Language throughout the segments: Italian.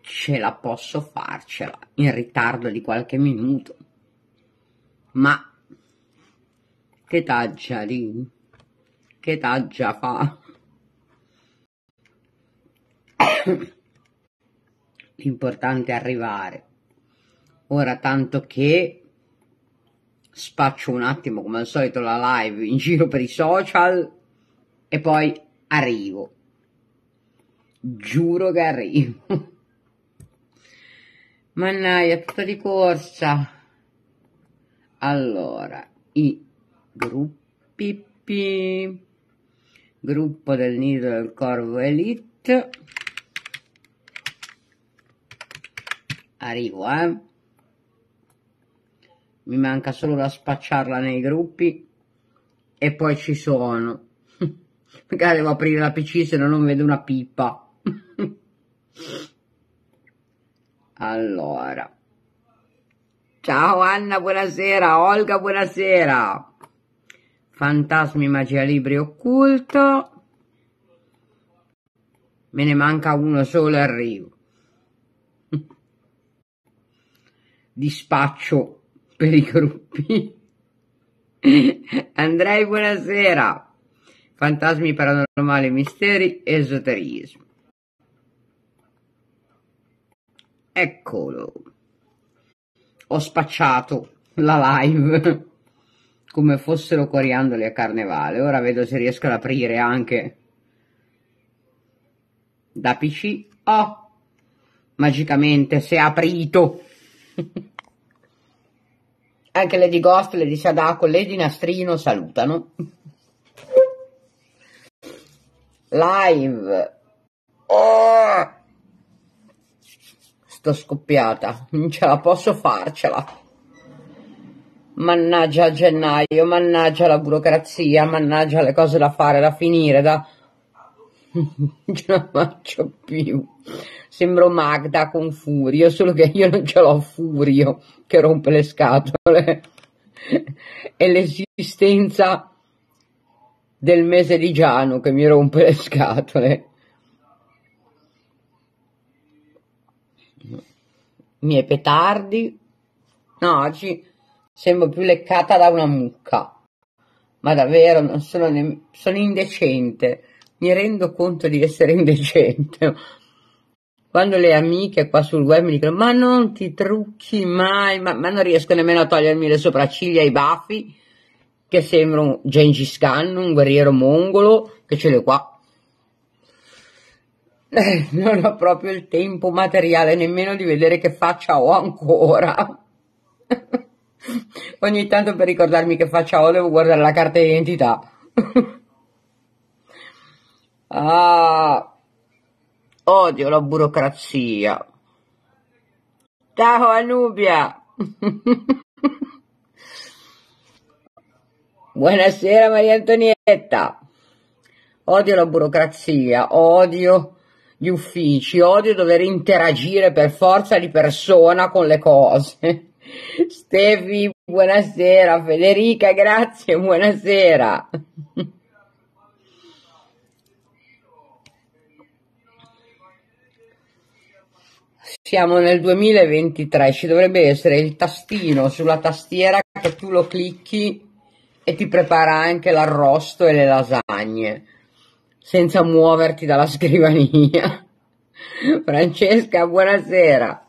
Ce la posso farcela in ritardo di qualche minuto. Ma che taggia lì? Che taggia fa? L'importante è arrivare. Ora tanto che spaccio un attimo come al solito la live in giro per i social e poi arrivo. Giuro che arrivo. Mannaia, tutta di corsa. Allora, i gruppi P, gruppo del nido del corvo elite. Arrivo, eh. Mi manca solo da spacciarla nei gruppi. E poi ci sono Magari devo aprire la PC se no non vedo una pipa. allora. Ciao Anna, buonasera. Olga, buonasera. Fantasmi, magia, libri, occulto. Me ne manca uno solo arrivo. Dispaccio per i gruppi. Andrei, buonasera. Fantasmi paranormali, misteri, esoterismo. Eccolo. Ho spacciato la live come fossero coriandoli a carnevale. Ora vedo se riesco ad aprire anche da PC. Oh, magicamente si è aprito. anche Lady Ghost, Lady Sadako, Lady Nastrino salutano live. Oh! Sto scoppiata, non ce la posso farcela. Mannaggia gennaio, mannaggia la burocrazia, mannaggia le cose da fare, da finire, da... non ce la faccio più. Sembro Magda con Furio, solo che io non ce l'ho Furio che rompe le scatole. e l'esistenza del mese di Giano che mi rompe le scatole. Miei petardi. No, oggi sembro più leccata da una mucca. Ma davvero, non sono, ne... sono indecente. Mi rendo conto di essere indecente. Quando le amiche qua sul web mi dicono ma non ti trucchi mai, ma, ma non riesco nemmeno a togliermi le sopracciglia e i baffi che sembra un Gengis Khan, un guerriero mongolo, che ce l'ho qua. Eh, non ho proprio il tempo materiale nemmeno di vedere che faccia ho ancora. Ogni tanto per ricordarmi che faccia ho devo guardare la carta d'identità. ah, odio la burocrazia. Ciao Anubia! Buonasera Maria Antonietta. Odio la burocrazia, odio gli uffici, odio dover interagire per forza di persona con le cose. Stefi, buonasera. Federica, grazie, buonasera. Siamo nel 2023, ci dovrebbe essere il tastino sulla tastiera che tu lo clicchi e ti prepara anche l'arrosto e le lasagne senza muoverti dalla scrivania. Francesca, buonasera.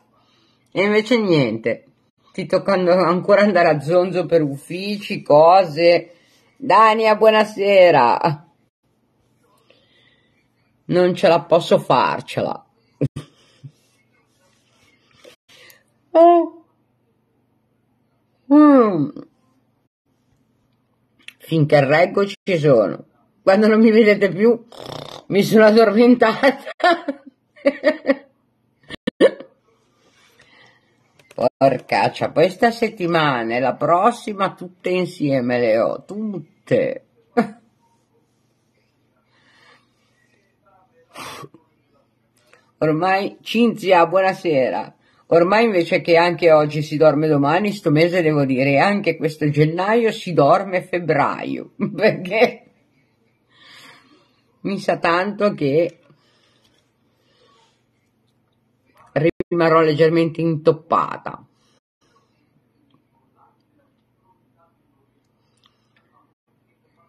E invece niente, ti tocca ancora andare a zonzo per uffici, cose. Dania, buonasera. Non ce la posso farcela. oh. mm finché reggo ci sono. Quando non mi vedete più, mi sono addormentata. Porcaccia, cioè, questa settimana e la prossima tutte insieme le ho, tutte. Ormai, Cinzia, buonasera. Ormai invece che anche oggi si dorme domani, sto mese devo dire anche questo gennaio si dorme febbraio, perché mi sa tanto che rimarrò leggermente intoppata.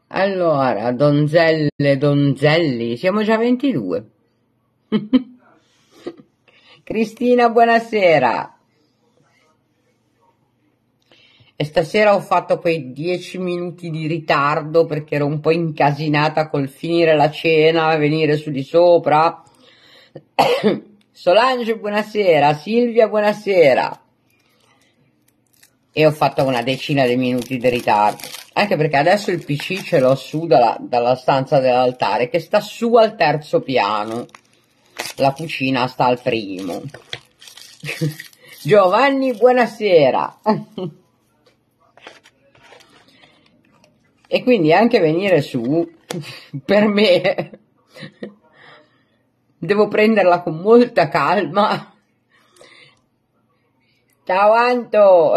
Allora, donzelle, donzelli, siamo già 22. Cristina, buonasera. E stasera ho fatto quei dieci minuti di ritardo perché ero un po' incasinata col finire la cena, e venire su di sopra. Solange, buonasera. Silvia, buonasera. E ho fatto una decina di minuti di ritardo. Anche perché adesso il PC ce l'ho su dalla, dalla stanza dell'altare che sta su al terzo piano la cucina sta al primo. Giovanni, buonasera. e quindi anche venire su, per me, devo prenderla con molta calma. Ciao Anto!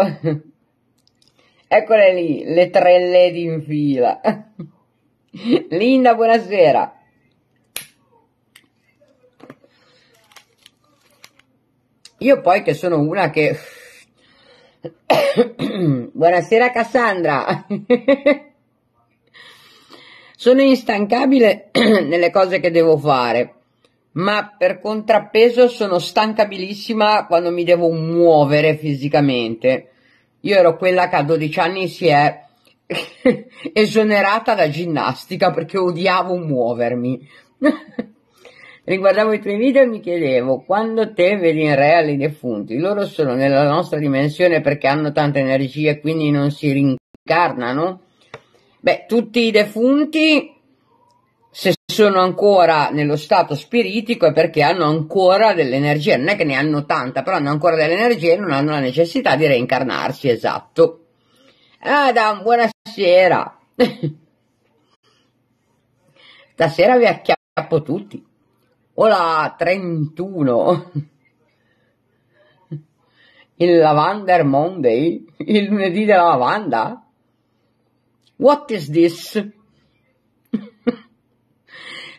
Eccole lì, le tre lady in fila. Linda, buonasera. Io poi che sono una che... Buonasera Cassandra. sono instancabile nelle cose che devo fare, ma per contrappeso sono stancabilissima quando mi devo muovere fisicamente. Io ero quella che a 12 anni si è esonerata da ginnastica perché odiavo muovermi. Riguardavo i tuoi video e mi chiedevo, quando te vedi in reale i defunti, loro sono nella nostra dimensione perché hanno tanta energia e quindi non si rincarnano? Beh, tutti i defunti, se sono ancora nello stato spiritico, è perché hanno ancora dell'energia, non è che ne hanno tanta, però hanno ancora dell'energia e non hanno la necessità di reincarnarsi, esatto. Adam, buonasera. Stasera vi acchiappo tutti. Hola, 31! Il Lavander Monday? Il lunedì della lavanda? What is this?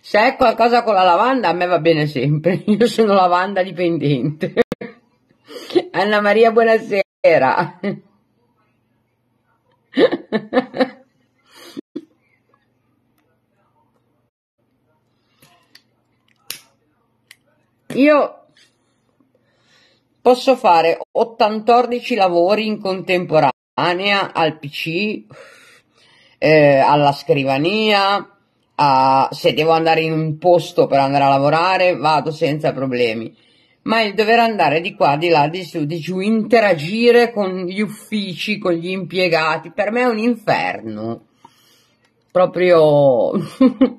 Se è qualcosa con la lavanda, a me va bene sempre. Io sono lavanda dipendente. Anna Maria, buonasera. Io posso fare 814 lavori in contemporanea al PC, eh, alla scrivania, a, se devo andare in un posto per andare a lavorare vado senza problemi. Ma il dover andare di qua, di là, di su, di giù, interagire con gli uffici, con gli impiegati, per me è un inferno. Proprio...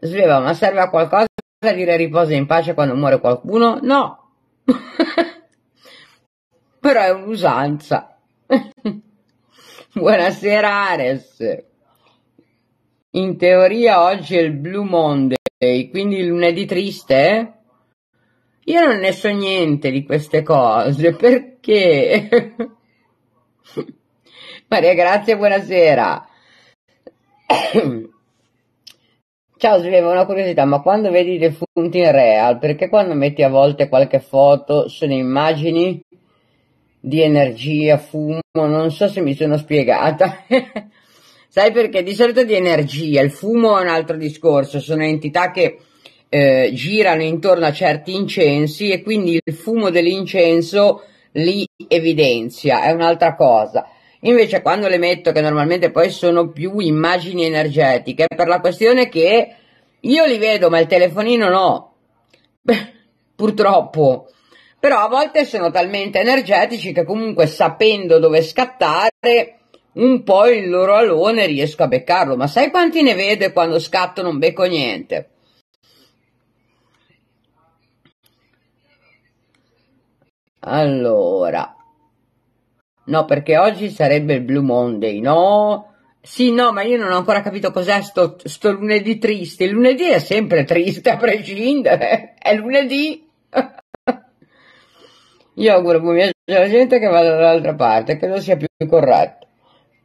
Sveva, ma serve a qualcosa? per dire riposa in pace quando muore qualcuno? No. Però è un'usanza. Buonasera Ares. In teoria oggi è il Blue Monday, quindi lunedì triste. Io non ne so niente di queste cose, perché? Maria Grazia, buonasera. Ciao Sleva, una curiosità, ma quando vedi i defunti in real, perché quando metti a volte qualche foto sono immagini di energia, fumo, non so se mi sono spiegata. Sai perché di solito di energia, il fumo è un altro discorso, sono entità che eh, girano intorno a certi incensi e quindi il fumo dell'incenso li evidenzia, è un'altra cosa. Invece quando le metto, che normalmente poi sono più immagini energetiche, per la questione che io li vedo ma il telefonino no, Beh, purtroppo. Però a volte sono talmente energetici che comunque sapendo dove scattare, un po' il loro alone riesco a beccarlo. Ma sai quanti ne vedo e quando scatto non becco niente? Allora, No, perché oggi sarebbe il Blue Monday, no? Sì, no, ma io non ho ancora capito cos'è sto, sto lunedì triste. Il lunedì è sempre triste, a prescindere. È lunedì. Io auguro buon viaggio alla gente che vada dall'altra parte, che non sia più corretto.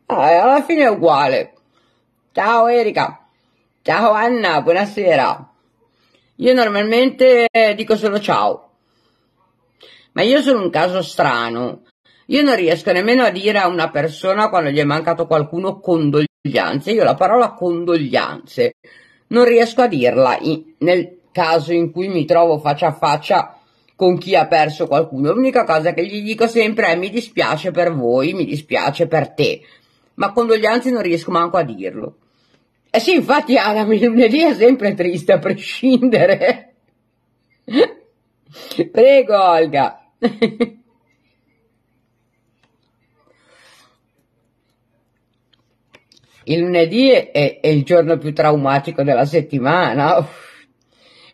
Ah, alla fine è uguale. Ciao Erika. Ciao Anna, buonasera. Io normalmente eh, dico solo ciao. Ma io sono un caso strano io non riesco nemmeno a dire a una persona quando gli è mancato qualcuno condoglianze, io la parola condoglianze non riesco a dirla in, nel caso in cui mi trovo faccia a faccia con chi ha perso qualcuno. L'unica cosa che gli dico sempre è mi dispiace per voi, mi dispiace per te, ma condoglianze non riesco manco a dirlo. Eh sì, infatti Ana, mi lunedì è sempre triste a prescindere. Prego Olga. Il lunedì è, è il giorno più traumatico della settimana. Uff.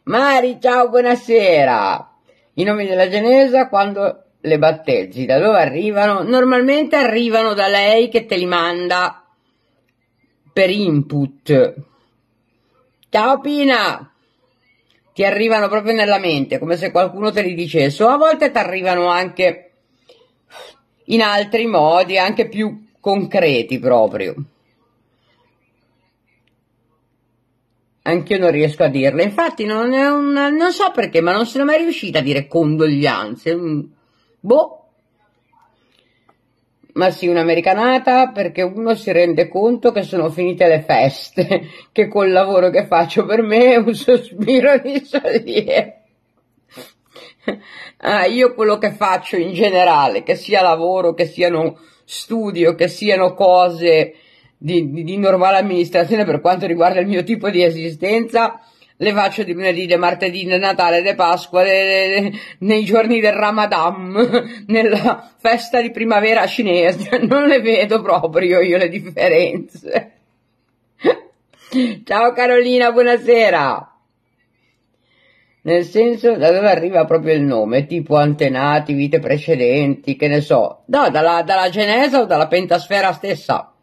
Mari, ciao, buonasera. I nomi della Genesa quando le batteggi, da dove arrivano? Normalmente arrivano da lei che te li manda per input. Ciao Pina! Ti arrivano proprio nella mente, come se qualcuno te li dicesse, o a volte ti arrivano anche in altri modi, anche più concreti proprio. anch'io non riesco a dirle. Infatti, non, una, non so perché, ma non sono mai riuscita a dire condoglianze. Mm. Boh. Ma sì, un'americanata perché uno si rende conto che sono finite le feste, che col lavoro che faccio per me è un sospiro di sollievo. Ah, io quello che faccio in generale, che sia lavoro, che siano studio, che siano cose di, di, di, normale amministrazione per quanto riguarda il mio tipo di esistenza, le faccio di lunedì, di martedì, di Natale, di Pasqua, de, de, nei giorni del Ramadan, nella festa di primavera cinese, non le vedo proprio io le differenze. Ciao Carolina, buonasera. Nel senso da dove arriva proprio il nome, tipo antenati, vite precedenti, che ne so. No, dalla, dalla Genesa o dalla pentasfera stessa.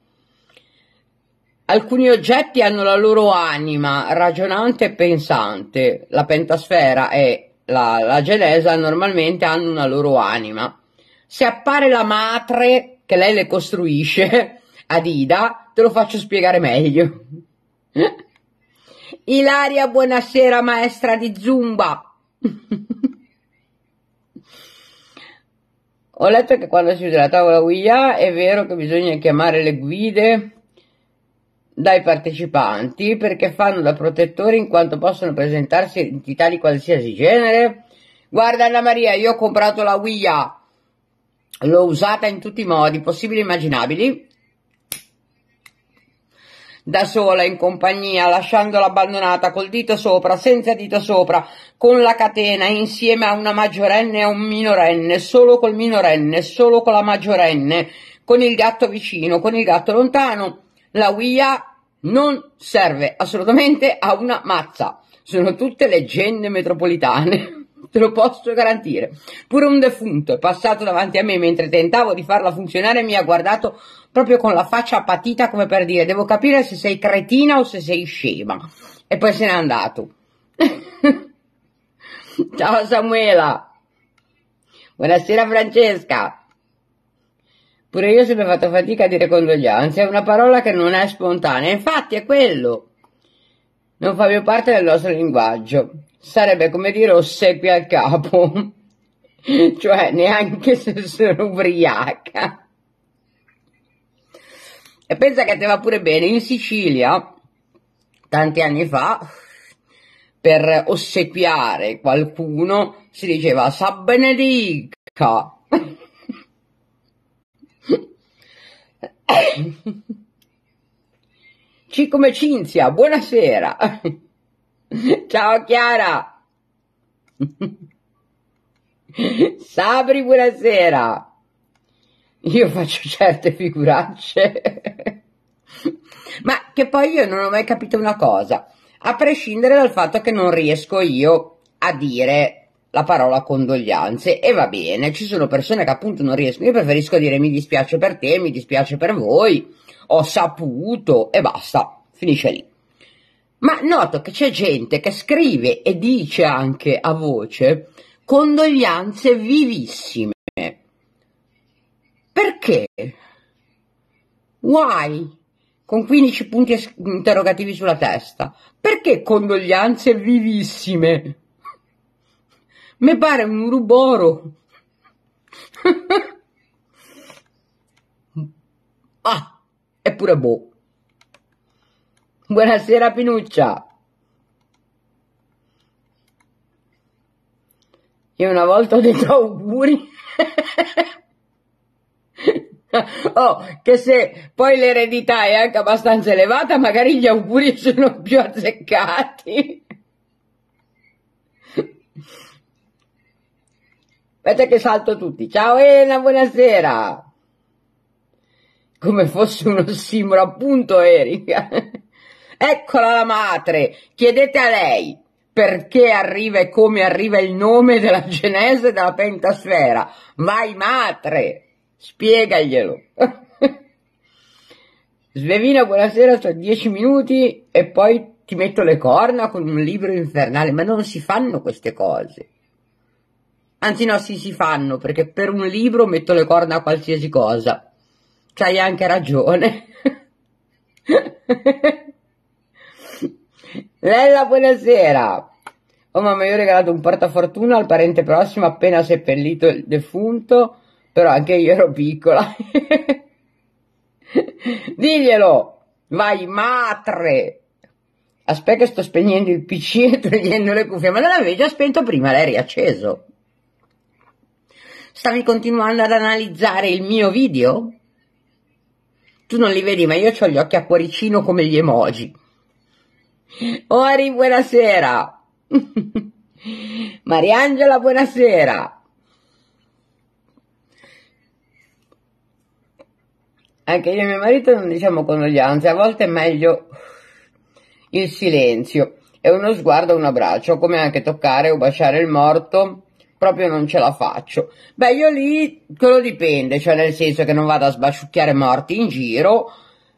Alcuni oggetti hanno la loro anima ragionante e pensante. La pentasfera e la, la gelesa normalmente hanno una loro anima. Se appare la madre che lei le costruisce, Ida, te lo faccio spiegare meglio. Ilaria, buonasera maestra di Zumba. Ho letto che quando si usa la tavola guia è vero che bisogna chiamare le guide dai partecipanti perché fanno da protettori in quanto possono presentarsi entità di qualsiasi genere. Guarda Anna Maria, io ho comprato la Wii l'ho usata in tutti i modi possibili e immaginabili, da sola in compagnia, lasciandola abbandonata col dito sopra, senza dito sopra, con la catena, insieme a una maggiorenne e a un minorenne, solo col minorenne, solo con la maggiorenne, con il gatto vicino, con il gatto lontano la Wia non serve assolutamente a una mazza. Sono tutte leggende metropolitane. Te lo posso garantire. Pure un defunto è passato davanti a me mentre tentavo di farla funzionare e mi ha guardato proprio con la faccia patita come per dire devo capire se sei cretina o se sei scema. E poi se n'è andato. Ciao Samuela. Buonasera Francesca. Pure io ho fatto fatica a dire condoglianze, è una parola che non è spontanea, infatti è quello. Non fa più parte del nostro linguaggio. Sarebbe come dire ossequio al capo, cioè neanche se sono ubriaca. E pensa che te va pure bene, in Sicilia, tanti anni fa, per ossequiare qualcuno si diceva sa benedica. C come Cinzia, buonasera. Ciao Chiara. Sabri, buonasera. Io faccio certe figuracce. Ma che poi io non ho mai capito una cosa, a prescindere dal fatto che non riesco io a dire la parola condoglianze e va bene, ci sono persone che appunto non riescono, io preferisco dire mi dispiace per te, mi dispiace per voi, ho saputo e basta, finisce lì. Ma noto che c'è gente che scrive e dice anche a voce condoglianze vivissime. Perché? Why? Con 15 punti interrogativi sulla testa. Perché condoglianze vivissime? Mi pare un ruboro. ah, eppure boh. Buonasera Pinuccia. Io una volta ho detto auguri. oh, che se poi l'eredità è anche abbastanza elevata, magari gli auguri sono più azzeccati. Aspetta che salto tutti. Ciao Elena, buonasera. Come fosse uno simbolo, appunto Erika. Eccola la madre, chiedete a lei perché arriva e come arriva il nome della Genese e della Pentasfera. Vai madre, spiegaglielo. Svevina, buonasera, sono dieci minuti e poi ti metto le corna con un libro infernale, ma non si fanno queste cose. Anzi no, sì, si fanno, perché per un libro metto le corna a qualsiasi cosa. C'hai anche ragione. Lella, buonasera. Oh mamma, io ho regalato un portafortuna al parente prossimo appena seppellito il defunto, però anche io ero piccola. Diglielo! Vai, madre! Aspetta che sto spegnendo il PC e togliendo le cuffie, ma non l'avevi già spento prima, l'hai riacceso. Stavi continuando ad analizzare il mio video? Tu non li vedi, ma io ho gli occhi a cuoricino come gli emoji. Ori, buonasera. Mariangela, buonasera. Anche io e mio marito non diciamo condoglianze, a volte è meglio il silenzio e uno sguardo, un abbraccio, come anche toccare o baciare il morto proprio non ce la faccio. Beh, io lì quello dipende, cioè nel senso che non vado a sbasciucchiare morti in giro,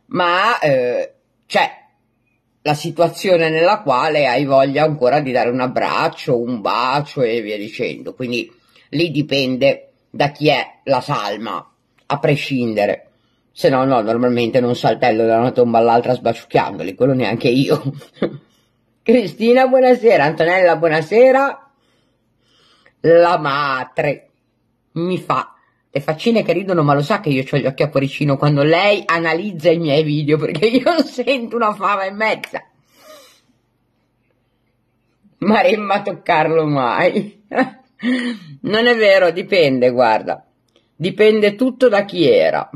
ma eh, c'è la situazione nella quale hai voglia ancora di dare un abbraccio, un bacio e via dicendo. Quindi lì dipende da chi è la salma, a prescindere. Se no, no, normalmente non saltello da una tomba all'altra sbaciucchiandoli, quello neanche io. Cristina, buonasera. Antonella, buonasera. La madre mi fa le faccine che ridono, ma lo sa che io ho gli occhi a cuoricino quando lei analizza i miei video perché io sento una fava e mezza. Maremma toccarlo mai. non è vero, dipende, guarda. Dipende tutto da chi era.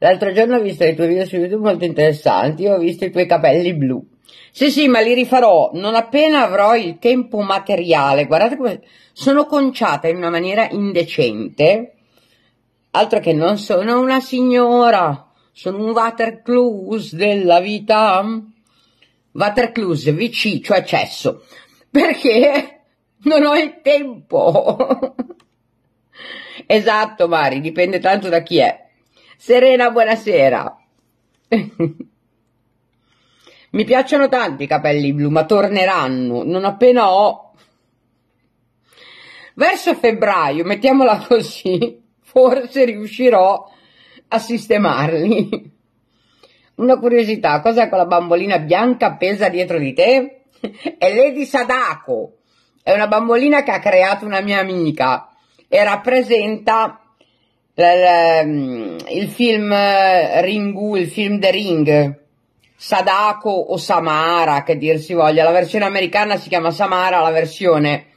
L'altro giorno ho visto i tuoi video su YouTube molto interessanti, ho visto i tuoi capelli blu. Sì, sì, ma li rifarò non appena avrò il tempo materiale. Guardate come sono conciata in una maniera indecente. Altro che non sono una signora, sono un Watercluse della vita. Watercluse, VC, cioè cesso. Perché non ho il tempo. esatto, Mari, dipende tanto da chi è. Serena, buonasera. Mi piacciono tanto i capelli blu, ma torneranno non appena ho. Verso febbraio, mettiamola così, forse riuscirò a sistemarli. Una curiosità, cos'è quella bambolina bianca appesa dietro di te? È Lady Sadako. È una bambolina che ha creato una mia amica e rappresenta mm, il film eh, Ringu, il film The Ring Sadako o Samara, che dir si voglia. La versione americana si chiama Samara, la versione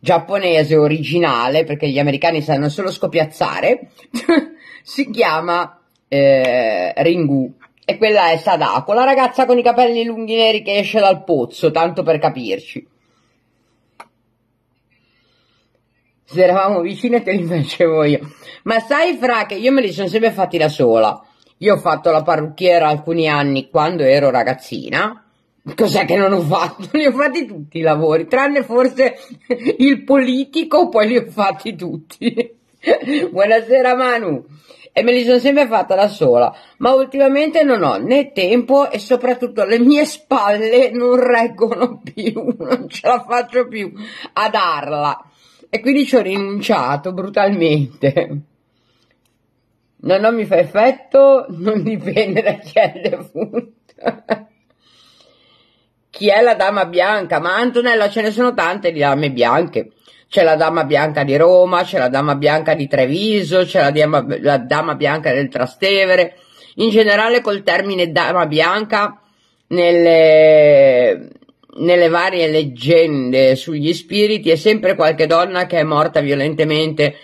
giapponese originale, perché gli americani sanno solo scopiazzare, si chiama eh, Ringu. E quella è Sadako, la ragazza con i capelli lunghi neri che esce dal pozzo, tanto per capirci. Se eravamo vicine te li facevo io. Ma sai, Fra, che io me li sono sempre fatti da sola. Io ho fatto la parrucchiera alcuni anni quando ero ragazzina. Cos'è che non ho fatto? Li ho fatti tutti i lavori, tranne forse il politico, poi li ho fatti tutti. Buonasera Manu. E me li sono sempre fatta da sola, ma ultimamente non ho né tempo e soprattutto le mie spalle non reggono più, non ce la faccio più a darla. E quindi ci ho rinunciato brutalmente. No, non mi fa effetto, non dipende da chi è il defunto. chi è la dama bianca? Ma Antonella ce ne sono tante di dame bianche. C'è la dama bianca di Roma, c'è la dama bianca di Treviso, c'è la dama, la dama bianca del Trastevere. In generale col termine dama bianca nelle, nelle varie leggende sugli spiriti è sempre qualche donna che è morta violentemente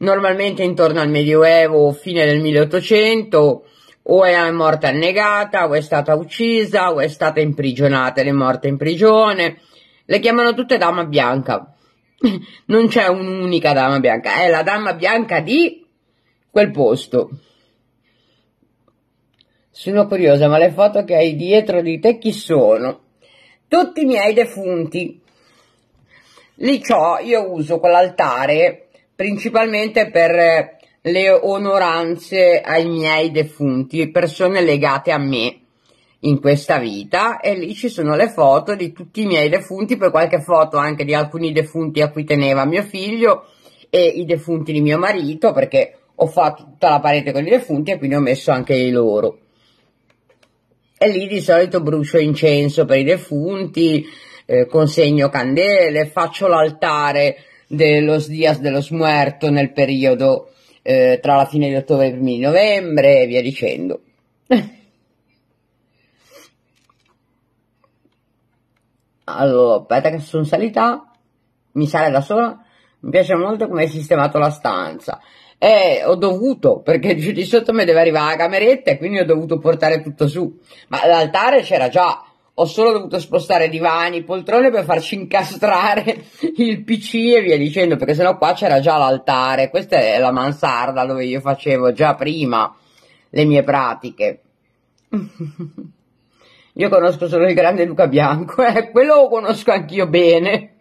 normalmente intorno al Medioevo, fine del 1800, o è morta annegata, o è stata uccisa, o è stata imprigionata ed è morta in prigione. Le chiamano tutte Dama Bianca. non c'è un'unica Dama Bianca, è la Dama Bianca di quel posto. Sono curiosa, ma le foto che hai dietro di te chi sono? Tutti i miei defunti. Lì ho, io uso quell'altare principalmente per eh, le onoranze ai miei defunti, persone legate a me in questa vita e lì ci sono le foto di tutti i miei defunti, poi qualche foto anche di alcuni defunti a cui teneva mio figlio e i defunti di mio marito perché ho fatto tutta la parete con i defunti e quindi ho messo anche i loro. E lì di solito brucio incenso per i defunti, eh, consegno candele, faccio l'altare de los Días de los Muertos nel periodo eh, tra la fine di ottobre e i primi di novembre e via dicendo. allora, aspetta che sono salita, mi sale da sola, mi piace molto come hai sistemato la stanza. E ho dovuto, perché giù di sotto mi deve arrivare la cameretta e quindi ho dovuto portare tutto su. Ma l'altare c'era già, ho solo dovuto spostare divani, poltrone per farci incastrare il PC e via dicendo, perché sennò qua c'era già l'altare. Questa è la mansarda dove io facevo già prima le mie pratiche. Io conosco solo il grande Luca Bianco, eh, quello lo conosco anch'io bene.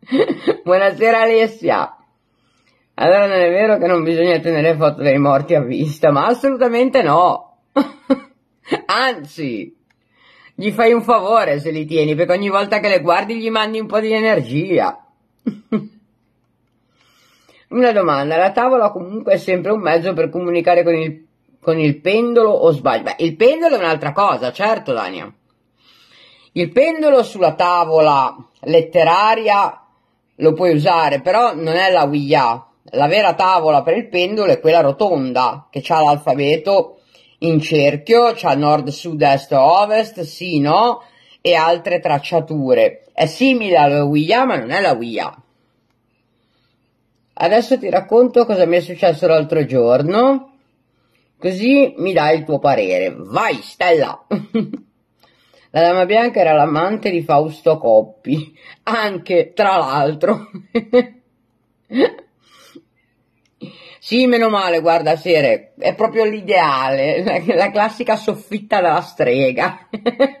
Buonasera Alessia. Allora non è vero che non bisogna tenere foto dei morti a vista, ma assolutamente no. Anzi, gli fai un favore se li tieni, perché ogni volta che le guardi gli mandi un po' di energia. Una domanda, la tavola comunque è sempre un mezzo per comunicare con il, con il pendolo o sbaglio? Beh, il pendolo è un'altra cosa, certo Dania. Il pendolo sulla tavola letteraria lo puoi usare, però non è la Ouija. La vera tavola per il pendolo è quella rotonda che ha l'alfabeto in cerchio, c'ha nord, sud, est, ovest, sì, no, e altre tracciature. È simile alla WIA, ma non è la WIA. Adesso ti racconto cosa mi è successo l'altro giorno, così mi dai il tuo parere. Vai, Stella! la Dama Bianca era l'amante di Fausto Coppi, anche tra l'altro. Sì, meno male, guarda, Sere, è proprio l'ideale, la, la classica soffitta della strega.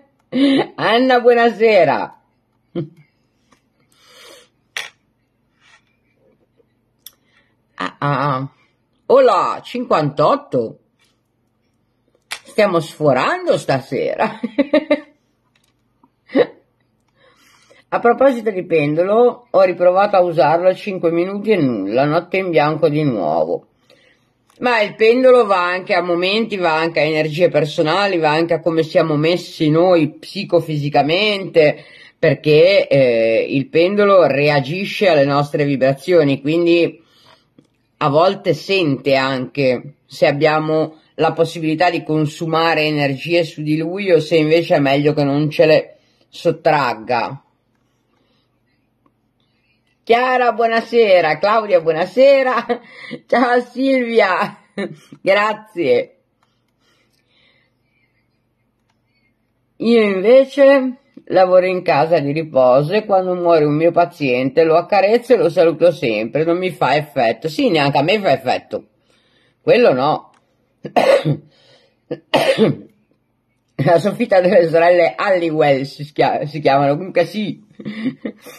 Anna, buonasera. Ah, ah. ah. Ola, 58. Stiamo sforando stasera. A proposito di pendolo, ho riprovato a usarlo a 5 minuti e nulla, notte in bianco di nuovo. Ma il pendolo va anche a momenti, va anche a energie personali, va anche a come siamo messi noi psicofisicamente, perché eh, il pendolo reagisce alle nostre vibrazioni, quindi a volte sente anche se abbiamo la possibilità di consumare energie su di lui o se invece è meglio che non ce le sottragga. Chiara, buonasera. Claudia, buonasera. Ciao Silvia. Grazie. Io invece lavoro in casa di riposo e quando muore un mio paziente lo accarezzo e lo saluto sempre, non mi fa effetto. Sì, neanche a me fa effetto. Quello no. La soffitta delle sorelle Halliwell si, schia- si chiamano, comunque sì.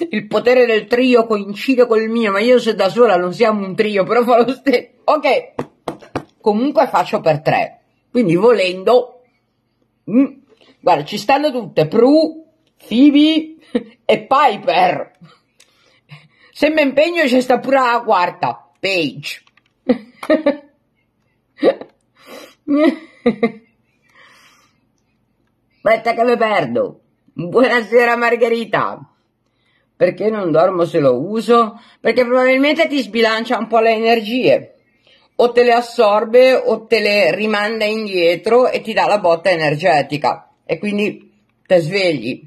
Il potere del trio coincide col mio, ma io se da sola non siamo un trio, però fa lo stesso. Ok, comunque faccio per tre. Quindi volendo... Mm. Guarda, ci stanno tutte, Prue, Phoebe e Piper. Se mi impegno c'è sta pure la quarta, Page. Aspetta che mi perdo. Buonasera Margherita. Perché non dormo se lo uso? Perché probabilmente ti sbilancia un po' le energie. O te le assorbe o te le rimanda indietro e ti dà la botta energetica. E quindi te svegli.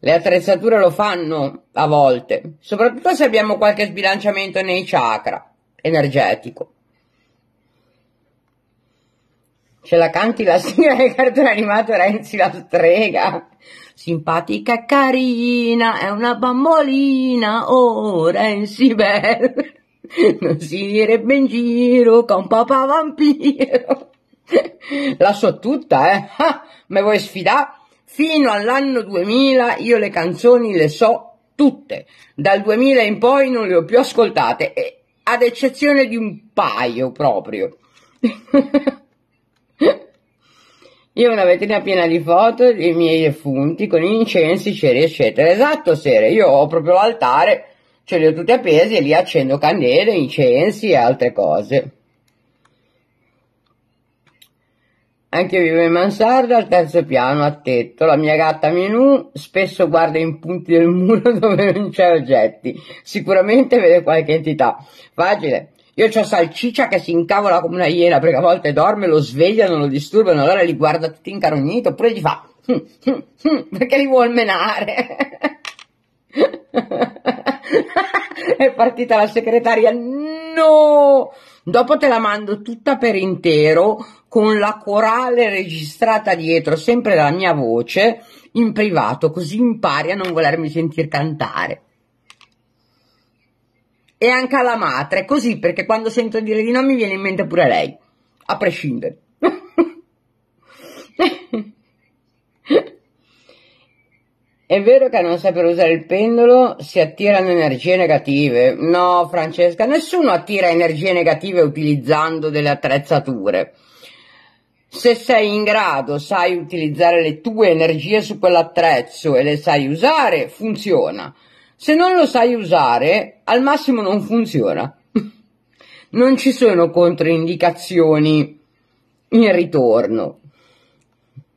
Le attrezzature lo fanno a volte, soprattutto se abbiamo qualche sbilanciamento nei chakra energetico. Ce la canti la signora del cartone animato Renzi la strega. Simpatica e carina, è una bambolina, oh Renzi bello. Non si direbbe in giro con papà vampiro. La so tutta, eh. Ah, me vuoi sfidare? Fino all'anno 2000 io le canzoni le so tutte. Dal 2000 in poi non le ho più ascoltate, ad eccezione di un paio proprio. Io ho una vetrina piena di foto dei miei defunti con incensi, ceri, eccetera. Esatto, Sere, io ho proprio l'altare, ce li ho tutti appesi e lì accendo candele, incensi e altre cose. Anche io vivo in mansarda al terzo piano, a tetto. La mia gatta Minù spesso guarda in punti del muro dove non c'è oggetti. Sicuramente vede qualche entità. Facile. Io ho Salciccia che si incavola come una iena perché a volte dorme, lo svegliano, lo disturbano, allora li guarda tutti incarogniti oppure gli fa hm, hm, hm", perché li vuol menare. È partita la segretaria, no! Dopo te la mando tutta per intero con la corale registrata dietro, sempre la mia voce, in privato, così impari a non volermi sentir cantare e anche alla madre, così perché quando sento dire di no mi viene in mente pure lei, a prescindere. È vero che a non saper usare il pendolo si attirano energie negative? No, Francesca, nessuno attira energie negative utilizzando delle attrezzature. Se sei in grado, sai utilizzare le tue energie su quell'attrezzo e le sai usare, funziona. Se non lo sai usare, al massimo non funziona. non ci sono controindicazioni in ritorno.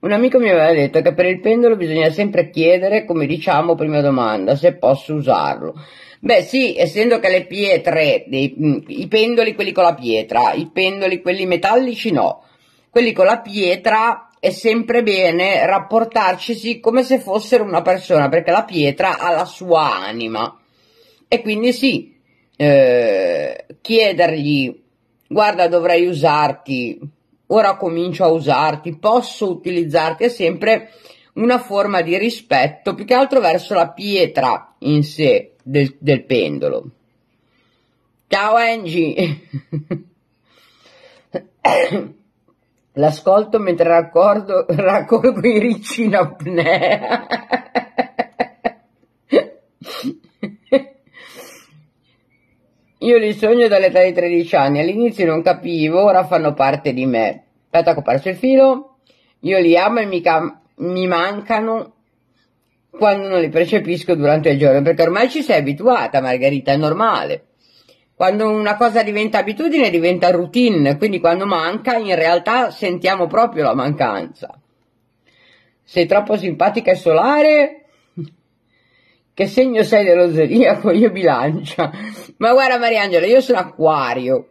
Un amico mi aveva detto che per il pendolo bisogna sempre chiedere, come diciamo, prima domanda, se posso usarlo. Beh sì, essendo che le pietre, dei, mm, i pendoli quelli con la pietra, i pendoli quelli metallici no, quelli con la pietra è sempre bene rapportarcisi come se fossero una persona, perché la pietra ha la sua anima. E quindi sì, eh, chiedergli, guarda dovrei usarti, ora comincio a usarti, posso utilizzarti, è sempre una forma di rispetto, più che altro verso la pietra in sé del, del pendolo. Ciao Angie! L'ascolto mentre raccordo, raccolgo i ricci in apnea. Io li sogno dall'età di 13 anni, all'inizio non capivo, ora fanno parte di me. Aspetta che ho perso il filo, io li amo e mi, cam- mi mancano quando non li percepisco durante il giorno, perché ormai ci sei abituata Margherita, è normale. Quando una cosa diventa abitudine diventa routine, quindi quando manca in realtà sentiamo proprio la mancanza. Sei troppo simpatica e solare? Che segno sei dello zodiaco? Io bilancia. Ma guarda Mariangela, io sono acquario.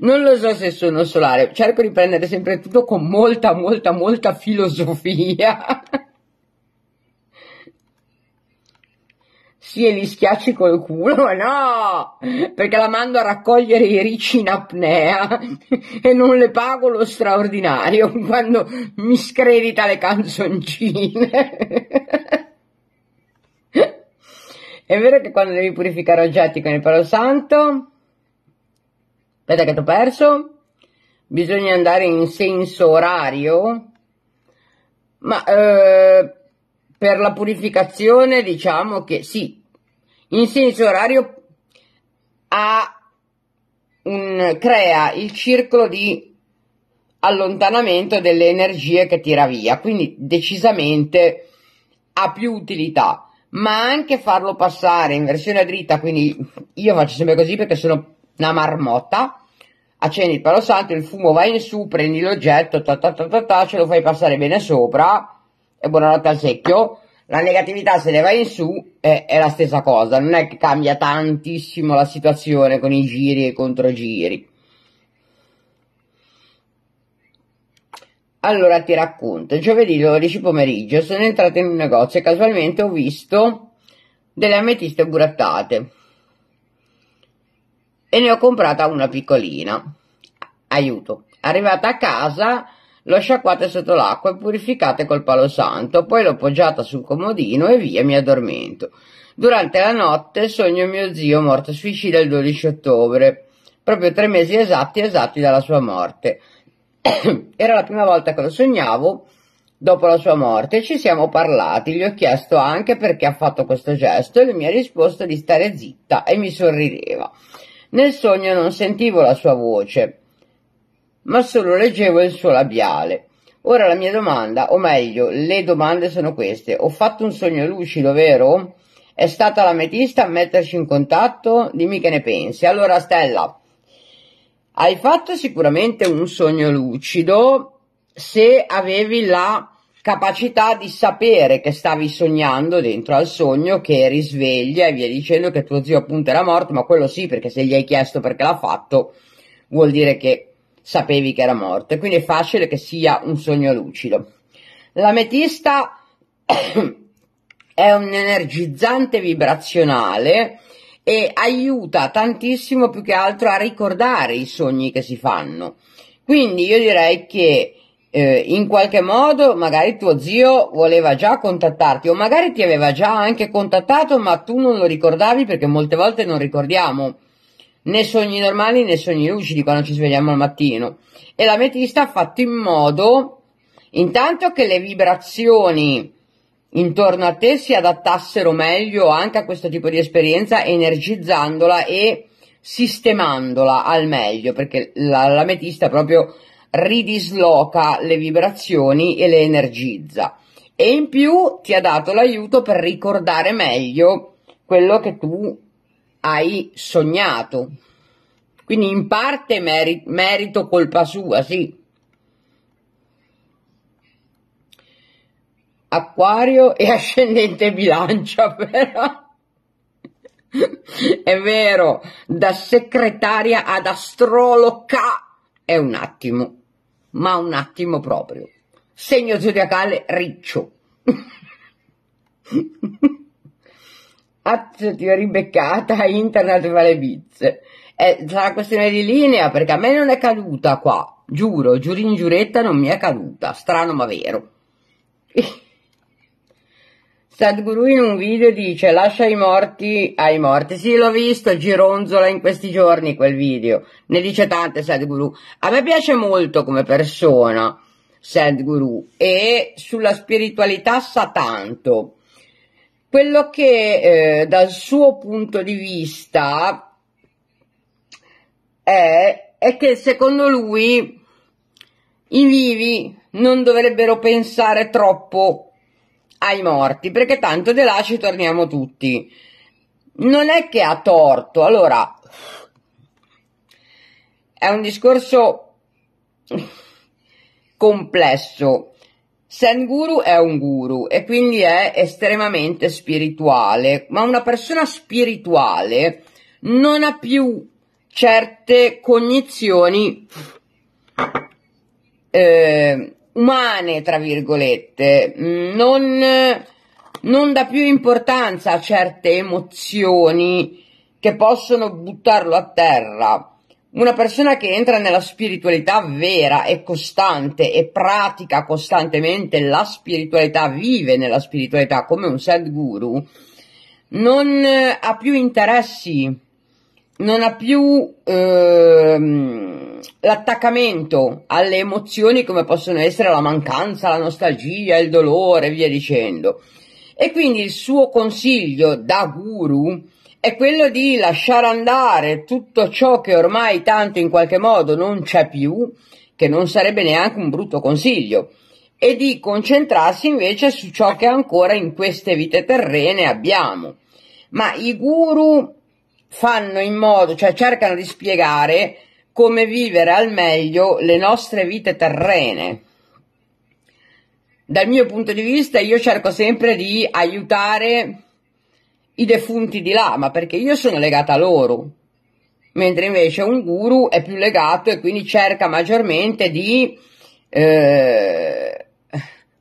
non lo so se sono solare, cerco di prendere sempre tutto con molta, molta, molta filosofia. e li schiacci col culo, no! Perché la mando a raccogliere i ricci in apnea e non le pago lo straordinario quando mi scredita le canzoncine. È vero che quando devi purificare oggetti con il palo santo, aspetta che ti ho perso, bisogna andare in senso orario, ma eh, per la purificazione diciamo che sì, in senso orario un, crea il circolo di allontanamento delle energie che tira via, quindi decisamente ha più utilità, ma anche farlo passare in versione dritta, quindi io faccio sempre così perché sono una marmotta, accendi il palo santo, il fumo va in su, prendi l'oggetto, ta ta ta ta, ta ce lo fai passare bene sopra e buonanotte al secchio, la negatività se ne va in su è, è la stessa cosa, non è che cambia tantissimo la situazione con i giri e i controgiri. Allora ti racconto, giovedì 12 pomeriggio sono entrata in un negozio e casualmente ho visto delle ametiste burattate e ne ho comprata una piccolina. Aiuto. Arrivata a casa lo sciacquate sotto l'acqua e purificate col palo santo, poi l'ho poggiata sul comodino e via mi addormento. Durante la notte sogno mio zio morto suicida il 12 ottobre, proprio tre mesi esatti esatti dalla sua morte. Era la prima volta che lo sognavo dopo la sua morte ci siamo parlati, gli ho chiesto anche perché ha fatto questo gesto e lui mi ha risposto di stare zitta e mi sorrideva. Nel sogno non sentivo la sua voce ma solo leggevo il suo labiale. Ora la mia domanda, o meglio, le domande sono queste. Ho fatto un sogno lucido, vero? È stata l'ametista a metterci in contatto? Dimmi che ne pensi. Allora, Stella, hai fatto sicuramente un sogno lucido se avevi la capacità di sapere che stavi sognando dentro al sogno, che eri sveglia e via dicendo che tuo zio appunto era morto, ma quello sì, perché se gli hai chiesto perché l'ha fatto, vuol dire che sapevi che era morto e quindi è facile che sia un sogno lucido. L'ametista è un energizzante vibrazionale e aiuta tantissimo più che altro a ricordare i sogni che si fanno. Quindi io direi che eh, in qualche modo magari tuo zio voleva già contattarti o magari ti aveva già anche contattato ma tu non lo ricordavi perché molte volte non ricordiamo né sogni normali né sogni lucidi quando ci svegliamo al mattino. E l'ametista ha fatto in modo intanto che le vibrazioni intorno a te si adattassero meglio anche a questo tipo di esperienza, energizzandola e sistemandola al meglio, perché l'ametista proprio ridisloca le vibrazioni e le energizza. E in più ti ha dato l'aiuto per ricordare meglio quello che tu hai sognato. Quindi in parte meri- merito colpa sua, sì. Acquario e ascendente bilancia, però. è vero, da segretaria ad astrologa è un attimo, ma un attimo proprio. Segno zodiacale riccio. ti ho ribeccata internet le bizze. Eh, sarà questione di linea perché a me non è caduta qua, giuro, in giuretta non mi è caduta, strano ma vero. Sadhguru in un video dice lascia i morti ai morti. Sì, l'ho visto, gironzola in questi giorni quel video. Ne dice tante Sadhguru. A me piace molto come persona Sadhguru e sulla spiritualità sa tanto quello che eh, dal suo punto di vista è, è che secondo lui i vivi non dovrebbero pensare troppo ai morti, perché tanto di là ci torniamo tutti. Non è che ha torto, allora è un discorso complesso Senguru è un guru e quindi è estremamente spirituale, ma una persona spirituale non ha più certe cognizioni eh, umane, tra virgolette, non, non dà più importanza a certe emozioni che possono buttarlo a terra una persona che entra nella spiritualità vera e costante e pratica costantemente la spiritualità, vive nella spiritualità come un Sadhguru, non eh, ha più interessi, non ha più ehm, l'attaccamento alle emozioni come possono essere la mancanza, la nostalgia, il dolore e via dicendo. E quindi il suo consiglio da guru è è quello di lasciare andare tutto ciò che ormai tanto in qualche modo non c'è più, che non sarebbe neanche un brutto consiglio, e di concentrarsi invece su ciò che ancora in queste vite terrene abbiamo. Ma i guru fanno in modo, cioè cercano di spiegare come vivere al meglio le nostre vite terrene. Dal mio punto di vista io cerco sempre di aiutare i defunti di lama, perché io sono legata a loro, mentre invece un guru è più legato e quindi cerca maggiormente di... Eh,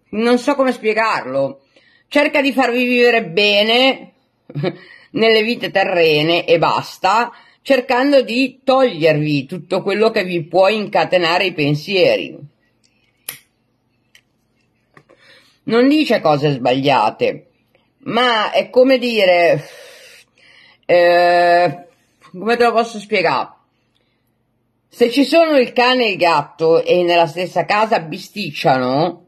non so come spiegarlo, cerca di farvi vivere bene nelle vite terrene e basta, cercando di togliervi tutto quello che vi può incatenare i pensieri. Non dice cose sbagliate, ma è come dire, eh, come te lo posso spiegare? Se ci sono il cane e il gatto e nella stessa casa bisticciano,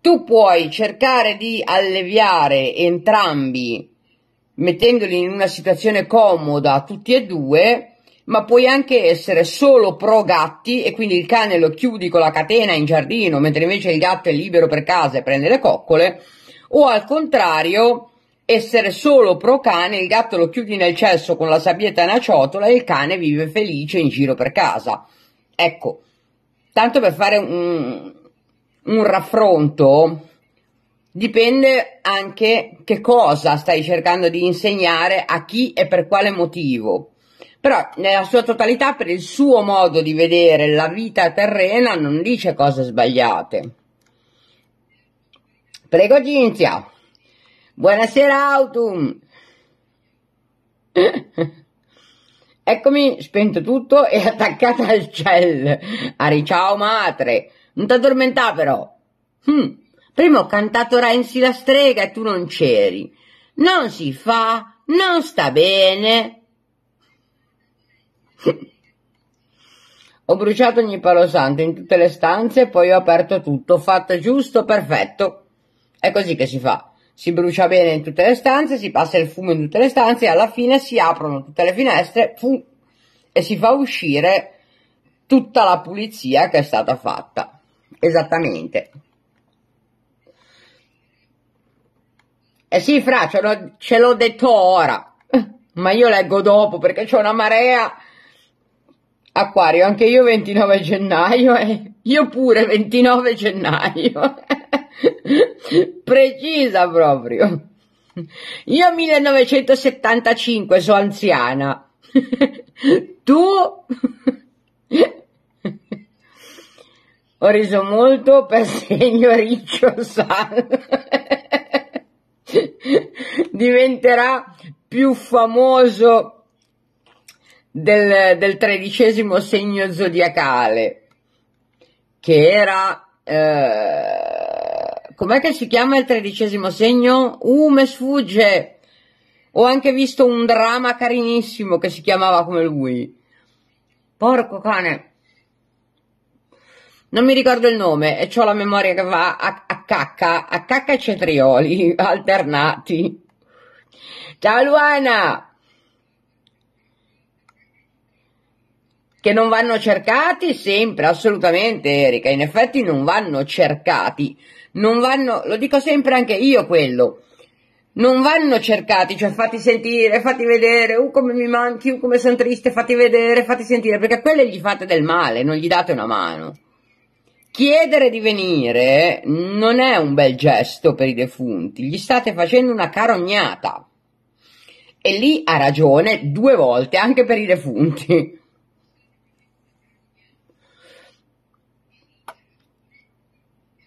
tu puoi cercare di alleviare entrambi mettendoli in una situazione comoda tutti e due, ma puoi anche essere solo pro gatti e quindi il cane lo chiudi con la catena in giardino, mentre invece il gatto è libero per casa e prende le coccole o al contrario essere solo pro cane, il gatto lo chiudi nel cesso con la sabbietta e una ciotola e il cane vive felice in giro per casa. Ecco, tanto per fare un, un raffronto, dipende anche che cosa stai cercando di insegnare a chi e per quale motivo. Però nella sua totalità, per il suo modo di vedere la vita terrena, non dice cose sbagliate. Prego Cinzia. Buonasera Autumn. Eccomi, spento tutto e attaccata al cell. Ari, ciao madre. Non ti t'addormentà però. Hm. Prima ho cantato Renzi la strega e tu non c'eri. Non si fa, non sta bene. ho bruciato ogni palo santo in tutte le stanze e poi ho aperto tutto, fatto giusto, perfetto. È così che si fa. Si brucia bene in tutte le stanze, si passa il fumo in tutte le stanze e alla fine si aprono tutte le finestre fum, e si fa uscire tutta la pulizia che è stata fatta. Esattamente. Eh sì, Fra, ce l'ho, ce l'ho detto ora, ma io leggo dopo perché c'è una marea. Acquario, anche io 29 gennaio e eh? io pure 29 gennaio. precisa proprio. Io 1975 sono anziana. tu ho riso molto per segno riccio san. Diventerà più famoso del, del tredicesimo segno zodiacale, che era eh, com'è che si chiama il tredicesimo segno? Uh, me sfugge! Ho anche visto un drama carinissimo che si chiamava come lui. Porco cane! Non mi ricordo il nome e ho la memoria che va a, a cacca, a cacca e cetrioli alternati. Ciao Luana! che non vanno cercati sempre, assolutamente Erika, in effetti non vanno cercati, non vanno, lo dico sempre anche io quello, non vanno cercati, cioè fatti sentire, fatti vedere, uh come mi manchi, uh come sono triste, fatti vedere, fatti sentire, perché a quelle gli fate del male, non gli date una mano. Chiedere di venire non è un bel gesto per i defunti, gli state facendo una carognata. E lì ha ragione due volte, anche per i defunti.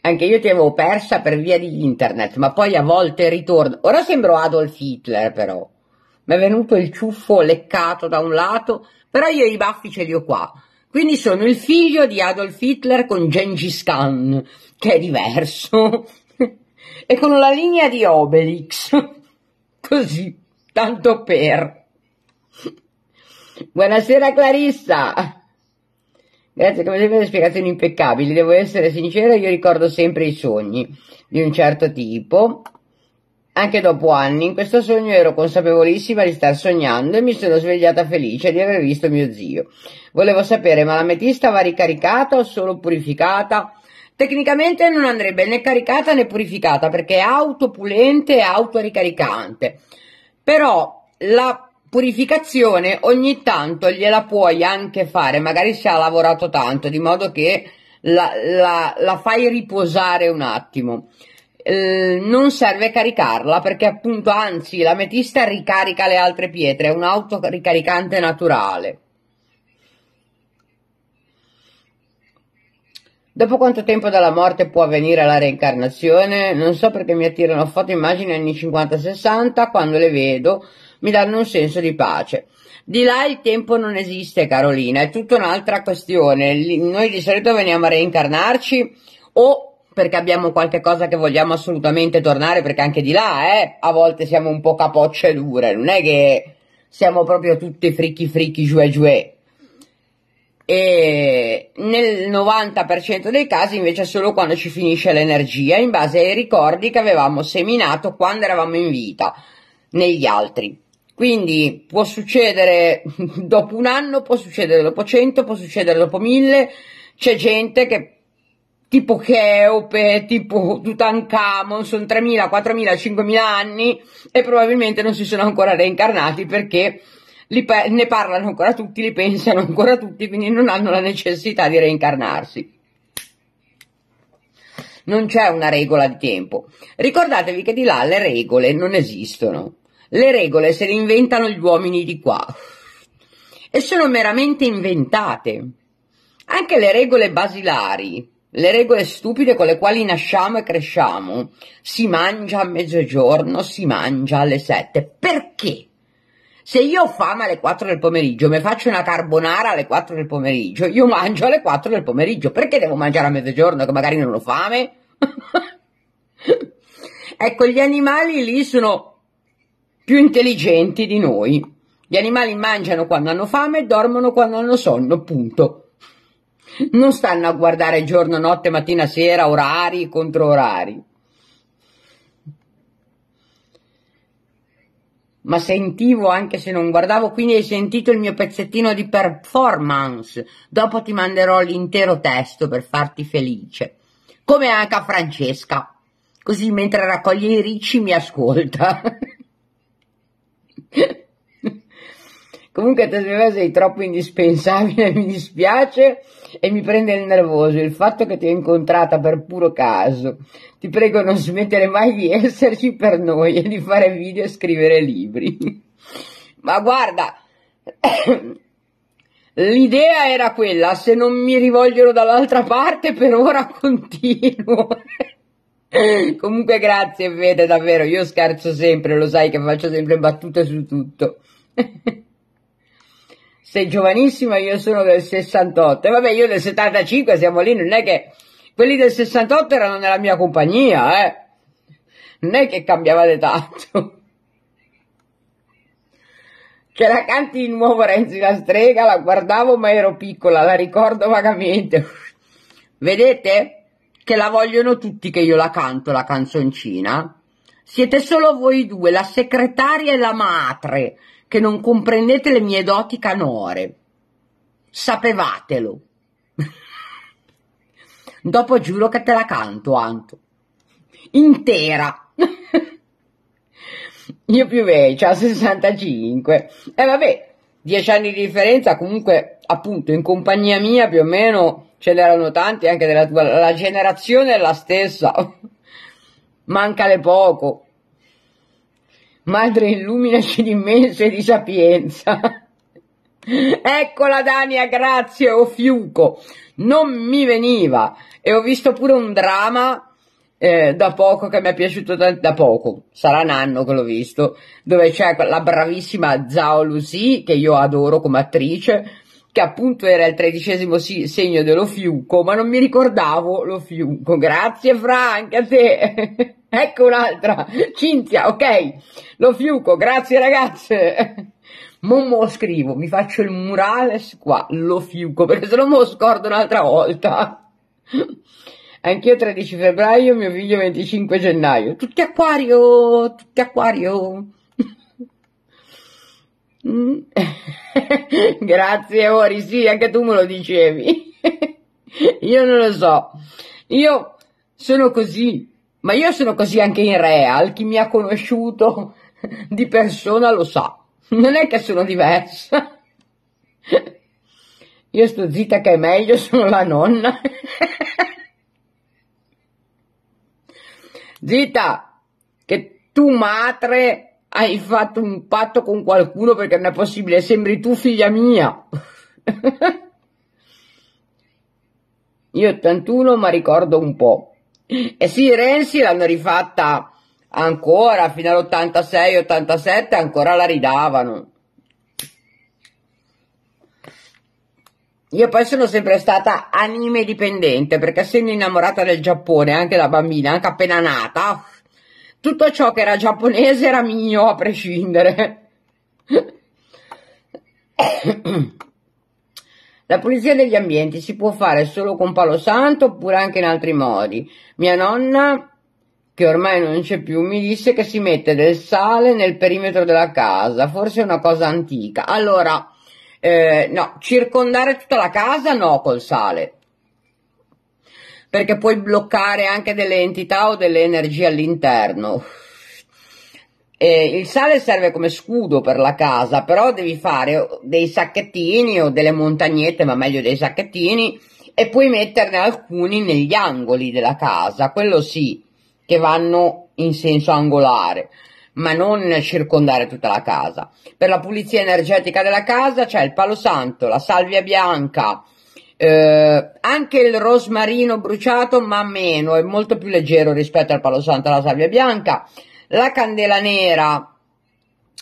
Anche io ti avevo persa per via di internet, ma poi a volte ritorno. Ora sembro Adolf Hitler, però. Mi è venuto il ciuffo leccato da un lato, però io i baffi ce li ho qua. Quindi sono il figlio di Adolf Hitler con Gengis Khan, che è diverso, e con la linea di Obelix. Così, tanto per. Buonasera Clarissa. Grazie, come sempre, le spiegazioni impeccabili. Devo essere sincera, io ricordo sempre i sogni di un certo tipo. Anche dopo anni, in questo sogno ero consapevolissima di star sognando e mi sono svegliata felice di aver visto mio zio. Volevo sapere, ma l'ametista va ricaricata o solo purificata? Tecnicamente non andrebbe né caricata né purificata perché è autopulente e autoricaricante. Però la purificazione ogni tanto gliela puoi anche fare, magari se ha lavorato tanto, di modo che la, la, la fai riposare un attimo. Eh, non serve caricarla perché appunto anzi l'ametista ricarica le altre pietre, è un autoricaricante naturale. Dopo quanto tempo dalla morte può avvenire la reincarnazione? Non so perché mi attirano foto immagini anni 50-60 quando le vedo, mi danno un senso di pace. Di là il tempo non esiste, Carolina, è tutta un'altra questione. Noi di solito veniamo a reincarnarci o perché abbiamo qualche cosa che vogliamo assolutamente tornare, perché anche di là, eh, a volte siamo un po' capocce dure, non è che siamo proprio tutti fricchi fricchi giù e giù. E nel 90% dei casi invece è solo quando ci finisce l'energia, in base ai ricordi che avevamo seminato quando eravamo in vita negli altri. Quindi può succedere dopo un anno, può succedere dopo cento, può succedere dopo mille. C'è gente che tipo Cheope, tipo Tutankhamon, sono 3.000, 4.000, 5.000 anni e probabilmente non si sono ancora reincarnati perché pe- ne parlano ancora tutti, li pensano ancora tutti, quindi non hanno la necessità di reincarnarsi. Non c'è una regola di tempo. Ricordatevi che di là le regole non esistono. Le regole se le inventano gli uomini di qua e sono meramente inventate. Anche le regole basilari, le regole stupide con le quali nasciamo e cresciamo, si mangia a mezzogiorno, si mangia alle sette. Perché? Se io ho fame alle 4 del pomeriggio, mi faccio una carbonara alle 4 del pomeriggio, io mangio alle 4 del pomeriggio. Perché devo mangiare a mezzogiorno che magari non ho fame? ecco, gli animali lì sono più intelligenti di noi. Gli animali mangiano quando hanno fame e dormono quando hanno sonno, punto. Non stanno a guardare giorno, notte, mattina, sera, orari, contro orari. Ma sentivo anche se non guardavo, quindi hai sentito il mio pezzettino di performance. Dopo ti manderò l'intero testo per farti felice. Come anche a Francesca. Così mentre raccoglie i ricci mi ascolta. Comunque Tesla sei troppo indispensabile, mi dispiace e mi prende il nervoso il fatto che ti ho incontrata per puro caso. Ti prego non smettere mai di esserci per noi e di fare video e scrivere libri. Ma guarda, l'idea era quella, se non mi rivolgono dall'altra parte per ora continuo. Comunque grazie Fede, davvero, io scherzo sempre, lo sai che faccio sempre battute su tutto. Sei giovanissima, io sono del 68. vabbè, io del 75 siamo lì, non è che quelli del 68 erano nella mia compagnia, eh. Non è che cambiavate tanto. C'era canti di nuovo Renzi la strega, la guardavo ma ero piccola, la ricordo vagamente. Vedete? che la vogliono tutti che io la canto la canzoncina. Siete solo voi due, la segretaria e la madre, che non comprendete le mie doti canore. Sapevatelo. Dopo giuro che te la canto, Anto. Intera. io più vecchia, 65. E eh, vabbè, dieci anni di differenza, comunque, appunto, in compagnia mia più o meno ce n'erano tanti anche della tua, la generazione è la stessa, mancale poco. Madre illuminaci di immenso e di sapienza. Eccola Dania, grazie, o oh fiuco. Non mi veniva e ho visto pure un drama eh, da poco che mi è piaciuto da, da, poco, sarà un anno che l'ho visto, dove c'è la bravissima Zao Lucy che io adoro come attrice che appunto era il tredicesimo segno dello fiuco, ma non mi ricordavo lo fiuco. Grazie Fra, anche a te. ecco un'altra. Cinzia, ok. Lo fiuco, grazie ragazze. Non mo scrivo, mi faccio il murales qua, lo fiuco, perché se no me lo scordo un'altra volta. Anch'io 13 febbraio, mio figlio 25 gennaio. Tutti acquario, tutti acquario. Mm. Grazie Ori, sì, anche tu me lo dicevi. io non lo so. Io sono così, ma io sono così anche in real. Chi mi ha conosciuto di persona lo sa. Non è che sono diversa. Io sto zitta che è meglio, sono la nonna. zitta, che tu madre hai fatto un patto con qualcuno perché non è possibile, sembri tu figlia mia. Io 81 ma ricordo un po'. E sì, Renzi l'hanno rifatta ancora fino all'86-87, ancora la ridavano. Io poi sono sempre stata anime dipendente perché essendo innamorata del Giappone anche da bambina, anche appena nata, tutto ciò che era giapponese era mio a prescindere. La pulizia degli ambienti si può fare solo con palo santo oppure anche in altri modi. Mia nonna, che ormai non c'è più, mi disse che si mette del sale nel perimetro della casa, forse è una cosa antica. Allora, eh, no, circondare tutta la casa no col sale, perché puoi bloccare anche delle entità o delle energie all'interno. E il sale serve come scudo per la casa, però devi fare dei sacchettini o delle montagnette, ma meglio dei sacchettini, e puoi metterne alcuni negli angoli della casa, quello sì, che vanno in senso angolare, ma non circondare tutta la casa. Per la pulizia energetica della casa c'è il palo santo, la salvia bianca, eh, anche il rosmarino bruciato, ma meno, è molto più leggero rispetto al palo santo e alla salvia bianca. La candela nera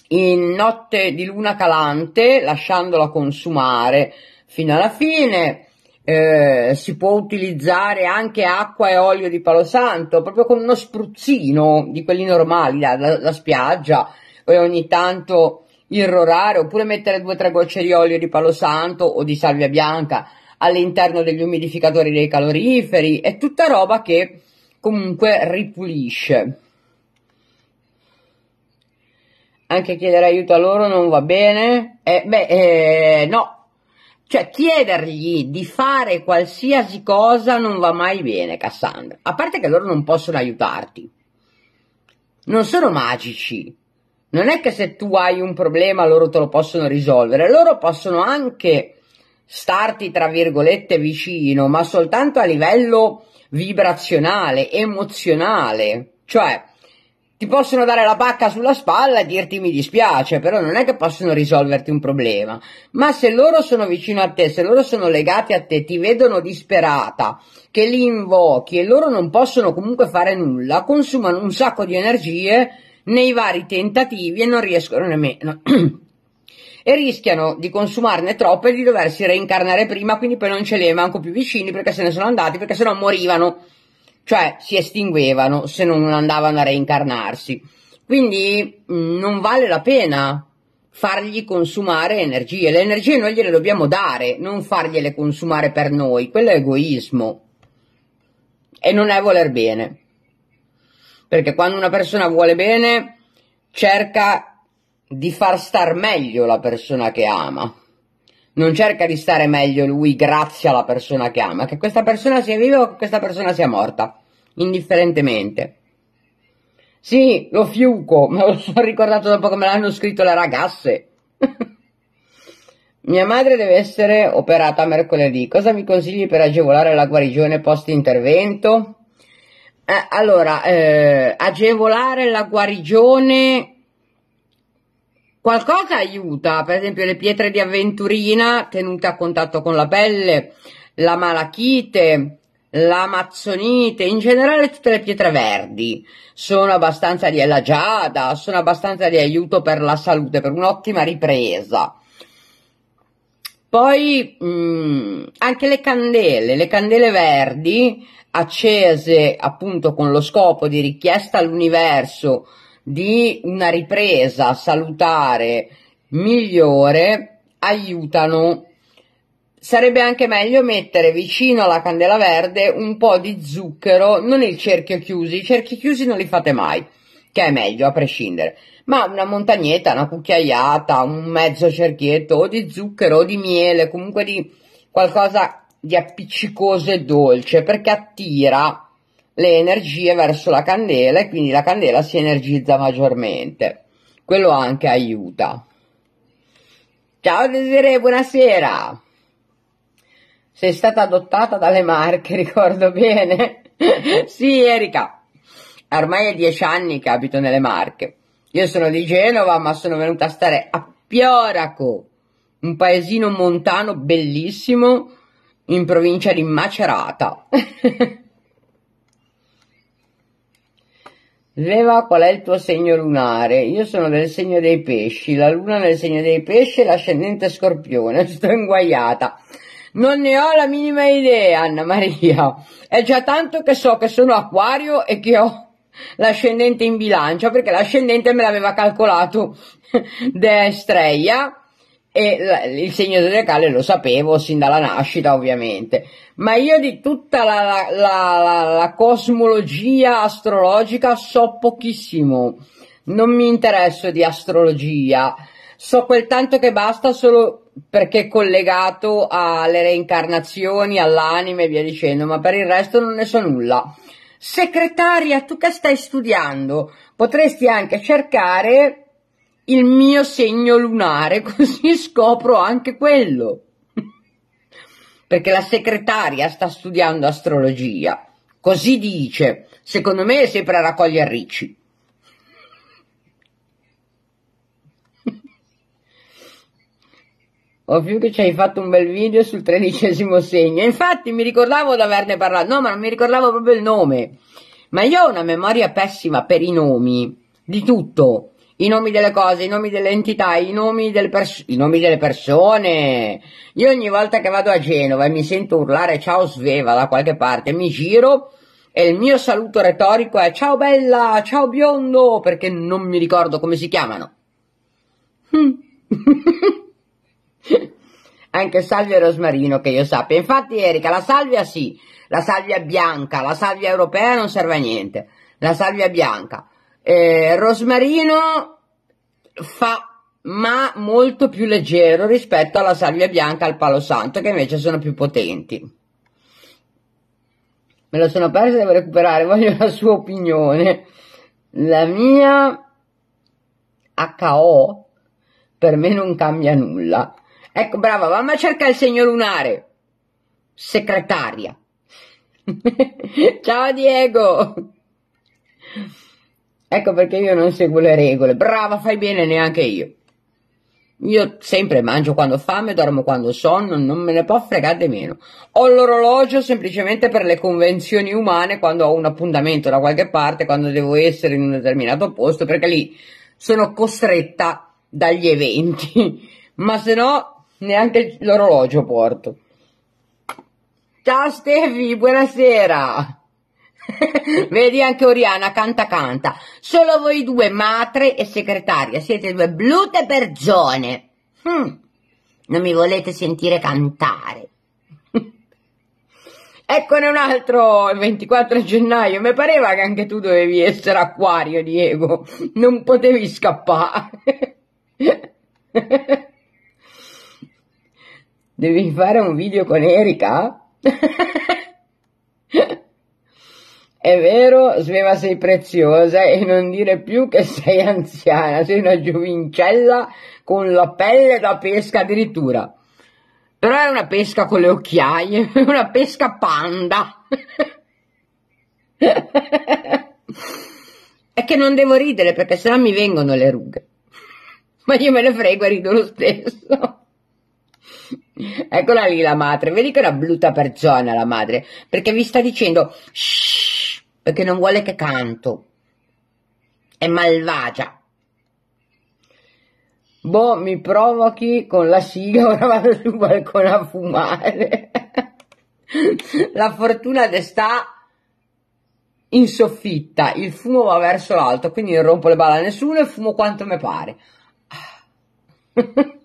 in notte di luna calante, lasciandola consumare fino alla fine. Eh, si può utilizzare anche acqua e olio di palo santo, proprio con uno spruzzino di quelli normali, la, la, la spiaggia, e ogni tanto irrorare, oppure mettere due o tre gocce di olio di palo santo o di salvia bianca all'interno degli umidificatori dei caloriferi, è tutta roba che comunque ripulisce. Anche chiedere aiuto a loro non va bene? Eh, beh, eh, no. Cioè, chiedergli di fare qualsiasi cosa non va mai bene, Cassandra. A parte che loro non possono aiutarti. Non sono magici. Non è che se tu hai un problema loro te lo possono risolvere. Loro possono anche starti tra virgolette vicino, ma soltanto a livello vibrazionale, emozionale. Cioè, ti possono dare la pacca sulla spalla e dirti mi dispiace, però non è che possono risolverti un problema. Ma se loro sono vicino a te, se loro sono legati a te, ti vedono disperata, che li invochi e loro non possono comunque fare nulla, consumano un sacco di energie nei vari tentativi e non riescono nemmeno e rischiano di consumarne troppe e di doversi reincarnare prima, quindi poi non ce li manco più vicini perché se ne sono andati, perché se no morivano, cioè si estinguevano se non andavano a reincarnarsi. Quindi mh, mm, non vale la pena fargli consumare energie. Le energie noi gliele dobbiamo dare, non fargliele consumare per noi. Quello è egoismo e non è voler bene. Perché quando una persona vuole bene, cerca di far star meglio la persona che ama. Non cerca di stare meglio lui grazie alla persona che ama, che questa persona sia viva o che questa persona sia morta, indifferentemente. Sì, lo fiuco, me lo sono ricordato dopo che me l'hanno scritto le ragazze. Mia madre deve essere operata mercoledì. Cosa mi consigli per agevolare la guarigione post intervento? Eh, allora, eh, agevolare la guarigione Qualcosa aiuta, per esempio le pietre di avventurina tenute a contatto con la pelle, la malachite, l'amazzonite, in generale tutte le pietre verdi sono abbastanza di la giada, sono abbastanza di aiuto per la salute, per un'ottima ripresa. Poi mh, mm, anche le candele, le candele verdi accese appunto con lo scopo di richiesta all'universo di una ripresa salutare migliore aiutano. Sarebbe anche meglio mettere vicino alla candela verde un po' di zucchero, non il cerchio chiusi, i cerchi chiusi non li fate mai, che è meglio a prescindere, ma una montagnetta, una cucchiaiata, un mezzo cerchietto o di zucchero o di miele, comunque di qualcosa di appiccicoso e dolce, perché attira le energie verso la candela e quindi la candela si energizza maggiormente. Quello anche aiuta. Ciao Desiree, buonasera. Sei stata adottata dalle Marche, ricordo bene. sì, Erika. Ormai è dieci anni che abito nelle Marche. Io sono di Genova, ma sono venuta a stare a Pioraco, un paesino montano bellissimo in provincia di Macerata. Leva qual è il tuo segno lunare? Io sono del segno dei pesci, la luna nel segno dei pesci e l'ascendente scorpione, sto inguaiata. Non ne ho la minima idea, Anna Maria. È già tanto che so che sono acquario e che ho l'ascendente in bilancia, perché l'ascendente me l'aveva calcolato De Estrella e il segno zodiacale lo sapevo sin dalla nascita ovviamente, ma io di tutta la, la, la, la, cosmologia astrologica so pochissimo, non mi interesso di astrologia, so quel tanto che basta solo perché è collegato alle reincarnazioni, all'anime e via dicendo, ma per il resto non ne so nulla. Segretaria, tu che stai studiando? Potresti anche cercare il mio segno lunare, così scopro anche quello. Perché la segretaria sta studiando astrologia, così dice, secondo me è sempre a raccogliere ricci. O più che ci hai fatto un bel video sul tredicesimo segno. Infatti mi ricordavo di averne parlato, no, ma non mi ricordavo proprio il nome. Ma io ho una memoria pessima per i nomi, di tutto i nomi delle cose, i nomi delle entità, i nomi, del i nomi delle persone. Io ogni volta che vado a Genova e mi sento urlare ciao Sveva da qualche parte, mi giro e il mio saluto retorico è ciao bella, ciao biondo, perché non mi ricordo come si chiamano. Hmm. Anche salvia rosmarino che io sappia. Infatti Erika, la salvia sì, la salvia bianca, la salvia europea non serve a niente. La salvia bianca eh, rosmarino fa ma molto più leggero rispetto alla salvia bianca al palo santo che invece sono più potenti me lo sono perso devo recuperare voglio la sua opinione la mia HO per me non cambia nulla ecco brava a cercare il segno lunare segretaria ciao Diego Ecco perché io non seguo le regole. Brava, fai bene neanche io. Io sempre mangio quando ho fame, dormo quando sonno, non me ne può fregare di meno. Ho l'orologio semplicemente per le convenzioni umane quando ho un appuntamento da qualche parte, quando devo essere in un determinato posto, perché lì sono costretta dagli eventi. Ma se no, neanche l'orologio porto. Ciao Stefi, buonasera! Vedi anche Oriana, canta canta. Solo voi due, madre e segretaria, siete due blute pergione. Hm. Non mi volete sentire cantare. Eccone un altro il 24 gennaio. Mi pareva che anche tu dovevi essere acquario, Diego. Non potevi scappare. Devi fare un video con Erika? È vero, Sveva sei preziosa e non dire più che sei anziana, sei una giovincella con la pelle da pesca addirittura. Però è una pesca con le occhiaie, è una pesca panda. è che non devo ridere perché sennò mi vengono le rughe. Ma io me ne frego e rido lo stesso. Eccola lì la madre, vedi che è una brutta persona la madre, perché vi sta dicendo shh, perché non vuole che canto. È malvagia. Boh, mi provochi con la sigla, ora vado sul balcone a fumare. la fortuna sta in soffitta, il fumo va verso l'alto, quindi non rompo le balle a nessuno e fumo quanto mi pare.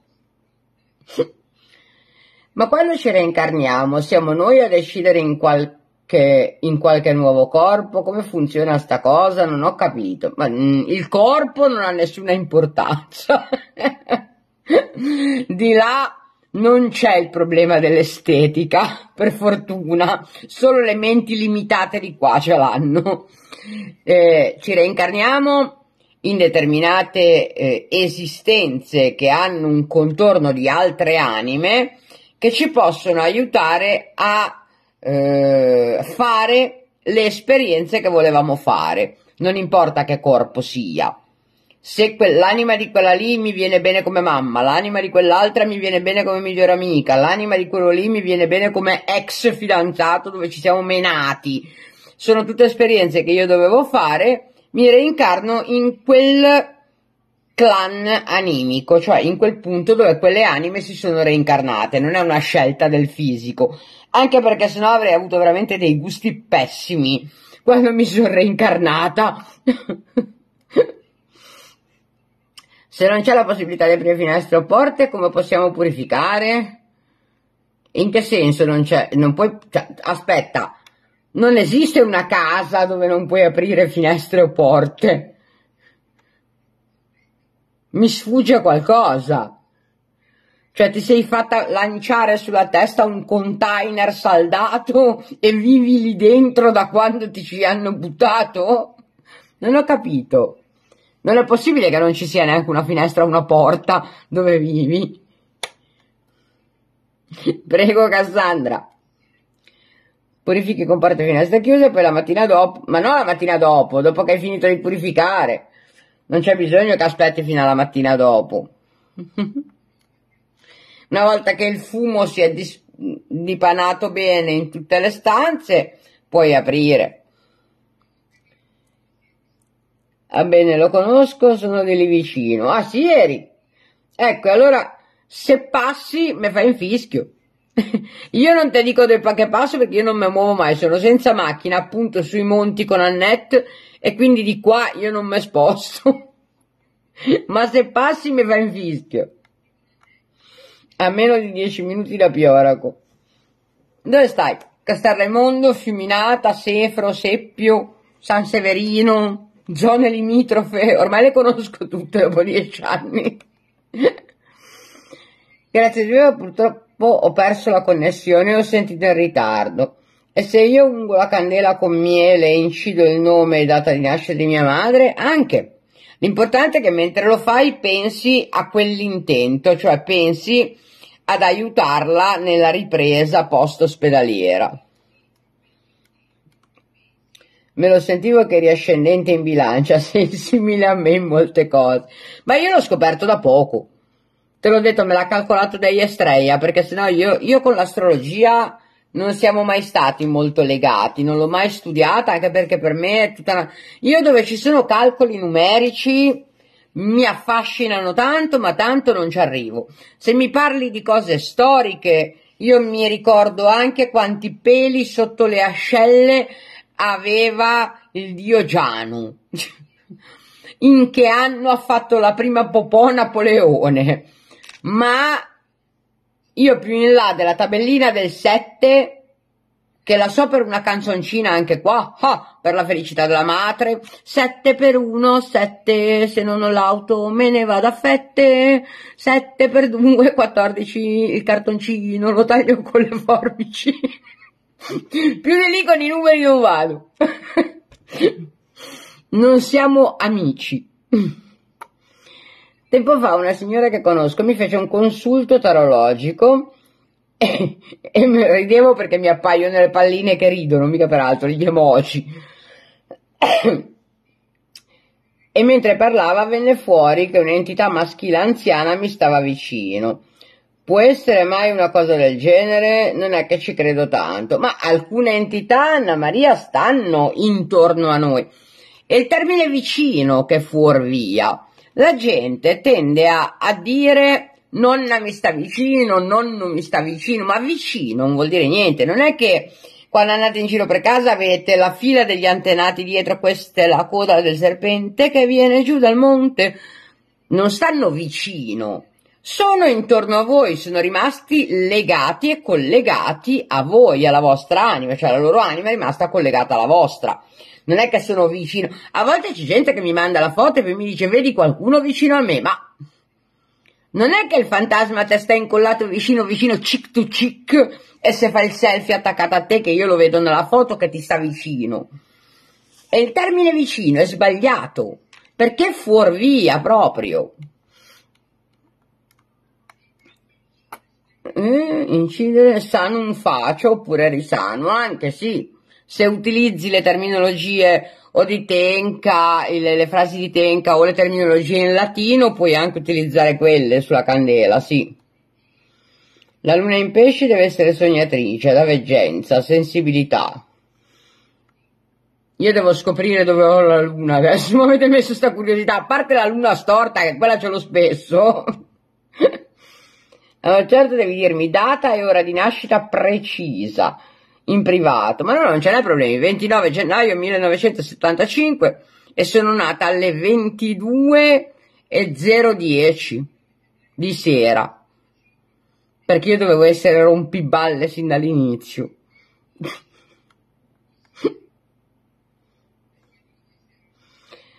Ma quando ci reincarniamo siamo noi a decidere in qual che in qualche nuovo corpo, come funziona sta cosa, non ho capito, ma mh, mm, il corpo non ha nessuna importanza. Di là non c'è il problema dell'estetica, per fortuna, solo le menti limitate di qua ce l'hanno. Eh, ci reincarniamo in determinate eh, esistenze che hanno un contorno di altre anime che ci possono aiutare a eh, fare le esperienze che volevamo fare, non importa che corpo sia. Se l'anima di quella lì mi viene bene come mamma, l'anima di quell'altra mi viene bene come migliore amica, l'anima di quello lì mi viene bene come ex fidanzato dove ci siamo menati. Sono tutte esperienze che io dovevo fare, mi reincarno in quel clan animico, cioè in quel punto dove quelle anime si sono reincarnate, non è una scelta del fisico anche perché sennò avrei avuto veramente dei gusti pessimi quando mi sono reincarnata. Se non c'è la possibilità di aprire finestre o porte, come possiamo purificare? In che senso non c'è? Non puoi. Cioè, aspetta, non esiste una casa dove non puoi aprire finestre o porte. Mi sfugge qualcosa. Cioè ti sei fatta lanciare sulla testa un container saldato e vivi lì dentro da quando ti ci hanno buttato? Non ho capito. Non è possibile che non ci sia neanche una finestra o una porta dove vivi. Prego Cassandra. Purifichi con parte finestra chiusa e poi la mattina dopo, ma non la mattina dopo, dopo che hai finito di purificare. Non c'è bisogno che aspetti fino alla mattina dopo. Una volta che il fumo si è dipanato bene in tutte le stanze, puoi aprire. Ah bene, lo conosco, sono di lì vicino. Ah sì, eri Ecco, allora se passi mi fai un fischio. io non ti dico del che passo perché io non mi muovo mai, sono senza macchina, appunto sui monti con Annette e quindi di qua io non mi sposto. Ma se passi mi fai un fischio a meno di 10 minuti da Pioraco. Dove stai? Castel Raimondo, Fiuminata, Sefro, Seppio, San Severino, zone limitrofe, ormai le conosco tutte dopo 10 anni. Grazie a Dio, purtroppo ho perso la connessione e ho sentito in ritardo. E se io ungo la candela con miele e incido il nome e data di nascita di mia madre, anche. L'importante è che mentre lo fai pensi a quell'intento, cioè pensi ad aiutarla nella ripresa post-ospedaliera. Me lo sentivo che riascendente in bilancia, sei simile a me in molte cose, ma io l'ho scoperto da poco. Te l'ho detto, me l'ha calcolato degli Estrella, perché sennò io, io con l'astrologia non siamo mai stati molto legati, non l'ho mai studiata, anche perché per me è tutta una... Io dove ci sono calcoli numerici, mi affascinano tanto, ma tanto non ci arrivo. Se mi parli di cose storiche, io mi ricordo anche quanti peli sotto le ascelle aveva il dio Gianu. In che anno ha fatto la prima popò Napoleone? Ma io più in là della tabellina del 7 che la so per una canzoncina anche qua, ah, per la felicità della madre, 7 per 1, 7, se non ho l'auto me ne vado a fette, 7 per 2, 14, il cartoncino lo taglio con le forbici, più di lì con i numeri non vado, non siamo amici. Tempo fa una signora che conosco mi fece un consulto tarologico e, e ridevo perché mi appaiono le palline che ridono, mica peraltro, gli emoji. e mentre parlava venne fuori che un'entità maschile anziana mi stava vicino. Può essere mai una cosa del genere? Non è che ci credo tanto, ma alcune entità, Anna Maria, stanno intorno a noi. E il termine vicino che fuorvia. La gente tende a, a dire nonna mi sta vicino, nonno mi sta vicino, ma vicino non vuol dire niente, non è che quando andate in giro per casa avete la fila degli antenati dietro, questa è la coda del serpente che viene giù dal monte, non stanno vicino, sono intorno a voi, sono rimasti legati e collegati a voi, alla vostra anima, cioè la loro anima è rimasta collegata alla vostra. Non è che sono vicino. A volte c'è gente che mi manda la foto e mi dice vedi qualcuno vicino a me, ma non è che il fantasma te sta incollato vicino vicino cic to cic e se fa il selfie attaccato a te che io lo vedo nella foto che ti sta vicino. E il termine vicino è sbagliato perché è fuorvia proprio. Eh, incidere un facio oppure risano, anche sì, se utilizzi le terminologie o di Tenka, le, le, frasi di Tenka o le terminologie in latino, puoi anche utilizzare quelle sulla candela, sì. La luna in pesce deve essere sognatrice, da veggenza, sensibilità. Io devo scoprire dove ho la luna, adesso mi avete messo questa curiosità, a parte la luna storta, che quella ce l'ho spesso. allora, certo devi dirmi data e ora di nascita precisa in privato, ma no, non ce n'è problemi. 29 gennaio 1975 e sono nata alle 22.010 di sera. Perché io dovevo essere rompiballe sin dall'inizio.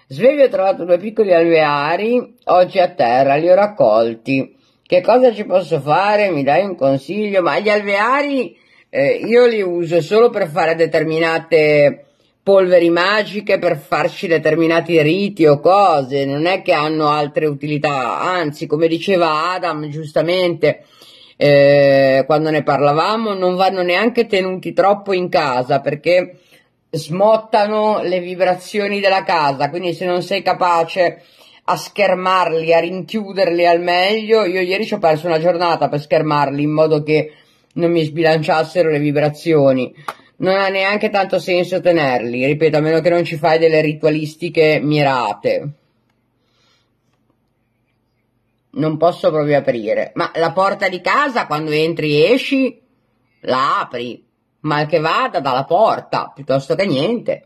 Sveglio ho trovato due piccoli alveari oggi a terra, li ho raccolti. Che cosa ci posso fare? Mi dai un consiglio? Ma gli alveari eh, io li uso solo per fare determinate polveri magiche, per farci determinati riti o cose, non è che hanno altre utilità, anzi, come diceva Adam giustamente eh, quando ne parlavamo, non vanno neanche tenuti troppo in casa perché smottano le vibrazioni della casa, quindi se non sei capace a schermarli, a rinchiuderli al meglio, io ieri ci ho perso una giornata per schermarli in modo che non mi sbilanciassero le vibrazioni. Non ha neanche tanto senso tenerli, ripeto, a meno che non ci fai delle ritualistiche mirate. Non posso proprio aprire. Ma la porta di casa, quando entri e esci, la apri. Mal che vada dalla porta, piuttosto che niente.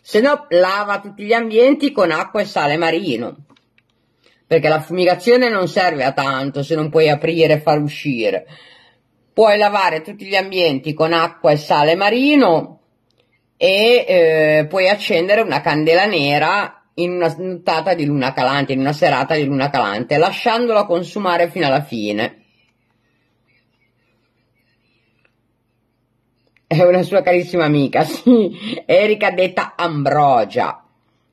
Se no, lava tutti gli ambienti con acqua e sale marino perché la fumigazione non serve a tanto se non puoi aprire e far uscire. Puoi lavare tutti gli ambienti con acqua e sale marino e eh, puoi accendere una candela nera in una nottata di luna calante, in una serata di luna calante, lasciandola consumare fino alla fine. È una sua carissima amica, sì, Erika detta Ambrogia.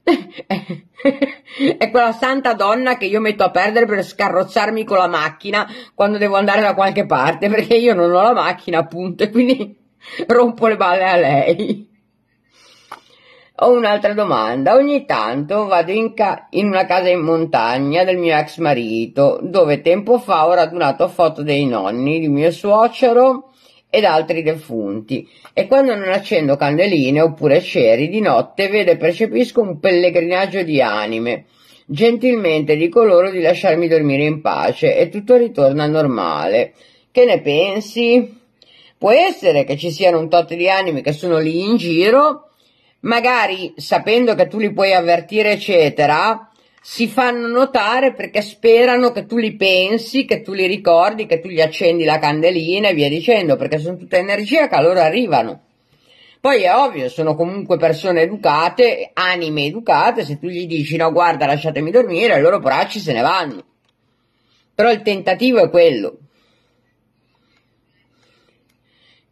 è quella santa donna che io metto a perdere per scarrozzarmi con la macchina quando devo andare da qualche parte perché io non ho la macchina appunto e quindi rompo le balle a lei ho un'altra domanda ogni tanto vado in, ca- in una casa in montagna del mio ex marito dove tempo fa ho radunato foto dei nonni di mio suocero ed altri defunti e quando non accendo candeline oppure ceri di notte vedo e percepisco un pellegrinaggio di anime. Gentilmente dico loro di lasciarmi dormire in pace e tutto ritorna normale. Che ne pensi? Può essere che ci siano un tot di anime che sono lì in giro, magari sapendo che tu li puoi avvertire, eccetera, si fanno notare perché sperano che tu li pensi, che tu li ricordi, che tu gli accendi la candelina e via dicendo, perché sono tutta energia che a loro arrivano. Poi è ovvio, sono comunque persone educate, anime educate, se tu gli dici no guarda lasciatemi dormire, i loro bracci se ne vanno. Però il tentativo è quello.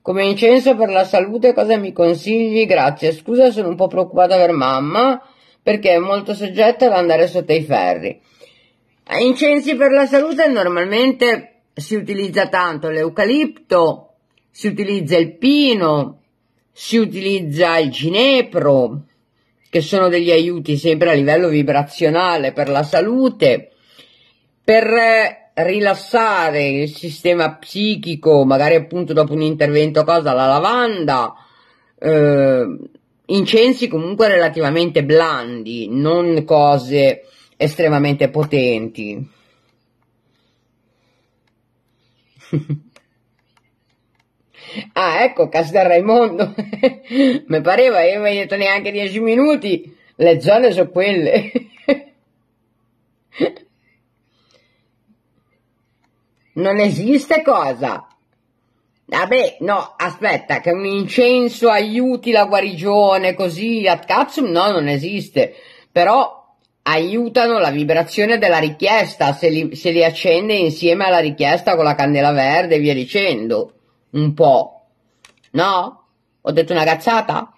Come incenso per la salute cosa mi consigli? Grazie, scusa sono un po' preoccupata per mamma, perché è molto soggetto ad andare sotto i ferri. Incensi per la salute normalmente si utilizza tanto l'eucalipto, si utilizza il pino, si utilizza il ginepro, che sono degli aiuti sempre a livello vibrazionale per la salute, per eh, rilassare il sistema psichico, magari appunto dopo un intervento cosa, la lavanda, eh, incensi comunque relativamente blandi, non cose estremamente potenti. ah, ecco Castel Raimondo. Mi pareva, io non mi detto neanche 10 minuti. Le zone sono quelle. non esiste cosa. Vabbè, no, aspetta, che un incenso aiuti la guarigione così, ad capsum no, non esiste. Però aiutano la vibrazione della richiesta, se li, se li accende insieme alla richiesta con la candela verde e via dicendo. Un po'. No? Ho detto una cazzata?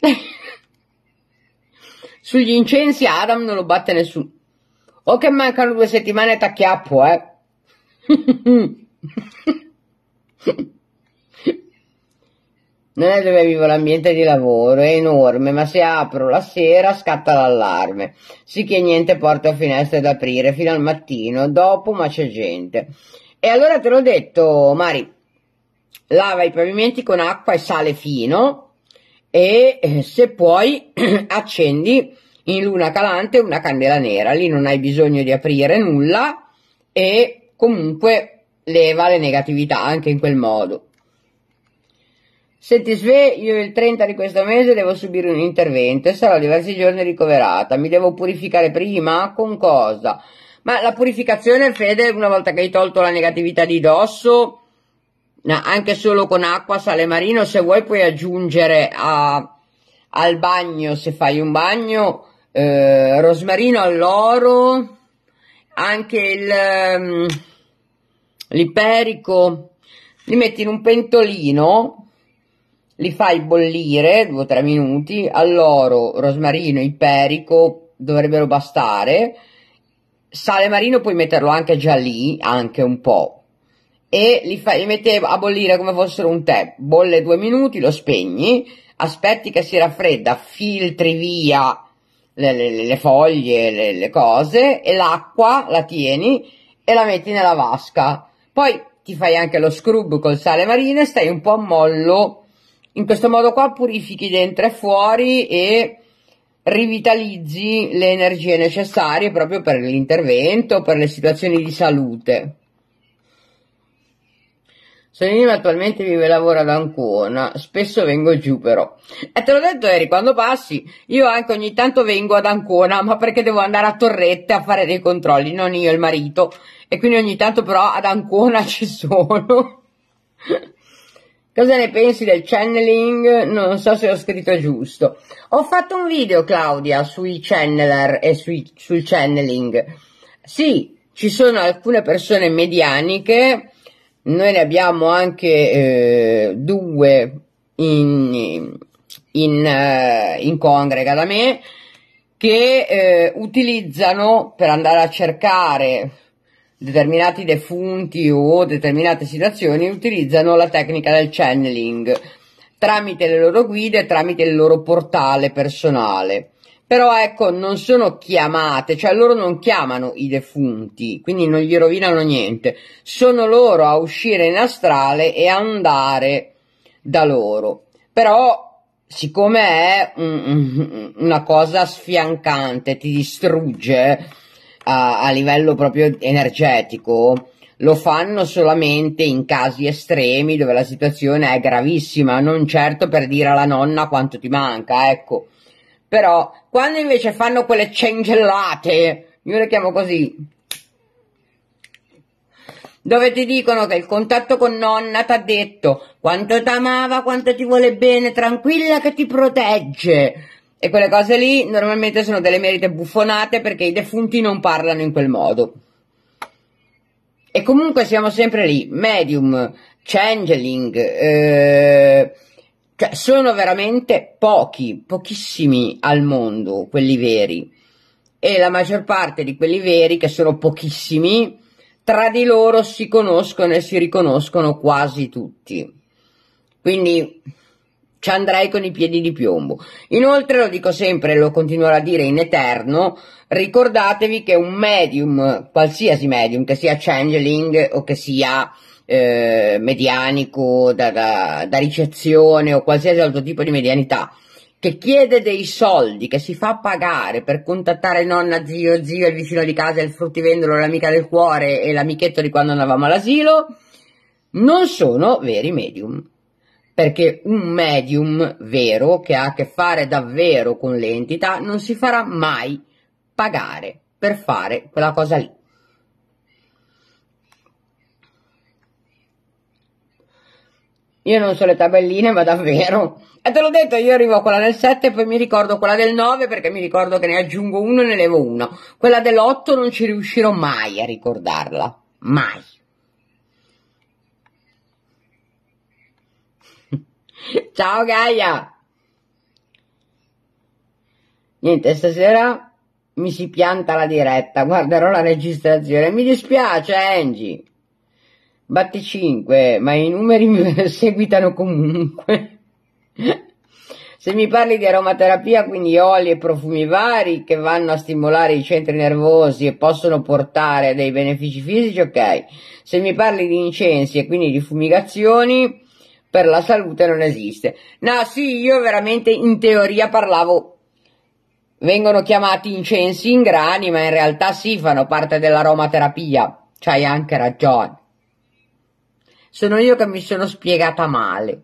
Sugli incensi Adam non lo batte nessuno. O oh, che mancano due settimane t'acchiappo, eh. Non è dove vivo l'ambiente di lavoro, è enorme, ma se apro la sera scatta l'allarme. Sì che niente porto a finestre ad aprire fino al mattino, dopo ma c'è gente. E allora te l'ho detto, Mari, lava i pavimenti con acqua e sale fino e eh, se puoi accendi in luna calante una candela nera, lì non hai bisogno di aprire nulla e comunque leva le negatività anche in quel modo. Se ti svegli, io il 30 di questo mese devo subire un intervento e sarò diversi giorni ricoverata. Mi devo purificare prima? Con cosa? Ma la purificazione, Fede, una volta che hai tolto la negatività di dosso, anche solo con acqua, sale marino, se vuoi puoi aggiungere a, al bagno, se fai un bagno, eh, rosmarino all'oro, anche il... Um, l'iperico, li metti in un pentolino, li fai bollire 2-3 minuti, all'oro, rosmarino, iperico dovrebbero bastare, sale marino puoi metterlo anche già lì, anche un po', e li, fai, li metti a bollire come fossero un tè, bolle 2 minuti, lo spegni, aspetti che si raffredda, filtri via le, le, le foglie, le, le cose, e l'acqua la tieni e la metti nella vasca poi ti fai anche lo scrub col sale marino e stai un po' a mollo. In questo modo qua purifichi dentro e fuori e rivitalizzi le energie necessarie proprio per l'intervento, per le situazioni di salute. Sonnino attualmente vive e lavora ad Ancona, spesso vengo giù però. E te l'ho detto Eri, quando passi, io anche ogni tanto vengo ad Ancona, ma perché devo andare a Torrette a fare dei controlli, non io, il marito. E quindi ogni tanto però ad Ancona ci sono. Cosa ne pensi del channeling? Non so se ho scritto giusto. Ho fatto un video, Claudia, sui channeler e sui, sul channeling. Sì, ci sono alcune persone medianiche noi ne abbiamo anche eh, due in, in, eh, in, congrega da me che eh, utilizzano per andare a cercare determinati defunti o determinate situazioni utilizzano la tecnica del channeling tramite le loro guide, tramite il loro portale personale. Però ecco, non sono chiamate, cioè loro non chiamano i defunti, quindi non gli rovinano niente. Sono loro a uscire in astrale e andare da loro. Però siccome è un, una cosa sfiancante, ti distrugge eh, a, a, livello proprio energetico, lo fanno solamente in casi estremi dove la situazione è gravissima, non certo per dire alla nonna quanto ti manca, ecco. Però quando invece fanno quelle cengellate, io le chiamo così, dove ti dicono che il contatto con nonna ti ha detto quanto t'amava, quanto ti vuole bene, tranquilla che ti protegge. E quelle cose lì normalmente sono delle merite buffonate perché i defunti non parlano in quel modo. E comunque siamo sempre lì, medium, changeling, eh, cioè, sono veramente pochi, pochissimi al mondo quelli veri e la maggior parte di quelli veri, che sono pochissimi, tra di loro si conoscono e si riconoscono quasi tutti. Quindi ci andrei con i piedi di piombo. Inoltre lo dico sempre e lo continuerò a dire in eterno, ricordatevi che un medium, qualsiasi medium, che sia changeling o che sia eh, medianico, da, da, da ricezione o qualsiasi altro tipo di medianità, che chiede dei soldi, che si fa pagare per contattare nonna, zio, zio, il vicino di casa, il fruttivendolo, l'amica del cuore e l'amichetto di quando andavamo all'asilo, non sono veri medium. Perché un medium vero, che ha a che fare davvero con l'entità, non si farà mai pagare per fare quella cosa lì. Io non so le tabelline, ma davvero. E te l'ho detto, io arrivo a quella del 7 e poi mi ricordo quella del 9 perché mi ricordo che ne aggiungo uno e ne levo uno. Quella dell'8 non ci riuscirò mai a ricordarla. Mai. Ciao Gaia! Niente, stasera mi si pianta la diretta, guarderò la registrazione. Mi dispiace, Angie batti 5, ma i numeri mi seguitano comunque. Se mi parli di aromaterapia, quindi oli e profumi vari che vanno a stimolare i centri nervosi e possono portare dei benefici fisici, ok. Se mi parli di incensi e quindi di fumigazioni, per la salute non esiste. No, sì, io veramente in teoria parlavo vengono chiamati incensi in grani, ma in realtà sì, fanno parte dell'aromaterapia. C'hai anche ragione. Sono io che mi sono spiegata male.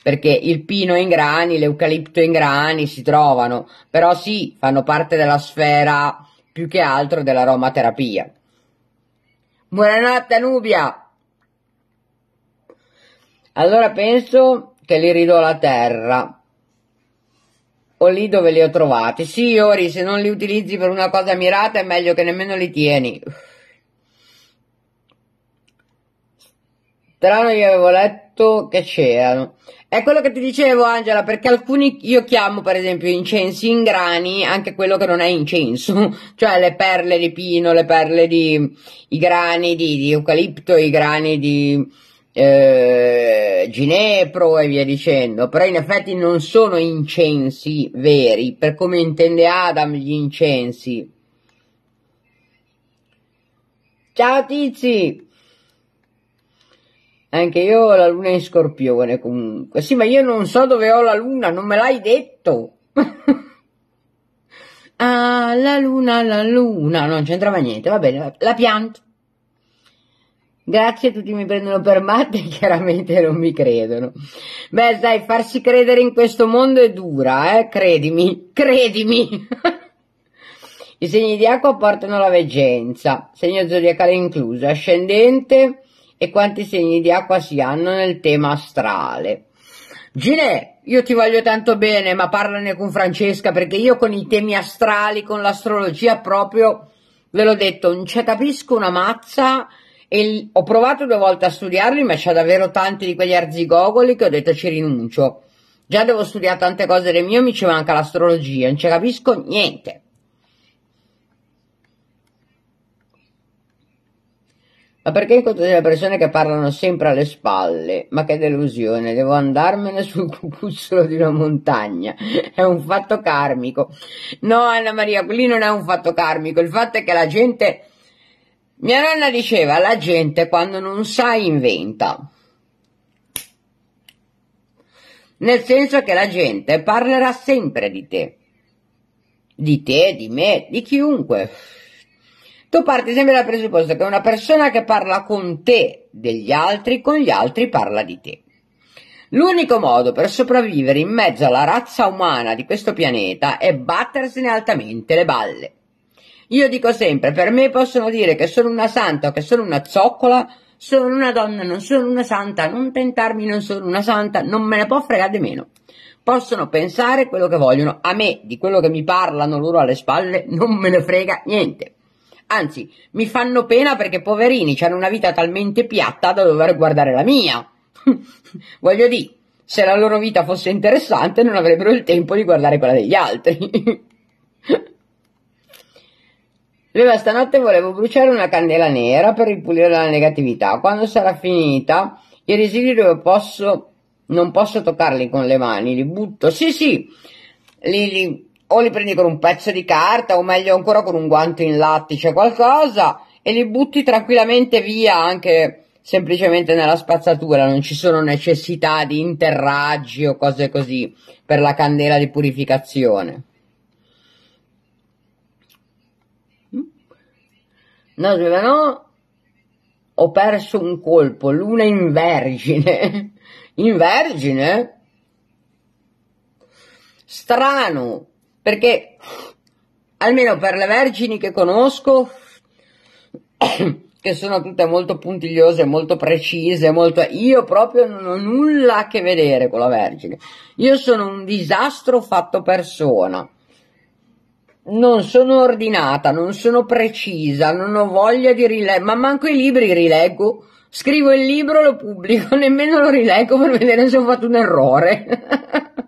Perché il pino in grani, l'eucalipto in grani si trovano, però sì, fanno parte della sfera più che altro dell'aromaterapia. Buonanotte Nubia! Allora penso che li ridò la terra. O lì dove li ho trovati. Sì, Ori, se non li utilizzi per una cosa mirata è meglio che nemmeno li tieni. però non gli avevo letto che c'erano. È quello che ti dicevo, Angela, perché alcuni io chiamo, per esempio, incensi in grani, anche quello che non è incenso, cioè le perle di pino, le perle di i grani di, di eucalipto, i grani di eh, ginepro e via dicendo. Però in effetti non sono incensi veri, per come intende Adam gli incensi. Ciao tizi! Anche io ho la luna in scorpione comunque. Sì, ma io non so dove ho la luna, non me l'hai detto. ah, la luna, la luna, non c'entrava niente, va bene, la pianto. Grazie, tutti mi prendono per matta e chiaramente non mi credono. Beh, sai, farsi credere in questo mondo è dura, eh? Credimi, credimi. I segni di acqua portano la veggenza, segno zodiacale incluso, ascendente, e quanti segni di acqua si hanno nel tema astrale. Gine, io ti voglio tanto bene, ma parlane con Francesca perché io con i temi astrali, con l'astrologia proprio, ve l'ho detto, non ci capisco una mazza e ho provato due volte a studiarli, ma c'è davvero tanti di quegli arzigogoli che ho detto ci rinuncio. Già devo studiare tante cose del mio, mi ci manca l'astrologia, non ci capisco niente. Ma perché incontro delle persone che parlano sempre alle spalle? Ma che delusione, devo andarmene sul cucuzzolo di una montagna. È un fatto karmico. No, Anna Maria, lì non è un fatto karmico. Il fatto è che la gente... Mia nonna diceva, la gente quando non sa inventa. Nel senso che la gente parlerà sempre di te. Di te, di me, di chiunque tu parti sempre dal presupposto che una persona che parla con te degli altri, con gli altri parla di te. L'unico modo per sopravvivere in mezzo alla razza umana di questo pianeta è battersene altamente le balle. Io dico sempre, per me possono dire che sono una santa o che sono una zoccola, sono una donna, non sono una santa, non tentarmi, non sono una santa, non me ne può fregare di meno. Possono pensare quello che vogliono, a me di quello che mi parlano loro alle spalle non me ne frega niente. Anzi, mi fanno pena perché poverini hanno una vita talmente piatta da dover guardare la mia. Voglio dire, se la loro vita fosse interessante non avrebbero il tempo di guardare quella degli altri. Leva, stanotte volevo bruciare una candela nera per ripulire la negatività. Quando sarà finita, i residui dove posso, non posso toccarli con le mani, li butto. Sì, sì, li, li o li prendi con un pezzo di carta o meglio ancora con un guanto in lattice qualcosa e li butti tranquillamente via anche semplicemente nella spazzatura, non ci sono necessità di interraggi o cose così per la candela di purificazione. No, no, ho perso un colpo, luna in vergine. In vergine? Strano, perché almeno per le vergini che conosco, che sono tutte molto puntigliose, molto precise, molto... io proprio non ho nulla a che vedere con la vergine. Io sono un disastro fatto persona. Non sono ordinata, non sono precisa, non ho voglia di rileggere, ma manco i libri rileggo. Scrivo il libro, lo pubblico, nemmeno lo rileggo per vedere se ho fatto un errore.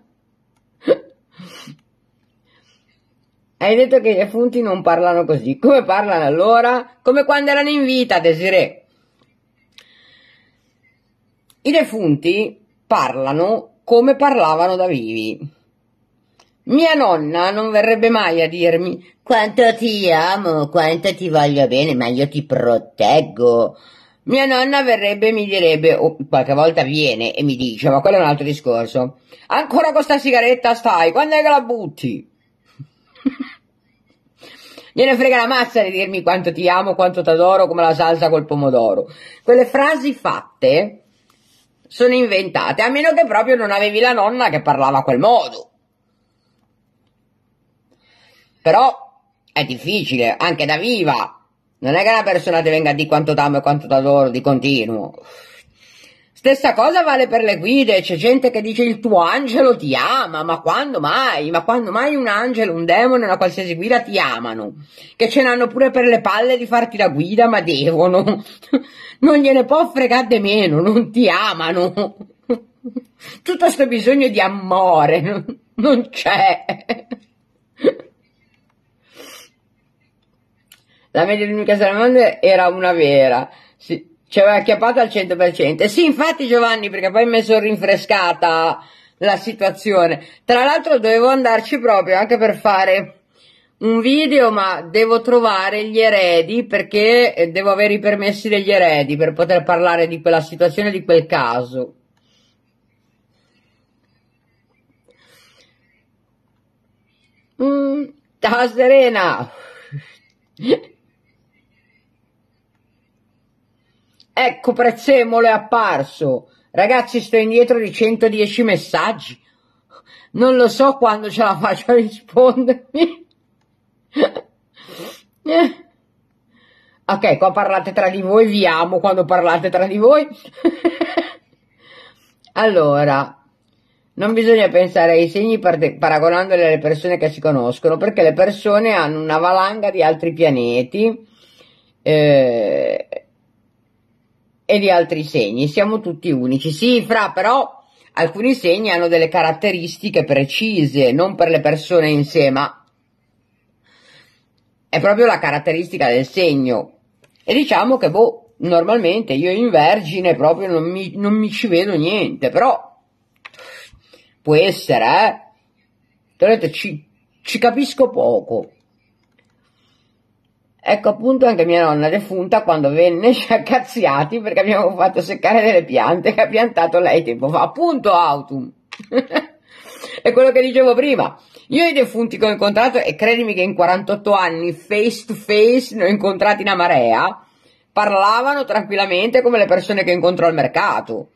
Hai detto che i defunti non parlano così. Come parlano allora? Come quando erano in vita, Desiree. I defunti parlano come parlavano da vivi. Mia nonna non verrebbe mai a dirmi quanto ti amo, quanto ti voglio bene, ma io ti proteggo. Mia nonna verrebbe e mi direbbe, o qualche volta viene e mi dice, ma quello è un altro discorso. Ancora con sta sigaretta stai, quando è che la butti? Gliene frega la mazza di dirmi quanto ti amo, quanto t'adoro, come la salsa col pomodoro. Quelle frasi fatte sono inventate, a meno che proprio non avevi la nonna che parlava a quel modo. Però è difficile, anche da viva. Non è che una persona ti venga a dire quanto t'amo e quanto t'adoro di continuo. Stessa cosa vale per le guide, c'è gente che dice il tuo angelo ti ama, ma quando mai? Ma quando mai un angelo, un demone, una qualsiasi guida ti amano? Che ce n'hanno pure per le palle di farti la guida, ma devono. Non gliene può fregare meno, non ti amano. Tutto questo bisogno di amore non c'è. La media di Mica Salamandre era una vera. Sì ci aveva acchiappato al 100%. Sì, infatti Giovanni, perché poi mi sono rinfrescata la situazione. Tra l'altro dovevo andarci proprio anche per fare un video, ma devo trovare gli eredi perché eh, devo avere i permessi degli eredi per poter parlare di quella situazione, di quel caso. Mm, ciao Serena! Ecco Prezzemolo è apparso. Ragazzi, sto indietro di 110 messaggi. Non lo so quando ce la faccio a rispondermi. ok, qua parlate tra di voi, vi amo quando parlate tra di voi. allora, non bisogna pensare ai segni paragonandoli alle persone che si conoscono, perché le persone hanno una valanga di altri pianeti. Eh, e di altri segni, siamo tutti unici. Sì, fra, però alcuni segni hanno delle caratteristiche precise, non per le persone in sé, ma è proprio la caratteristica del segno. E diciamo che, boh, normalmente io in vergine proprio non mi, non mi ci vedo niente, però può essere, eh? ci, ci capisco poco. Ecco appunto anche mia nonna defunta quando venne ci ha perché abbiamo fatto seccare delle piante che ha piantato lei tempo fa, appunto Autumn. È quello che dicevo prima. Io i defunti che ho incontrato, e credimi che in 48 anni face to face ne ho incontrati una marea, parlavano tranquillamente come le persone che incontro al mercato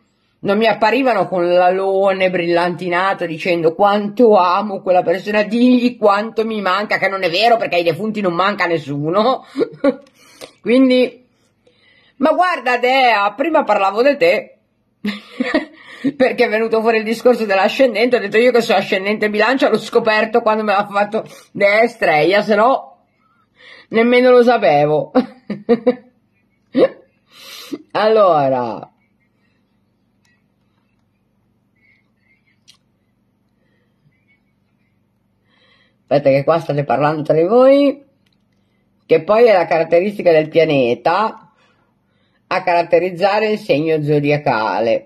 non mi apparivano con l'alone brillantinato dicendo quanto amo quella persona, digli quanto mi manca, che non è vero perché ai defunti non manca nessuno. Quindi, ma guarda Dea, prima parlavo di te, perché è venuto fuori il discorso dell'ascendente, ho detto io che sono ascendente bilancia, l'ho scoperto quando me l'ha fatto Dea Estrella, se no nemmeno lo sapevo. allora... aspetta che qua state parlando tra di voi, che poi è la caratteristica del pianeta a caratterizzare il segno zodiacale.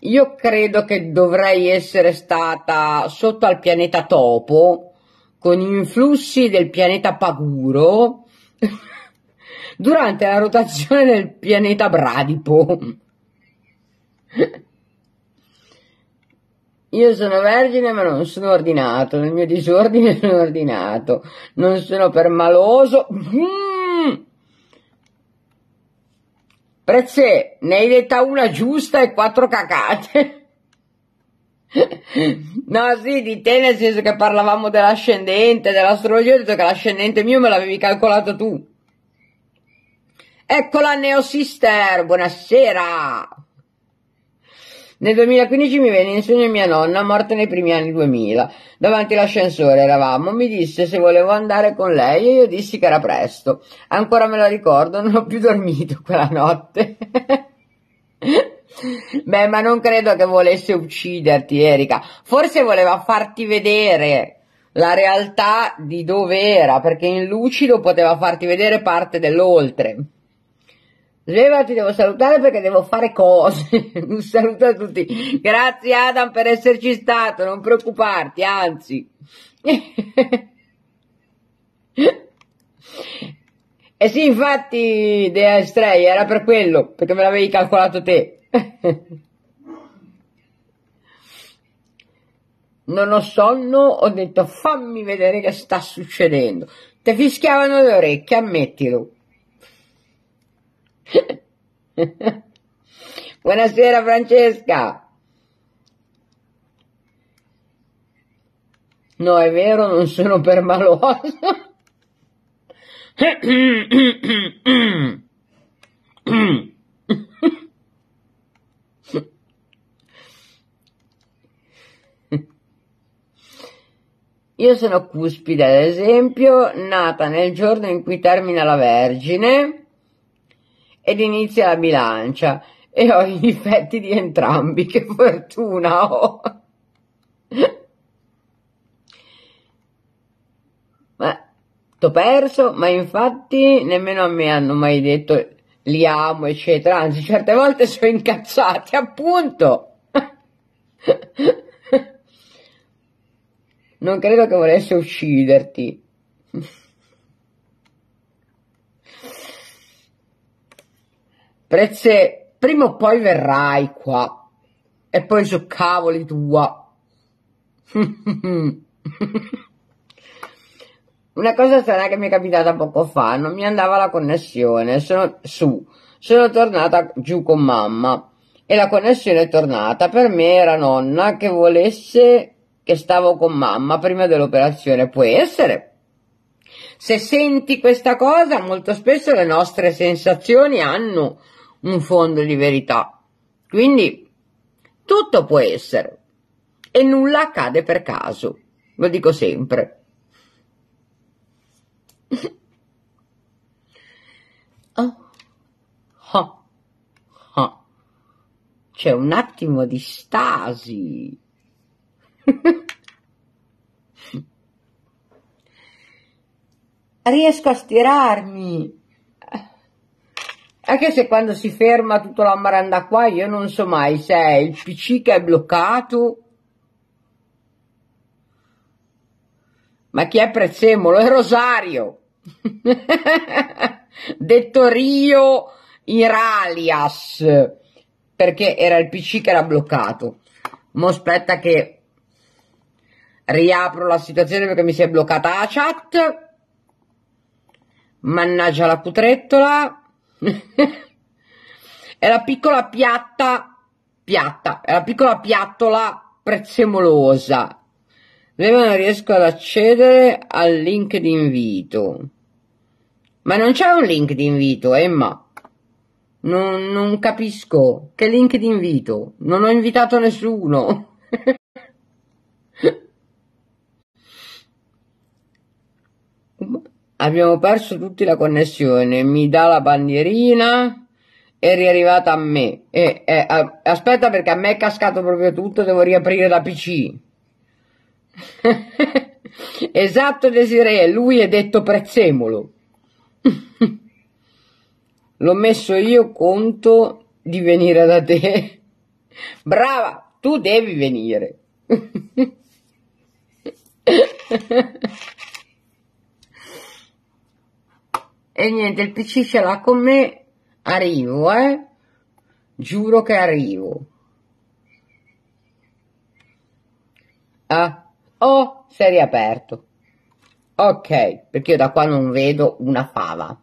Io credo che dovrei essere stata sotto al pianeta Topo, con influssi del pianeta Paguro, durante la rotazione del pianeta Bradipo. Io sono vergine ma non sono ordinato, nel mio disordine sono ordinato, non sono permaloso. Mm. Prezze, ne hai detta una giusta e quattro cacate. no, sì, di te nel senso che parlavamo dell'ascendente, dell'astrologia, ho detto che l'ascendente mio me l'avevi calcolato tu. Eccola Neo Sister, buonasera. Nel 2015 mi venne in sogno mia nonna, morta nei primi anni 2000. Davanti all'ascensore eravamo, mi disse se volevo andare con lei e io dissi che era presto. Ancora me la ricordo, non ho più dormito quella notte. Beh, ma non credo che volesse ucciderti, Erika. Forse voleva farti vedere la realtà di dove era, perché in lucido poteva farti vedere parte dell'oltre ti devo salutare perché devo fare cose. Un saluto a tutti. Grazie Adam per esserci stato, non preoccuparti, anzi. E sì, infatti, The Stray era per quello, perché me l'avevi calcolato te. non ho sonno, ho detto fammi vedere che sta succedendo. Ti fischiavano le orecchie, ammettilo. Buonasera Francesca. No, è vero, non sono permalosa. Io sono cuspide, ad esempio, nata nel giorno in cui termina la Vergine ed inizia la bilancia e ho i difetti di entrambi, che fortuna ho! ma t'ho perso, ma infatti nemmeno a me hanno mai detto li amo, eccetera, anzi certe volte sono incazzati, appunto! non credo che volesse ucciderti. Prezze, prima o poi verrai qua. E poi su cavoli tua. Una cosa strana che mi è capitata poco fa, non mi andava la connessione, sono su, sono tornata giù con mamma e la connessione è tornata. Per me era nonna che volesse che stavo con mamma prima dell'operazione, può essere. Se senti questa cosa, molto spesso le nostre sensazioni hanno un fondo di verità. Quindi tutto può essere e nulla accade per caso, lo dico sempre. oh. Oh. Oh. C'è un attimo di stasi. Riesco a stirarmi anche se quando si ferma tutta la maranda qua, io non so mai se è il PC che è bloccato. Ma chi è Prezzemolo? È Rosario. Detto Rio Iralias. Perché era il PC che era bloccato. Mo aspetta che riapro la situazione perché mi si è bloccata la chat. Mannaggia la putrettola è la piccola piatta, piatta, è la piccola piattola prezzemolosa. Leva non riesco ad accedere al link di invito. Ma non c'è un link di invito, Emma. Non, non capisco. Che link di invito? Non ho invitato nessuno. Abbiamo perso tutti la connessione. Mi dà la bandierina. È riarrivata a me. E, e, a, aspetta perché a me è cascato proprio tutto. Devo riaprire la PC. esatto Desiree. Lui è detto prezzemolo. L'ho messo io conto di venire da te. Brava, tu devi venire. E niente, il PC ce l'ha con me, arrivo, eh. Giuro che arrivo. Ah, oh, si è riaperto. Ok, perché io da qua non vedo una fava.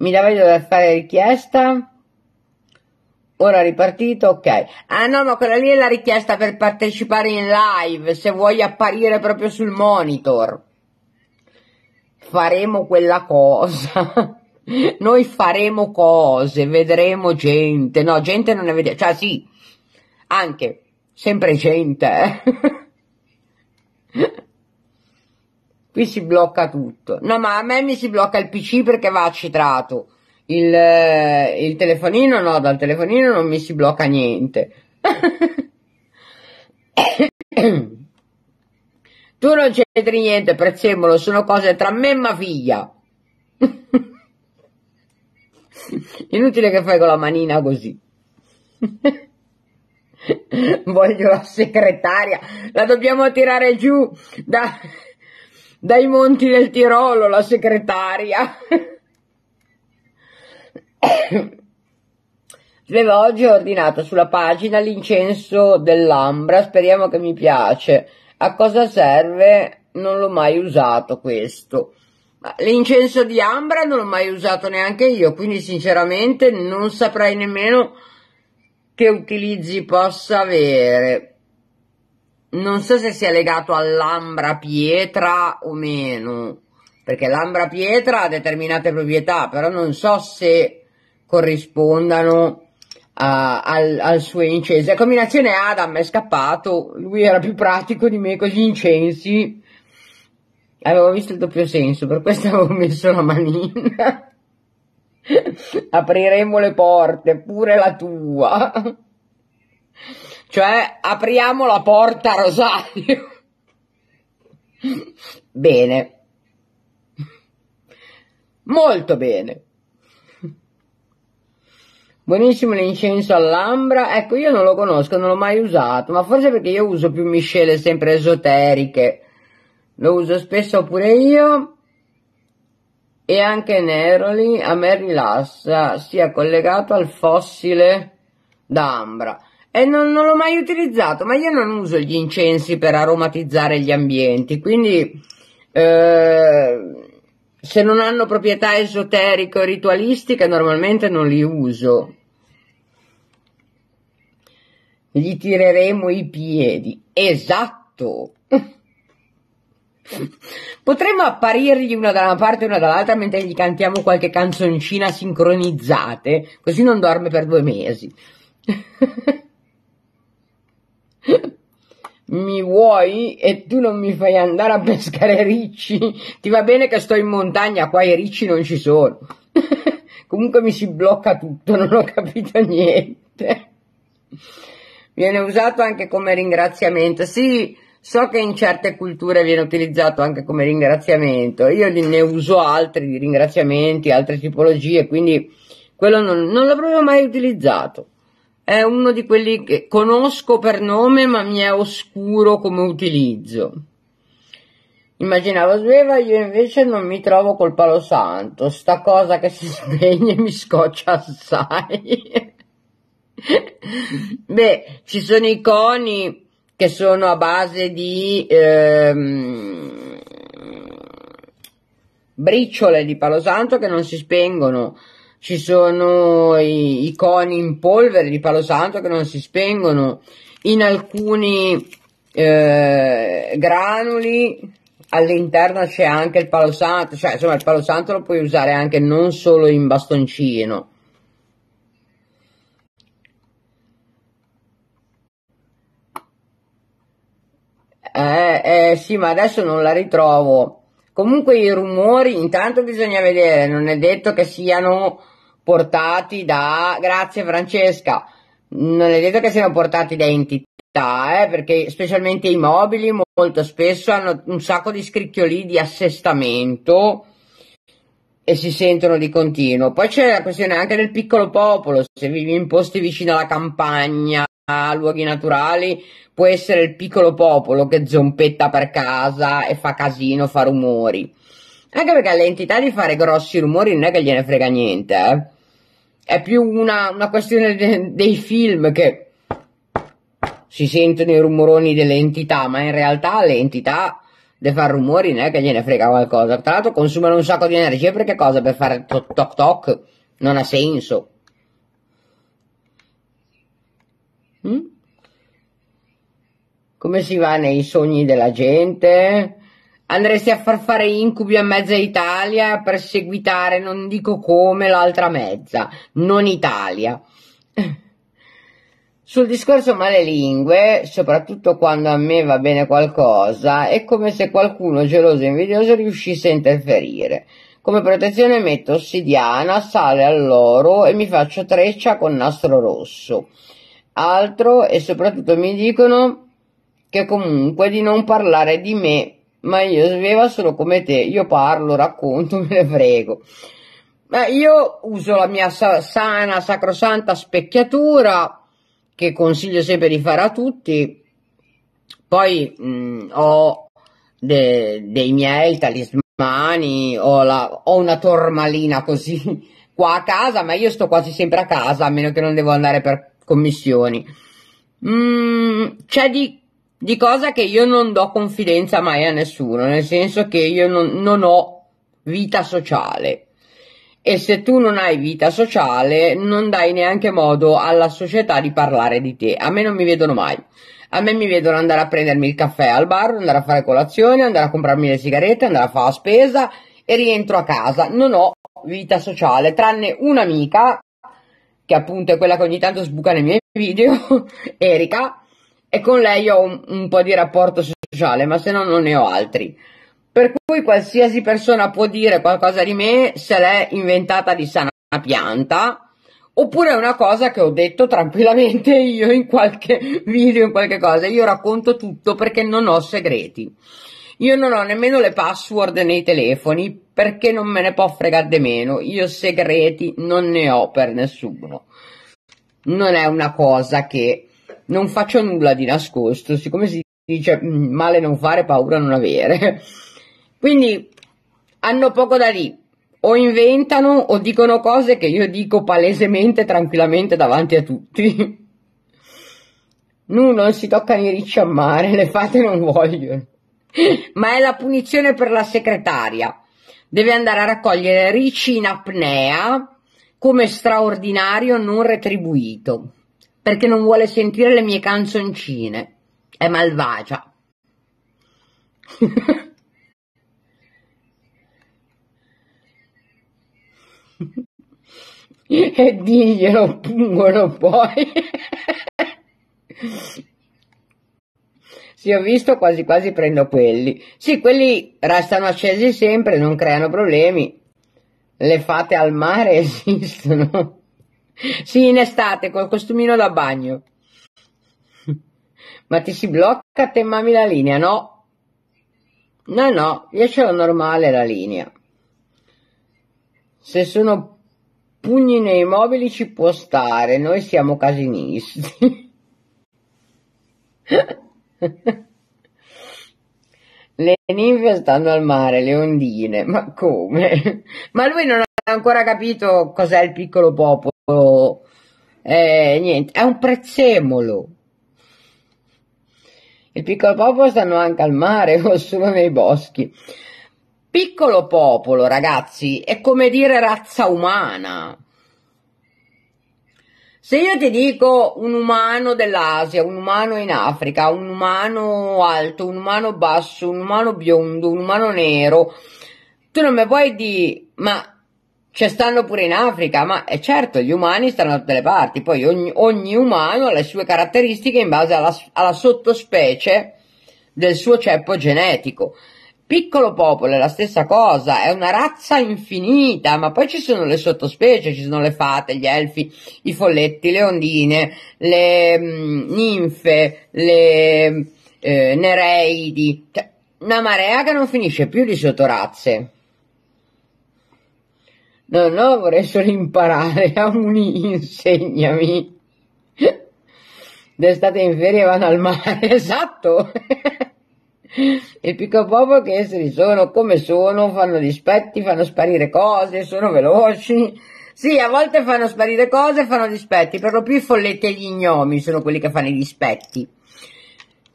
Mi la vedo da fare richiesta. Ora ripartito, ok. Ah no, ma quella lì è la richiesta per partecipare in live, se vuoi apparire proprio sul monitor faremo quella cosa, noi faremo cose, vedremo gente, no, gente non ne vediamo, cioè sì, anche, sempre gente, eh. Qui si blocca tutto. No, ma a me mi si blocca il PC perché va accitrato, Il, eh, il telefonino no, dal telefonino non mi si blocca niente. Tu non c'entri niente, prezzemolo, sono cose tra me e mia figlia. Inutile che fai con la manina così. Voglio la segretaria, la dobbiamo tirare giù da, dai monti del Tirolo, la segretaria. Avevo oggi ordinato sulla pagina l'incenso dell'Ambra, speriamo che mi piace. A cosa serve? Non l'ho mai usato questo. L'incenso di ambra non l'ho mai usato neanche io, quindi sinceramente non saprei nemmeno che utilizzi possa avere. Non so se sia legato all'ambra pietra o meno, perché l'ambra pietra ha determinate proprietà, però non so se corrispondano al, al, suo incenso. La combinazione Adam è scappato, lui era più pratico di me con gli incensi. Avevo visto il doppio senso, per questo avevo messo la manina. Apriremo le porte, pure la tua. Cioè, apriamo la porta a Rosario. bene. Molto bene. Buonissimo l'incenso all'ambra, ecco io non lo conosco, non l'ho mai usato, ma forse perché io uso più miscele sempre esoteriche, lo uso spesso pure io e anche Neroli a me rilassa, sia collegato al fossile d'ambra. E non, non l'ho mai utilizzato, ma io non uso gli incensi per aromatizzare gli ambienti, quindi eh, se non hanno proprietà esoteriche o ritualistiche normalmente non li uso. Gli tireremo i piedi. Esatto! Potremmo apparirgli una da una parte e una dall'altra mentre gli cantiamo qualche canzoncina sincronizzate, così non dorme per due mesi. mi vuoi e tu non mi fai andare a pescare ricci? Ti va bene che sto in montagna, qua i ricci non ci sono. Comunque mi si blocca tutto, non ho capito niente. Viene usato anche come ringraziamento. Sì, so che in certe culture viene utilizzato anche come ringraziamento. Io ne uso altri di ringraziamenti, altre tipologie, quindi quello non, non l'ho proprio mai utilizzato. È uno di quelli che conosco per nome, ma mi è oscuro come utilizzo. Immaginavo sveva, io invece non mi trovo col palo santo. Sta cosa che si spegne mi scoccia assai. Beh, ci sono i coni che sono a base di ehm, briciole di palo santo che non si spengono. Ci sono i, i coni in polvere di palo santo che non si spengono. In alcuni eh, granuli all'interno c'è anche il palo santo, cioè insomma il palo santo lo puoi usare anche non solo in bastoncino Eh, eh, sì, ma adesso non la ritrovo. Comunque i rumori, intanto bisogna vedere, non è detto che siano portati da... Grazie Francesca, non è detto che siano portati da entità, eh, perché specialmente i mobili molto spesso hanno un sacco di scricchioli di assestamento e si sentono di continuo. Poi c'è la questione anche del piccolo popolo, se vivi in posti vicino alla campagna, a luoghi naturali può essere il piccolo popolo che zompetta per casa e fa casino, fa rumori. Anche perché all'entità di fare grossi rumori non è che gliene frega niente, eh. È più una, una questione de- dei film che si sentono i rumoroni dell'entità, ma in realtà l'entità entità di far rumori non è che gliene frega qualcosa. Tra l'altro consumano un sacco di energia perché cosa? Per fare toc toc toc non ha senso. Mm? Come si va nei sogni della gente? Andresti a far fare incubi a mezza Italia per seguitare, non dico come, l'altra mezza, non Italia. Sul discorso male lingue, soprattutto quando a me va bene qualcosa, è come se qualcuno geloso e invidioso riuscisse a interferire. Come protezione metto ossidiana, sale all'oro e mi faccio treccia con nastro rosso altro e soprattutto mi dicono che comunque di non parlare di me, ma io sveva solo come te, io parlo, racconto, me ne frego. Ma io uso la mia sana, sacrosanta specchiatura, che consiglio sempre di fare a tutti. Poi mh, mm, ho de- dei miei talismani, ho, la- ho una tormalina così qua a casa, ma io sto quasi sempre a casa, a meno che non devo andare per commissioni. Mm, c'è di, di, cosa che io non do confidenza mai a nessuno, nel senso che io non, non ho vita sociale. E se tu non hai vita sociale, non dai neanche modo alla società di parlare di te. A me non mi vedono mai. A me mi vedono andare a prendermi il caffè al bar, andare a fare colazione, andare a comprarmi le sigarette, andare a fare la spesa e rientro a casa. Non ho vita sociale, tranne un'amica che appunto è quella che ogni tanto sbuca nei miei video, Erika, e con lei ho un, un po' di rapporto sociale, ma se no non ne ho altri. Per cui qualsiasi persona può dire qualcosa di me se l'è inventata di sana pianta, oppure è una cosa che ho detto tranquillamente io in qualche video, in qualche cosa. Io racconto tutto perché non ho segreti. Io non ho nemmeno le password nei telefoni, perché non me ne può fregare di meno. Io segreti non ne ho per nessuno. Non è una cosa che non faccio nulla di nascosto, siccome si dice mm, male non fare, paura non avere. Quindi hanno poco da lì. O inventano o dicono cose che io dico palesemente, tranquillamente davanti a tutti. Nuno non si tocca i ricci a mare, le fate non vogliono. Ma è la punizione per la segretaria deve andare a raccogliere ricci in apnea come straordinario non retribuito, perché non vuole sentire le mie canzoncine. È malvagia. e diglielo pungono poi. Sì, ho visto, quasi quasi prendo quelli. Sì, quelli restano accesi sempre, non creano problemi. Le fate al mare esistono. sì, in estate, col costumino da bagno. Ma ti si blocca, te mami la linea, no? No, no, io ce l'ho normale la linea. Se sono pugni nei mobili ci può stare, noi siamo casinisti. Le ninfe stanno al mare, le ondine, ma come? Ma lui non ha ancora capito cos'è il piccolo popolo. Eh, niente, è un prezzemolo. Il piccolo popolo stanno anche al mare o solo nei boschi. Piccolo popolo, ragazzi, è come dire razza umana. Se io ti dico un umano dell'Asia, un umano in Africa, un umano alto, un umano basso, un umano biondo, un umano nero, tu non mi puoi dire, ma ci stanno pure in Africa, ma è eh, certo, gli umani stanno da tutte le parti, poi ogni, ogni umano ha le sue caratteristiche in base alla, alla sottospecie del suo ceppo genetico. Piccolo popolo è la stessa cosa, è una razza infinita, ma poi ci sono le sottospecie, ci sono le fate, gli elfi, i folletti, le ondine, le mh, mm, ninfe, le eh, nereidi, cioè, una marea che non finisce più di sottorazze. No, no, vorrei solo imparare a unì, insegnami. D'estate in ferie vanno al mare, esatto. Il piccolo popolo che esseri sono come sono, fanno dispetti, fanno sparire cose, sono veloci. Sì, a volte fanno sparire cose, fanno dispetti, per lo più i folletti e gli gnomi sono quelli che fanno i dispetti.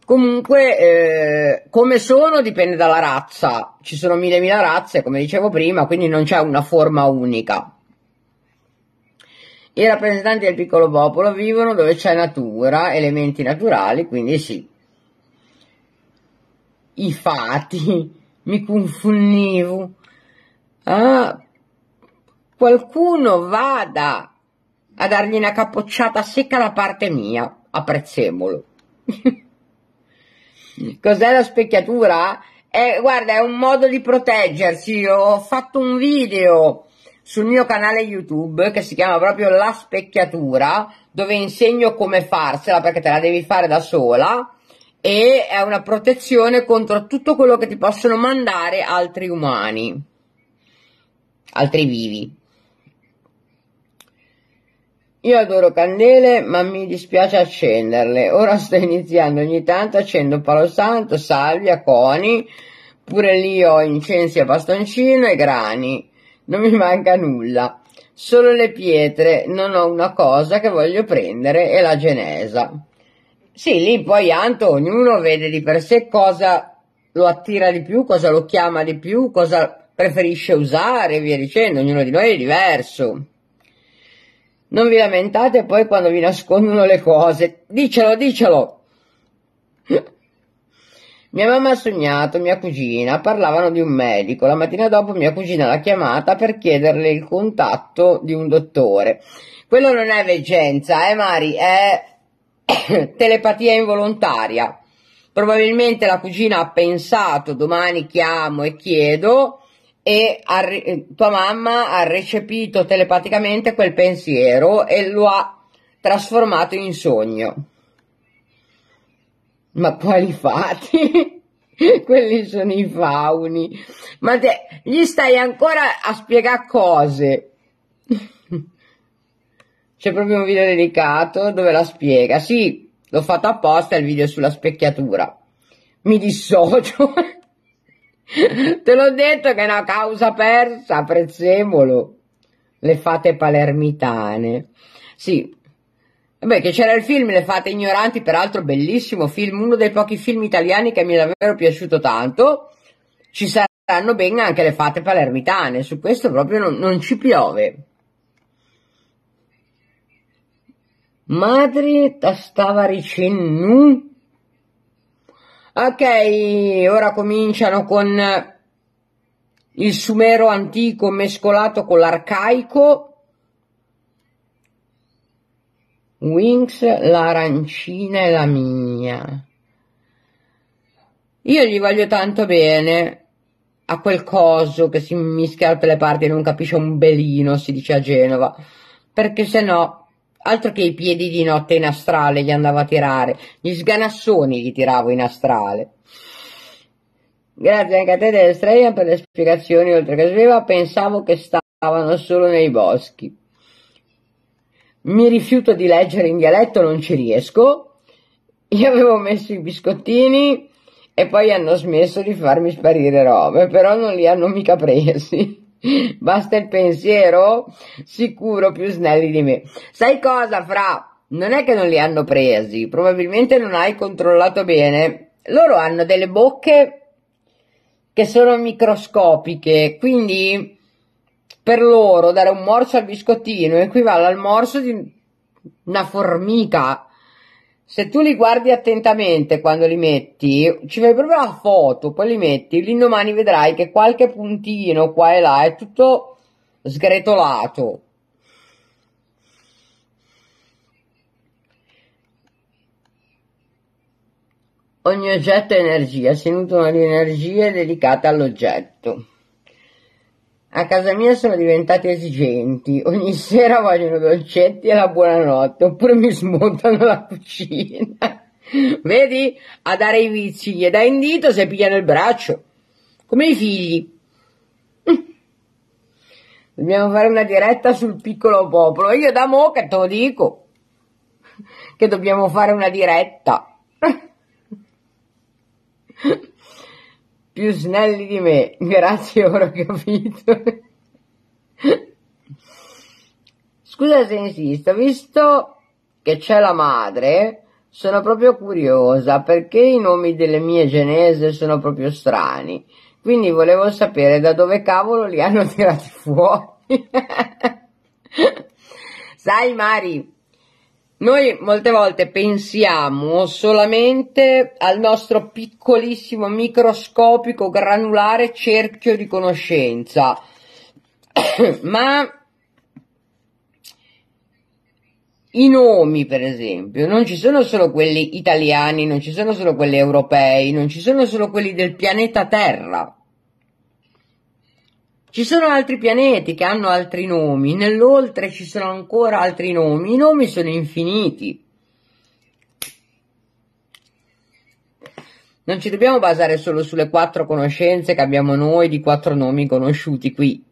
Comunque, eh, come sono dipende dalla razza, ci sono mille mila razze, come dicevo prima, quindi non c'è una forma unica. I rappresentanti del piccolo popolo vivono dove c'è natura, elementi naturali, quindi sì, i fatti, mi confondevo. Ah, qualcuno vada a dargli una capocciata secca da parte mia, apprezzemolo. Cos'è la specchiatura? Eh, guarda, è un modo di proteggersi. Ho fatto un video sul mio canale YouTube che si chiama proprio La specchiatura, dove insegno come farsela perché te la devi fare da sola e è una protezione contro tutto quello che ti possono mandare altri umani, altri vivi. Io adoro candele, ma mi dispiace accenderle. Ora sto iniziando, ogni tanto accendo palo santo, salvia, coni, pure lì ho incensi a bastoncino e grani. Non mi manca nulla. Solo le pietre, non ho una cosa che voglio prendere è la genesa. Sì, lì poi Anto ognuno vede di per sé cosa lo attira di più, cosa lo chiama di più, cosa preferisce usare e via dicendo, ognuno di noi è diverso. Non vi lamentate poi quando vi nascondono le cose, dicelo, dicelo. Mia mamma ha sognato, mia cugina, parlavano di un medico. La mattina dopo mia cugina l'ha chiamata per chiederle il contatto di un dottore. Quello non è veggenza, eh Mari, è telepatia involontaria. Probabilmente la cugina ha pensato domani chiamo e chiedo e ha, eh, tua mamma ha recepito telepaticamente quel pensiero e lo ha trasformato in sogno. Ma quali fatti? Quelli sono i fauni. Ma te, gli stai ancora a spiegare cose. C'è proprio un video dedicato dove la spiega. Sì, l'ho fatto apposta, il video sulla specchiatura. Mi dissocio. Te l'ho detto che è una causa persa, prezzemolo. Le fate palermitane. Sì. Vabbè, che c'era il film Le fate ignoranti, peraltro bellissimo film, uno dei pochi film italiani che mi è davvero piaciuto tanto. Ci saranno ben anche le fate palermitane, su questo proprio non, non ci piove. Madri Tastavaricin Nu. Ok, ora cominciano con il sumero antico mescolato con l'arcaico. Wings, l'arancina e la mia. Io gli voglio tanto bene a quel coso che si mischia per le parti e non capisce un belino, si dice a Genova, perché se no altro che i piedi di notte in astrale gli andavo a tirare, gli sganassoni li tiravo in astrale. Grazie anche a te dell'Estrella per le spiegazioni oltre che sveva, pensavo che stavano solo nei boschi. Mi rifiuto di leggere in dialetto, non ci riesco. Io avevo messo i biscottini e poi hanno smesso di farmi sparire robe, però non li hanno mica presi. Basta il pensiero? Sicuro più snelli di me. Sai cosa, Fra? Non è che non li hanno presi, probabilmente non hai controllato bene. Loro hanno delle bocche che sono microscopiche, quindi per loro dare un morso al biscottino equivale al morso di una formica se tu li guardi attentamente quando li metti, ci fai proprio la foto, poi li metti, l'indomani vedrai che qualche puntino qua e là è tutto sgretolato. Ogni oggetto è energia, si nutrono di energie dedicate all'oggetto. A casa mia sono diventati esigenti, ogni sera vogliono dolcetti e la buonanotte, oppure mi smontano la cucina. Vedi? A dare i vizi gli dai in dito se pigliano il braccio. Come i figli. Mm. Dobbiamo fare una diretta sul piccolo popolo. Io da mo che te lo dico. Che dobbiamo fare una diretta. più snelli di me, grazie, ora ho capito. Scusa se insisto, visto che c'è la madre, sono proprio curiosa perché i nomi delle mie genese sono proprio strani. Quindi volevo sapere da dove cavolo li hanno tirati fuori. Sai Mari, noi molte volte pensiamo solamente al nostro piccolissimo, microscopico, granulare cerchio di conoscenza, ma i nomi, per esempio, non ci sono solo quelli italiani, non ci sono solo quelli europei, non ci sono solo quelli del pianeta Terra. Ci sono altri pianeti che hanno altri nomi, nell'oltre ci sono ancora altri nomi, i nomi sono infiniti. Non ci dobbiamo basare solo sulle quattro conoscenze che abbiamo noi di quattro nomi conosciuti qui.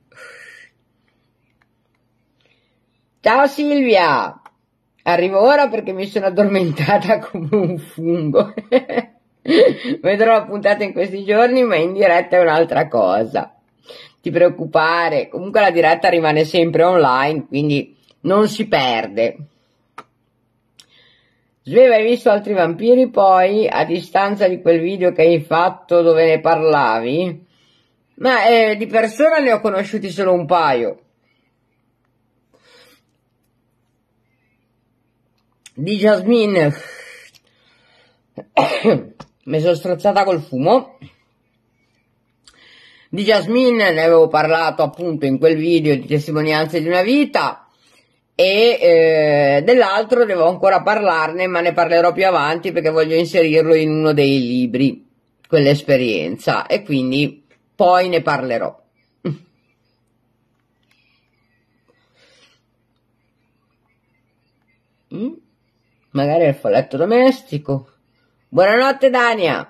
Ciao Silvia! Arrivo ora perché mi sono addormentata come un fungo. Vedrò la puntata in questi giorni, ma in diretta è un'altra cosa ti preoccupare. Comunque la diretta rimane sempre online, quindi non si perde. Sveva, hai visto altri vampiri poi a distanza di quel video che hai fatto dove ne parlavi? Ma eh, di persona ne ho conosciuti solo un paio. Di Jasmine mi sono strozzata col fumo. Di Jasmine ne avevo parlato appunto in quel video di testimonianze di una vita e eh, dell'altro devo ancora parlarne ma ne parlerò più avanti perché voglio inserirlo in uno dei libri, quell'esperienza e quindi poi ne parlerò. Mm? Magari il folletto domestico. Buonanotte Dania!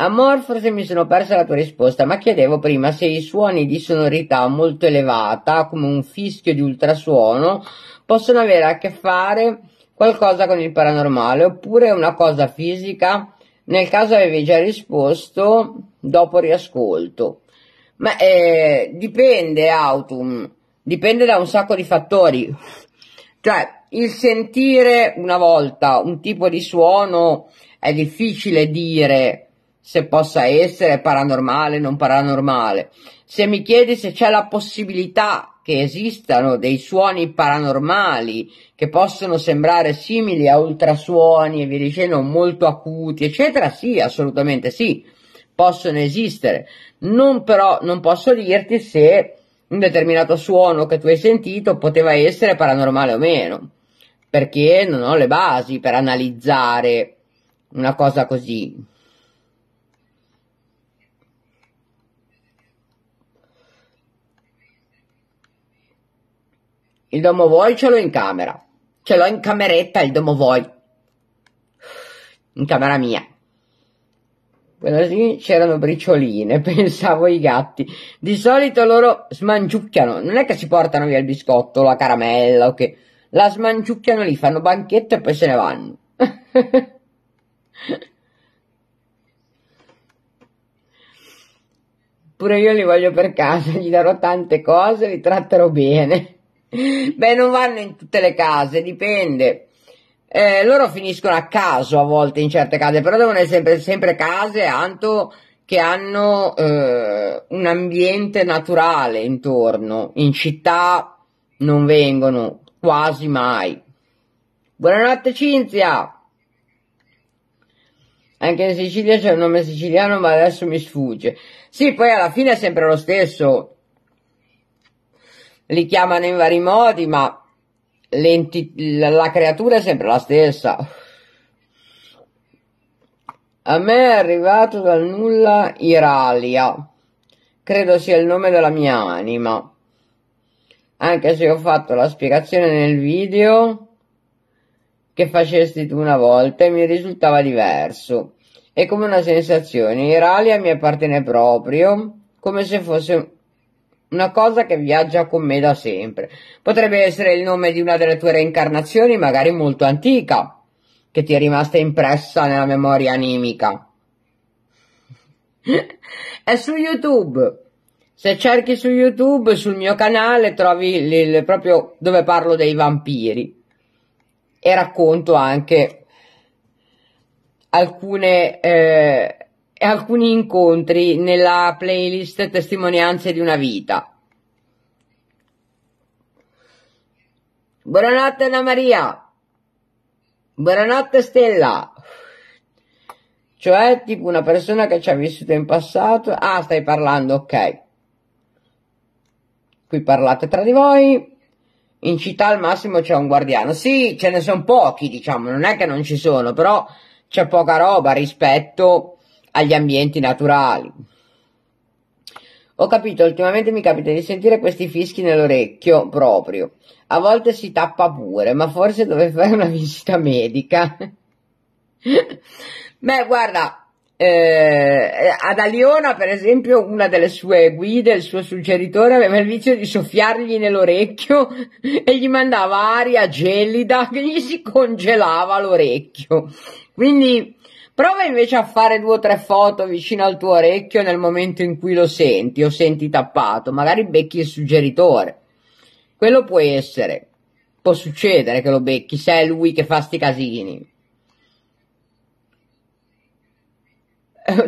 Amor, forse mi sono persa la tua risposta, ma chiedevo prima se i suoni di sonorità molto elevata, come un fischio di ultrasuono, possono avere a che fare qualcosa con il paranormale, oppure una cosa fisica. Nel caso avevi già risposto dopo riascolto. Ma eh, dipende, Autumn, dipende da un sacco di fattori. Cioè, il sentire una volta un tipo di suono è difficile dire se possa essere paranormale, non paranormale. Se mi chiedi se c'è la possibilità che esistano dei suoni paranormali che possono sembrare simili a ultrasuoni e vi dicendo molto acuti, eccetera, sì, assolutamente sì, possono esistere. Non però, non posso dirti se un determinato suono che tu hai sentito poteva essere paranormale o meno, perché non ho le basi per analizzare una cosa così. Il domovoi ce l'ho in camera. Ce l'ho in cameretta il domovoi. In camera mia. Quella lì c'erano bricioline, pensavo i gatti. Di solito loro smangiucchiano, non è che si portano via il biscotto, la caramella o che... La smangiucchiano lì, fanno banchetto e poi se ne vanno. Pure io li voglio per casa, gli darò tante cose, li tratterò bene. Beh, non vanno in tutte le case, dipende. Eh, loro finiscono a caso a volte in certe case, però devono essere sempre, sempre case, Anto, che hanno eh, un ambiente naturale intorno. In città non vengono quasi mai. Buonanotte Cinzia! Anche in Sicilia c'è un nome siciliano, ma adesso mi sfugge. Sì, poi alla fine è sempre lo stesso li chiamano in vari modi, ma la creatura è sempre la stessa. A me è arrivato dal nulla Iralia, credo sia il nome della mia anima, anche se ho fatto la spiegazione nel video che facesti tu una volta e mi risultava diverso. È come una sensazione, Iralia mi appartiene proprio, come se fosse una cosa che viaggia con me da sempre. Potrebbe essere il nome di una delle tue reincarnazioni, magari molto antica, che ti è rimasta impressa nella memoria animica. è su YouTube. Se cerchi su YouTube, sul mio canale, trovi il, il, proprio dove parlo dei vampiri e racconto anche alcune eh, alcuni incontri nella playlist Testimonianze di una vita. Buonanotte Anna Maria. Buonanotte Stella. Cioè tipo una persona che ci ha vissuto in passato. Ah, stai parlando, ok. Qui parlate tra di voi. In città al massimo c'è un guardiano. Sì, ce ne sono pochi, diciamo, non è che non ci sono, però c'è poca roba rispetto agli ambienti naturali. Ho capito, ultimamente mi capita di sentire questi fischi nell'orecchio proprio. A volte si tappa pure, ma forse dove fare una visita medica. Beh, guarda, eh, ad Aliona, per esempio, una delle sue guide, il suo suggeritore, aveva il vizio di soffiargli nell'orecchio e gli mandava aria gelida che gli si congelava l'orecchio. Quindi Prova invece a fare due o tre foto vicino al tuo orecchio nel momento in cui lo senti o senti tappato, magari becchi il suggeritore. Quello può essere. Può succedere che lo becchi se è lui che fa sti casini.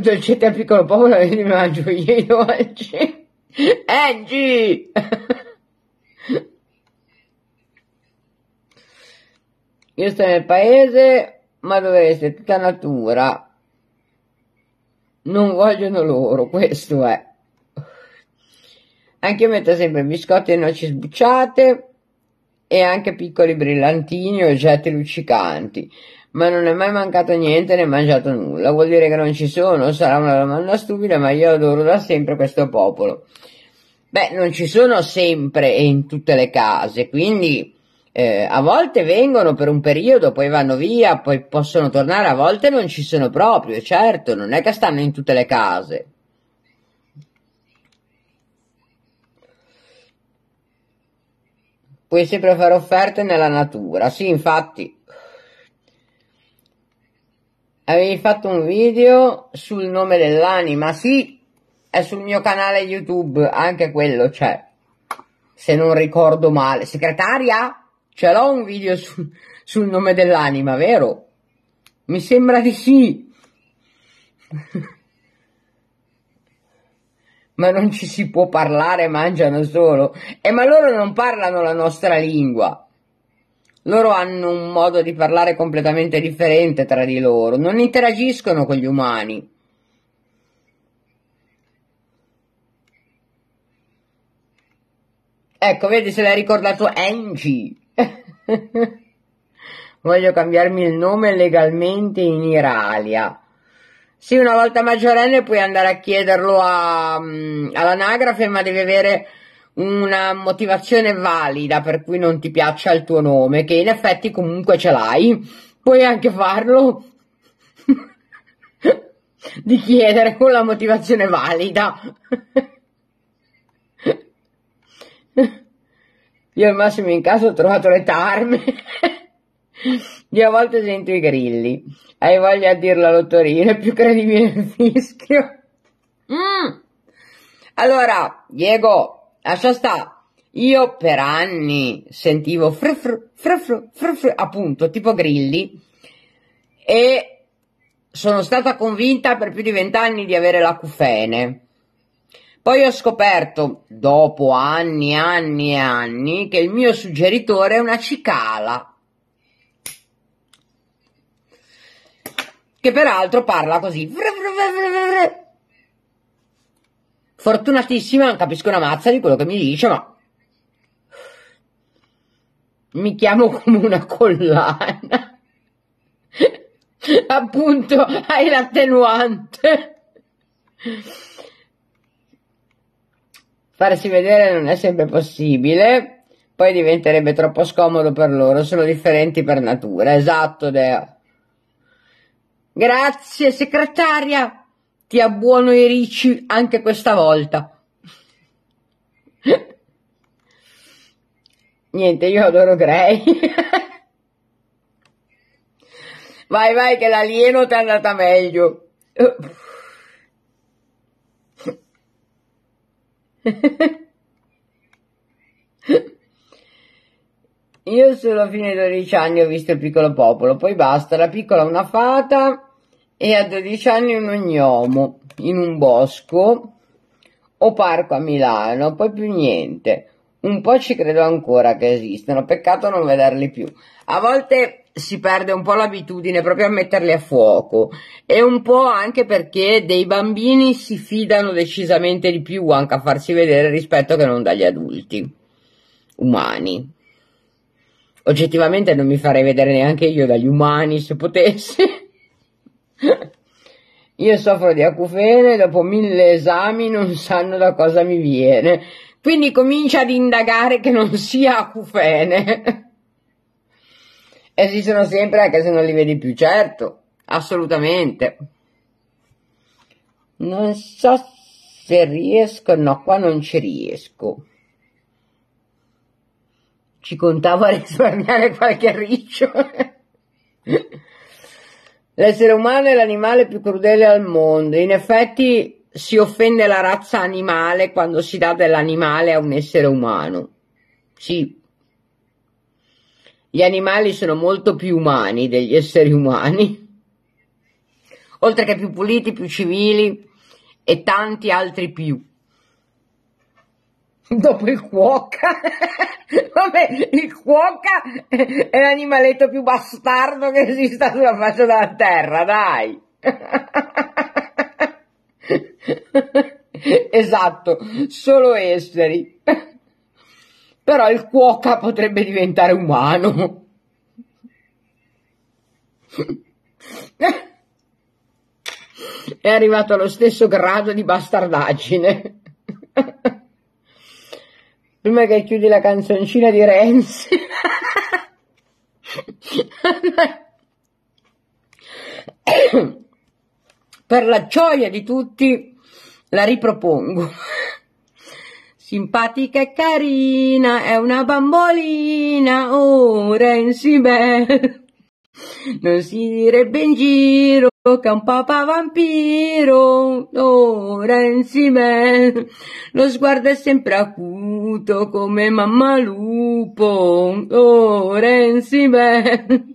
Dolcette al piccolo popolo e mi mangio io i dolci. Angie! Io sto nel paese, ma dovreste tutta natura. Non vogliono loro, questo è. Anche io metto sempre biscotti e noci sbucciate e anche piccoli brillantini o oggetti luccicanti. Ma non è mai mancato niente né mangiato nulla. Vuol dire che non ci sono? Sarà una domanda stupida, ma io adoro da sempre questo popolo. Beh, non ci sono sempre e in tutte le case, quindi eh, a volte vengono per un periodo, poi vanno via, poi possono tornare, a volte non ci sono proprio, certo, non è che stanno in tutte le case. Puoi sempre fare offerte nella natura, sì, infatti. Avevi fatto un video sul nome dell'anima, sì, è sul mio canale YouTube, anche quello c'è. Se non ricordo male. Segretaria? Ce l'ho un video su, sul nome dell'anima, vero? Mi sembra di sì. ma non ci si può parlare, mangiano solo. E eh, ma loro non parlano la nostra lingua. Loro hanno un modo di parlare completamente differente tra di loro, non interagiscono con gli umani. Ecco, vedi se l'hai ricordato Angie. Voglio cambiarmi il nome legalmente in Iralia. Sì, una volta maggiorenne puoi andare a chiederlo mm, all'anagrafe, ma devi avere una motivazione valida per cui non ti piaccia il tuo nome, che in effetti comunque ce l'hai. Puoi anche farlo di chiedere con la motivazione valida. Io al massimo in casa ho trovato le tarme. Io a volte sento i grilli. Hai voglia di dirlo all'ottorino, è più credibile il fischio. Mm. Allora, Diego, lascia sta. Io per anni sentivo fr-fr, fr-fr, fr-fr, appunto, tipo grilli, e sono stata convinta per più di vent'anni di avere l'acufene. Poi ho scoperto, dopo anni e anni e anni, che il mio suggeritore è una cicala. Che peraltro parla così. Fortunatissima, non capisco una mazza di quello che mi dice, ma... Mi chiamo come una collana. Appunto, hai l'attenuante. Farsi vedere non è sempre possibile, poi diventerebbe troppo scomodo per loro, sono differenti per natura. Esatto, Dea. Grazie, segretaria. Ti abbuono i ricci anche questa volta. Niente, io adoro Grey. vai, vai, che l'alieno ti è andata meglio. Io solo a fine 12 anni ho visto il piccolo popolo, poi basta, la piccola una fata e a 12 anni un gnomo in un bosco o parco a Milano, poi più niente. Un po' ci credo ancora che esistano, peccato non vederli più. A volte si perde un po' l'abitudine proprio a metterli a fuoco e un po' anche perché dei bambini si fidano decisamente di più anche a farsi vedere rispetto che non dagli adulti umani. Oggettivamente non mi farei vedere neanche io dagli umani se potessi. io soffro di acufene, dopo mille esami non sanno da cosa mi viene. Quindi comincia ad indagare che non sia acufene. esistono sempre anche se non li vedi più, certo, assolutamente. Non so se riesco, no, qua non ci riesco. Ci contavo a risparmiare qualche riccio. L'essere umano è l'animale più crudele al mondo. In effetti si offende la razza animale quando si dà dell'animale a un essere umano. Sì, gli animali sono molto più umani degli esseri umani, oltre che più puliti, più civili e tanti altri più. Dopo il cuoca, vabbè, il cuoca è l'animaletto più bastardo che esista sulla faccia della terra, dai. esatto, solo esseri però il cuoca potrebbe diventare umano. È arrivato allo stesso grado di bastardaggine. Prima che chiudi la canzoncina di Renzi. per la gioia di tutti la ripropongo. Simpatica e carina, è una bambolina, oh Renzi Non si direbbe in giro che è un papà vampiro, oh Renzi Lo sguardo è sempre acuto come mamma lupo, oh Renzi Bell.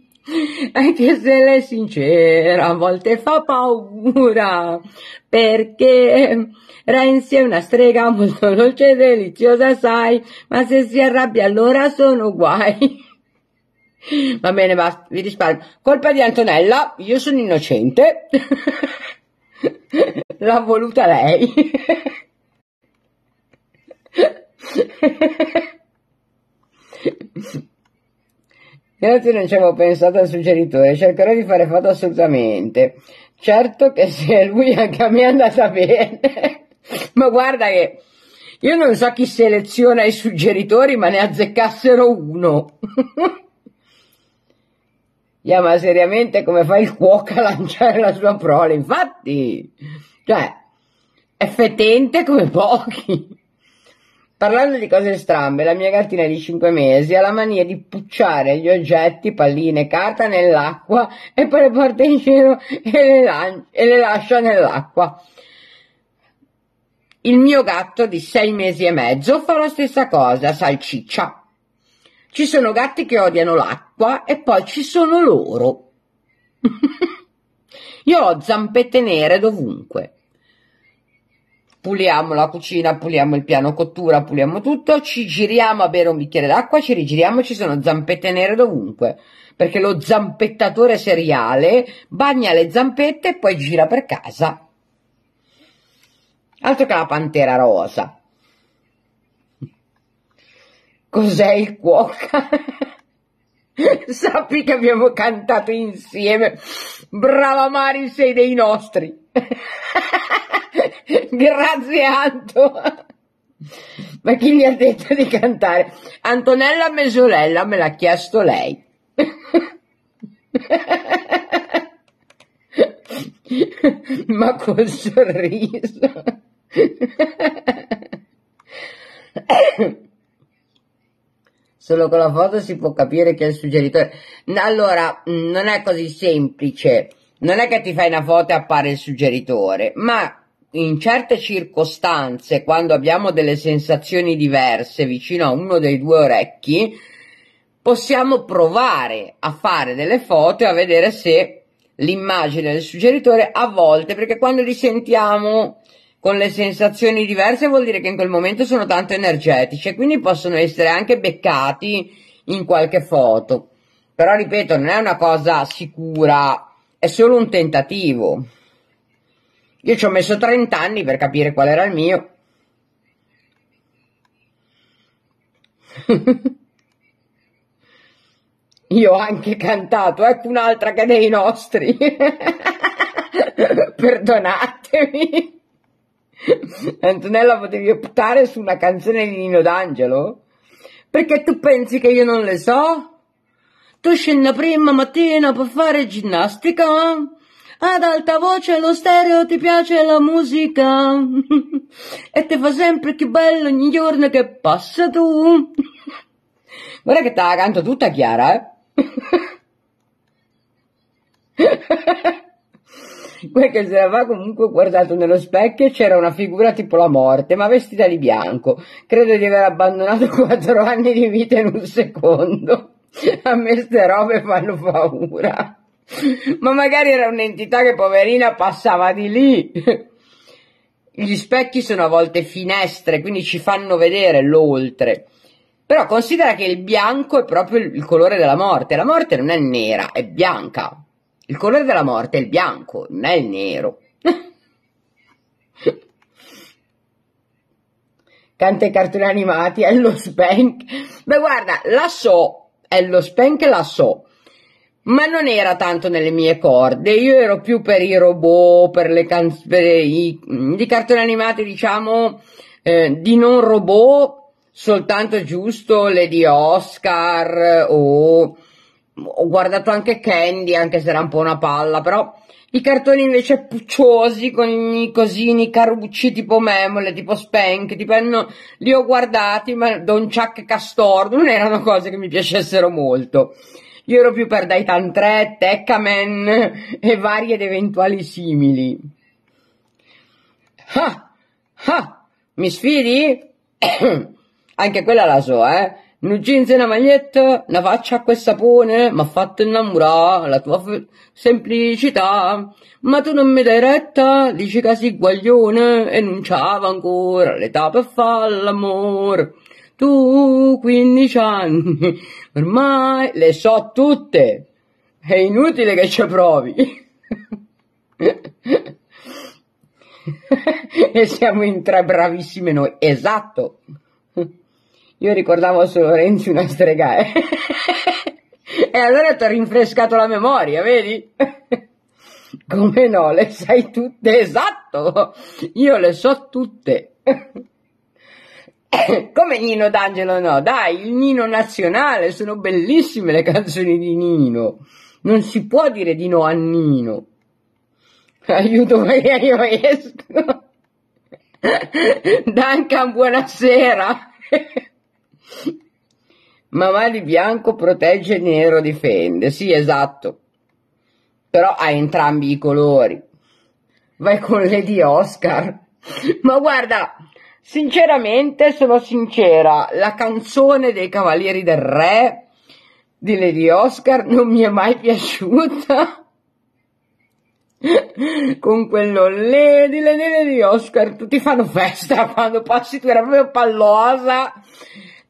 Anche se lei è sincera, a volte fa paura, perché Renzi è una strega molto dolce e deliziosa, sai, ma se si arrabbia allora sono guai. Va bene, basta, vi risparmio. Colpa di Antonella, io sono innocente. L'ha voluta lei. Grazie, non ci avevo pensato al suggeritore, cercherò di fare foto assolutamente. Certo che se lui anche a me è andata bene. ma guarda che io non so chi seleziona i suggeritori, ma ne azzeccassero uno. yeah, ma seriamente come fa il cuoco a lanciare la sua prole? Infatti, cioè, è fetente come pochi. Parlando di cose strambe, la mia gattina di 5 mesi ha la mania di pucciare gli oggetti, palline, carta nell'acqua e poi le porta in giro e le, lan- e le lascia nell'acqua. Il mio gatto di sei mesi e mezzo fa la stessa cosa, salciccia. Ci sono gatti che odiano l'acqua e poi ci sono loro. Io ho zampette nere dovunque. Puliamo la cucina, puliamo il piano cottura, puliamo tutto, ci giriamo a bere un bicchiere d'acqua, ci rigiriamo, ci sono zampette nere dovunque. Perché lo zampettatore seriale bagna le zampette e poi gira per casa altro che la pantera rosa. Cos'è il cuoca? Sappi che abbiamo cantato insieme. Brava Mari, sei dei nostri. Grazie Anto. Ma chi gli ha detto di cantare? Antonella Mesolella me l'ha chiesto lei. Ma col sorriso. Solo con la foto si può capire chi è il suggeritore. Allora, mm, non è così semplice. Non è che ti fai una foto e appare il suggeritore, ma in certe circostanze, quando abbiamo delle sensazioni diverse vicino a uno dei due orecchi, possiamo provare a fare delle foto e a vedere se l'immagine del suggeritore a volte, perché quando li sentiamo con le sensazioni diverse vuol dire che in quel momento sono tanto energetici e quindi possono essere anche beccati in qualche foto. Però ripeto, non è una cosa sicura, è solo un tentativo. Io ci ho messo 30 anni per capire qual era il mio. Io ho anche cantato, ecco un'altra che è dei nostri. Perdonatemi. Antonella potevi optare su una canzone di Nino D'Angelo? Perché tu pensi che io non le so? Tu scendi prima mattina per fare ginnastica? Ad alta voce lo stereo ti piace la musica e ti fa sempre più bello ogni giorno che passa tu. Guarda che te la canto tutta chiara, eh? che se va comunque guardato nello specchio c'era una figura tipo la morte, ma vestita di bianco. Credo di aver abbandonato 4 anni di vita in un secondo. A me ste robe fanno paura. Ma magari era un'entità che poverina passava di lì. Gli specchi sono a volte finestre, quindi ci fanno vedere l'oltre. Però considera che il bianco è proprio il colore della morte. La morte non è nera, è bianca. Il colore della morte è il bianco, non è il nero. Canta i cartoni animati, è lo spank. Beh, guarda, la so, è lo spank la so. Ma non era tanto nelle mie corde, io ero più per i robot, per le canzoni, di cartoni animati, diciamo, eh, di non robot, soltanto giusto le di Oscar o ho guardato anche Candy, anche se era un po' una palla, però i cartoni invece pucciosi con i cosini carucci tipo Memole, tipo Spank, tipo, eh, no, li ho guardati, ma Don Chuck e Castordo non erano cose che mi piacessero molto. Io ero più per Daitan 3, Tekkaman e vari ed eventuali simili. Ah! Ah! Mi sfidi? Anche quella la so, eh? un jeans e una maglietta, una faccia acqua e sapone, ha fatto innamorare la tua semplicità. Ma tu non mi dai retta, dici che sei guaglione e non c'ava ancora l'età per fare l'amore. Tu, 15 anni, ormai le so tutte. È inutile che ci provi. e siamo in tre bravissime noi. Esatto. Io ricordavo solo Renzi una strega, eh. e allora ti ho rinfrescato la memoria, vedi? Come no, le sai tutte, esatto, io le so tutte. Come Nino D'Angelo, no, dai, il Nino nazionale, sono bellissime le canzoni di Nino. Non si può dire di no a Nino. Aiuto, io esco. Duncan, buonasera ma mai bianco protegge, nero difende. Sì, esatto. Però ha entrambi i colori. Vai con Lady Oscar. ma guarda, sinceramente, sono sincera, la canzone dei Cavalieri del Re di Lady Oscar non mi è mai piaciuta. con quello Lady, Lady, Lady Oscar, tutti fanno festa quando passi, tu era proprio pallosa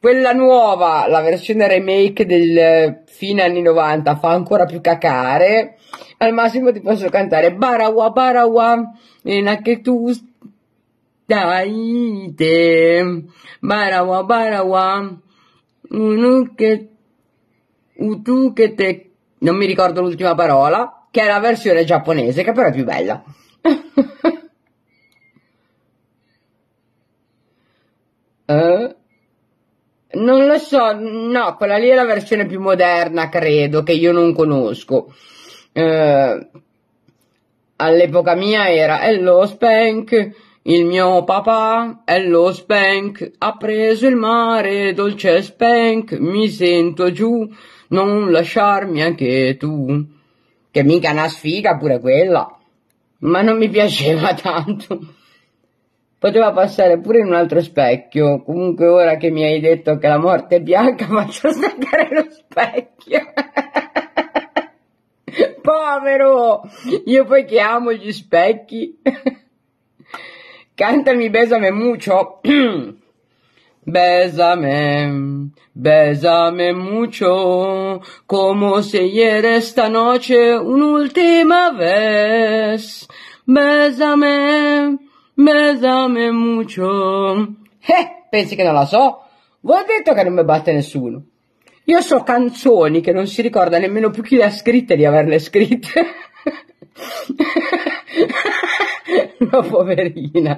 quella nuova, la versione remake del eh, fine anni 90, fa ancora più cacare. Al massimo ti posso cantare Barawa Barawa Enaketus Daite Barawa Barawa Unuke Utukete Non mi ricordo l'ultima parola Che è la versione giapponese che però è più bella eh? Non lo so, no, quella lì è la versione più moderna, credo, che io non conosco. Eh, all'epoca mia era Hello Spank, il mio papà, Hello Spank, ha preso il mare, dolce Spank, mi sento giù, non lasciarmi anche tu. Che mica una sfiga pure quella, ma non mi piaceva tanto poteva passare pure in un altro specchio. Comunque, ora che mi hai detto che la morte è bianca, faccio staccare lo specchio. Povero! Io poi che amo gli specchi. Cantami Besame Mucho. besame, besame mucho, come se ieri esta un'ultima vez. besame. Me dame mucho. Eh, pensi che non la so? Voi detto che non mi batte nessuno. Io so canzoni che non si ricorda nemmeno più chi le ha scritte di averle scritte. no, poverina.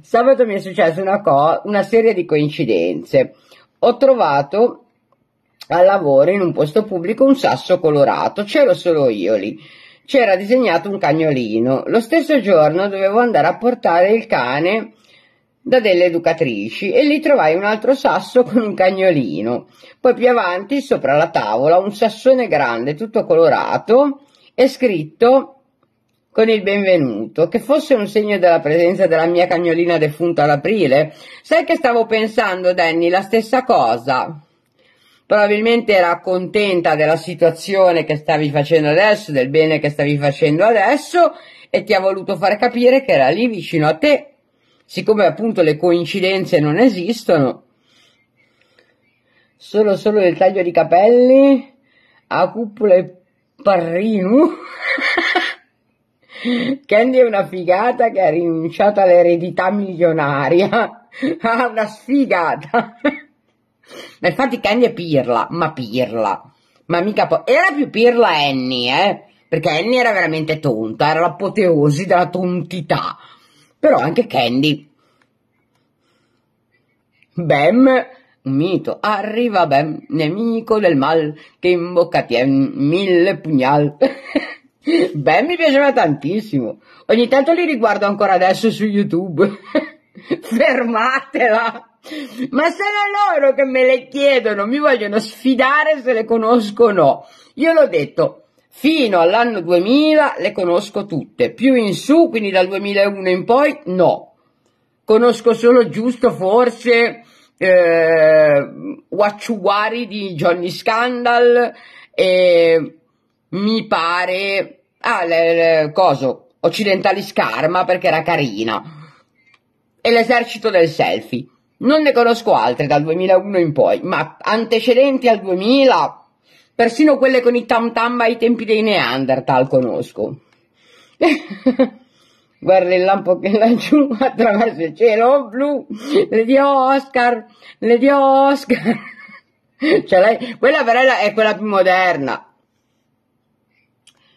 Sabato mi è successa una, co- una serie di coincidenze. Ho trovato al lavoro in un posto pubblico un sasso colorato, c'ero solo io lì c'era disegnato un cagnolino. Lo stesso giorno dovevo andare a portare il cane da delle educatrici e lì trovai un altro sasso con un cagnolino. Poi più avanti, sopra la tavola, un sassone grande, tutto colorato e scritto con il benvenuto, che fosse un segno della presenza della mia cagnolina defunta ad aprile. Sai che stavo pensando, Danny, la stessa cosa probabilmente era contenta della situazione che stavi facendo adesso, del bene che stavi facendo adesso e ti ha voluto far capire che era lì vicino a te, siccome appunto le coincidenze non esistono. Solo solo il taglio di capelli a cupola e parrinu. Candy è una figata che ha rinunciato all'eredità milionaria. una sfigata. Ma infatti Candy è pirla, ma pirla. Ma mica po- era più pirla Annie, eh? Perché Annie era veramente tonta, era l'apoteosi della tontità. Però anche Candy. Bam, un mito, arriva Bam, nemico del mal, che in bocca tien mille pugnal. Bam mi piaceva tantissimo. Ogni tanto li riguardo ancora adesso su YouTube. fermatela. Ma sono loro che me le chiedono, mi vogliono sfidare se le conosco o no. Io l'ho detto, fino all'anno 2000 le conosco tutte, più in su, quindi dal 2001 in poi, no. Conosco solo giusto forse eh, Wachuari di Johnny Scandal e mi pare... Ah, le, le, coso, Occidentali Scarma perché era carina e l'esercito del selfie. Non ne conosco altre dal 2001 in poi, ma antecedenti al 2000, persino quelle con i tam tam ai tempi dei Neanderthal conosco. Guarda il lampo che laggiù attraverso il cielo oh, blu, le dio Oscar, le dio Oscar. Cioè lei, quella perella è quella più moderna.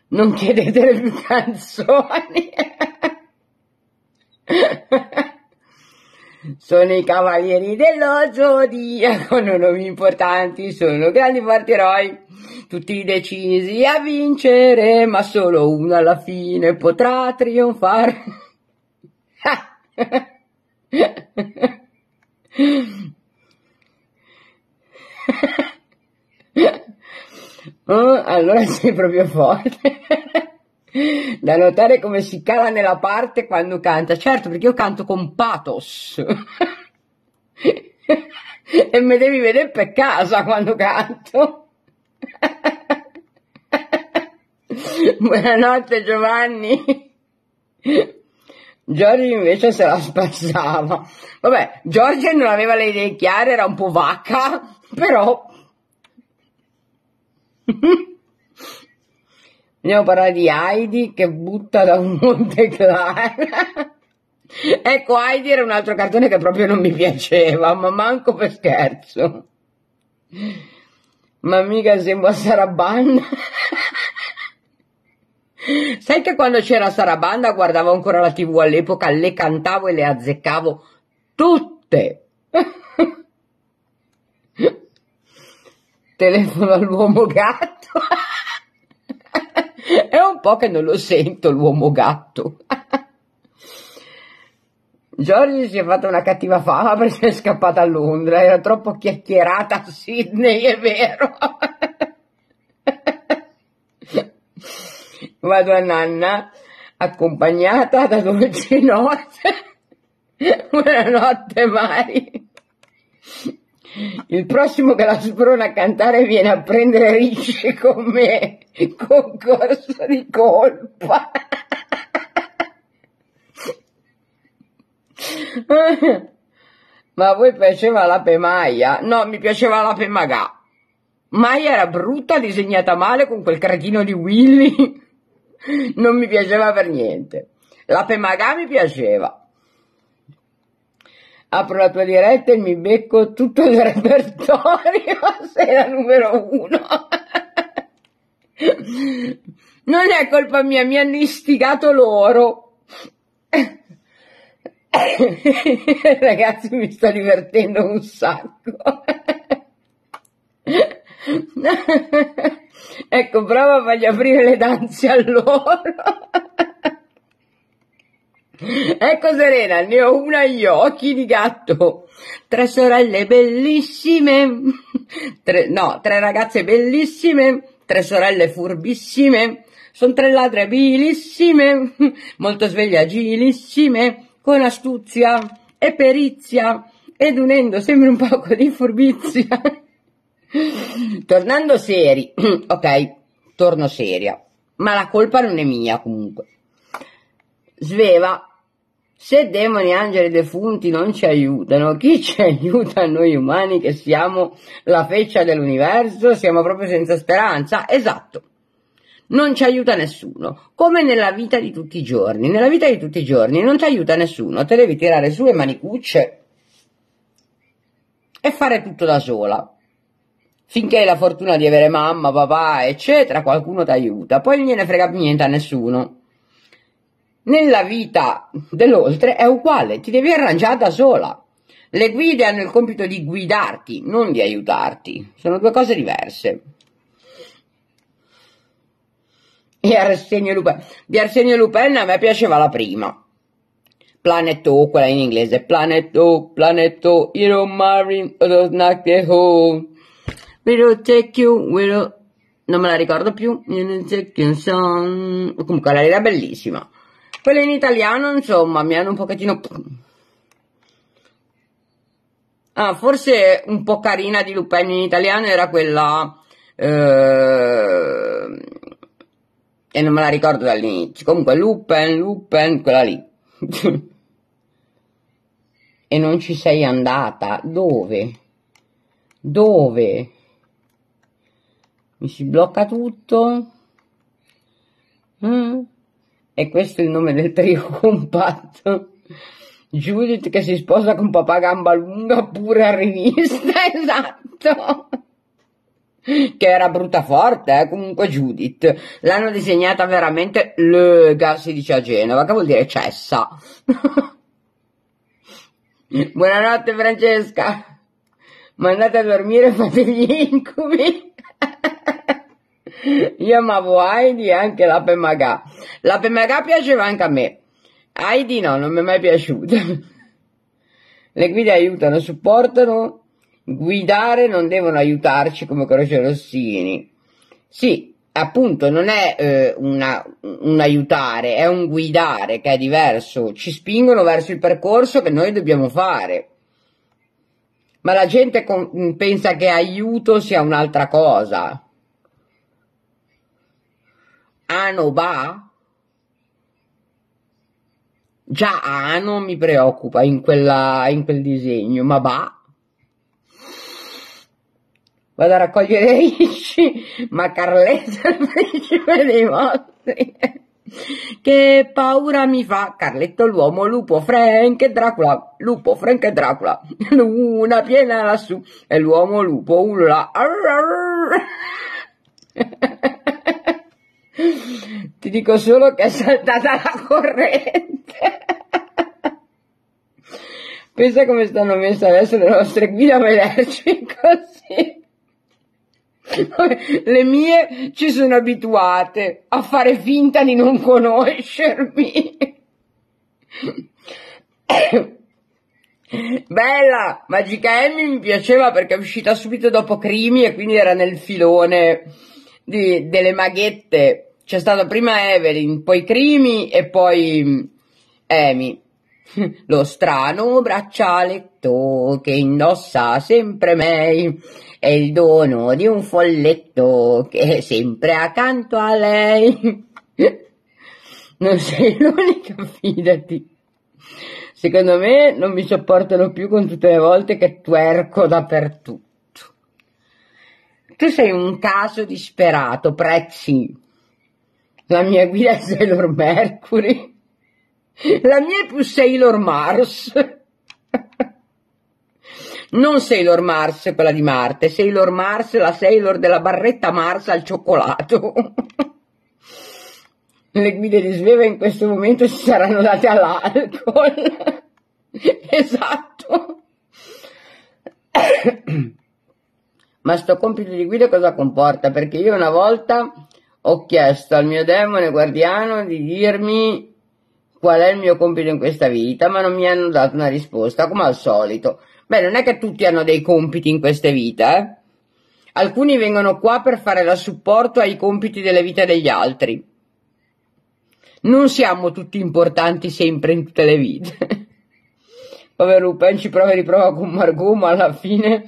Non chiedete le più canzoni. Sono i cavalieri dello zodiaco, non nomi importanti, sono grandi forti eroi, tutti decisi a vincere, ma solo uno alla fine potrà trionfare. Oh, allora sei proprio forte. da notare come si cala nella parte quando canta. Certo, perché io canto con pathos. e me devi vedere per casa quando canto. Buonanotte Giovanni. Giorgio invece se la spassava. Vabbè, Giorgio non aveva le idee chiare, era un po' vacca, però... Andiamo a parlare di Heidi che butta da un Monte Clara. ecco, Heidi era un altro cartone che proprio non mi piaceva, ma manco per scherzo. Ma mica sembra Sarabanda. Sai che quando c'era Sarabanda guardavo ancora la tv all'epoca, le cantavo e le azzeccavo tutte. Telefono all'uomo gatto. È un po' che non lo sento l'uomo gatto. Giorgi si è fatta una cattiva fama perché è scappata a Londra, era troppo chiacchierata a Sydney, è vero. Vado a Nanna, accompagnata da dolci notte, una notte mai. Il prossimo che la sprona a cantare viene a prendere ricce con me, con corso di colpa. Ma a voi piaceva la pemaia? No, mi piaceva la pemagà. Maia era brutta, disegnata male con quel cretino di Willy. Non mi piaceva per niente. La pemagà mi piaceva apro la tua diretta e mi becco tutto il repertorio, sei la numero uno. Non è colpa mia, mi hanno istigato loro. Ragazzi, mi sto divertendo un sacco. ecco, prova a voglio aprire le danze a loro. Ecco Serena, ne ho una io, occhi di gatto, tre sorelle bellissime, tre, no, tre ragazze bellissime, tre sorelle furbissime, sono tre ladre abilissime, molto sveglie agilissime, con astuzia e perizia, ed unendo sempre un poco di furbizia. Tornando seri, ok, torno seria, ma la colpa non è mia comunque. Sveva, se demoni angeli e defunti non ci aiutano, chi ci aiuta noi umani che siamo la feccia dell'universo? Siamo proprio senza speranza? Esatto. Non ci aiuta nessuno, come nella vita di tutti i giorni. Nella vita di tutti i giorni non ti aiuta nessuno, te devi tirare su le manicucce e fare tutto da sola. Finché hai la fortuna di avere mamma, papà, eccetera, qualcuno ti aiuta, poi non gliene frega niente a nessuno. Nella vita dell'oltre è uguale, ti devi arrangiare da sola. Le guide hanno il compito di guidarti, non di aiutarti. Sono due cose diverse. E Arsenio Lupin. Di Arsenio Lupin a me piaceva la prima. Planet O, quella in inglese. Planet O, Planet O, you don't marry, you don't We don't take you, we don't... Non me la ricordo più. Comunque, la era bellissima quella in italiano, insomma, mi hanno un pochettino... Ah, forse un po' carina di Lupin in italiano era quella... Eh, e non me la ricordo dall'inizio. Comunque, Lupin, Lupin, quella lì. e non ci sei andata. Dove? Dove? Mi si blocca tutto? Mm. E questo è il nome del trio compatto. Judith che si sposa con papà gamba lunga pure a rivista, esatto. Che era brutta forte, eh? comunque Judith. L'hanno disegnata veramente lega, si dice a Genova, che vuol dire cessa. Buonanotte Francesca. Mandate a dormire e fate gli incubi. Io amavo Heidi e anche la PMH. La PMH piaceva anche a me. Heidi no, non mi è mai piaciuta. Le guide aiutano, supportano. Guidare non devono aiutarci come Croce Rossini. Sì, appunto, non è eh, una, un aiutare, è un guidare che è diverso. Ci spingono verso il percorso che noi dobbiamo fare. Ma la gente con- pensa che aiuto sia un'altra cosa. Ano ba? Già Ano mi preoccupa in, quella, in quel disegno, ma ba? Vado a raccogliere i ricci, ma Carletta il principe dei mostri. Che paura mi fa Carletto l'uomo, lupo Frank e Dracula, lupo Frank e Dracula, luna piena lassù e l'uomo lupo urla. Arr, Ti dico solo che è saltata la corrente. Pensa come stanno messe adesso le nostre guida merci così. Le mie ci sono abituate a fare finta di non conoscermi. Bella, Magica Emmy mi piaceva perché è uscita subito dopo Crimi e quindi era nel filone di, delle maghette. C'è stato prima Evelyn, poi Crimi e poi mm, Amy. Lo strano braccialetto che indossa sempre May è il dono di un folletto che è sempre accanto a lei. Non sei l'unica, fidati. Secondo me non mi sopportano più con tutte le volte che twerco dappertutto. Tu sei un caso disperato, prezzi. La mia guida è Sailor Mercury. La mia è più Sailor Mars. Non Sailor Mars, quella di Marte. Sailor Mars, la Sailor della barretta Mars al cioccolato. Le guide di Sveva in questo momento si saranno date all'alcol. Esatto. Ma sto compito di guida cosa comporta? Perché io una volta ho chiesto al mio demone guardiano di dirmi qual è il mio compito in questa vita, ma non mi hanno dato una risposta, come al solito. Beh, non è che tutti hanno dei compiti in queste vite, eh? Alcuni vengono qua per fare da supporto ai compiti delle vite degli altri. Non siamo tutti importanti sempre in tutte le vite. Povero Lupin eh, ci prova e riprova con Margot, alla fine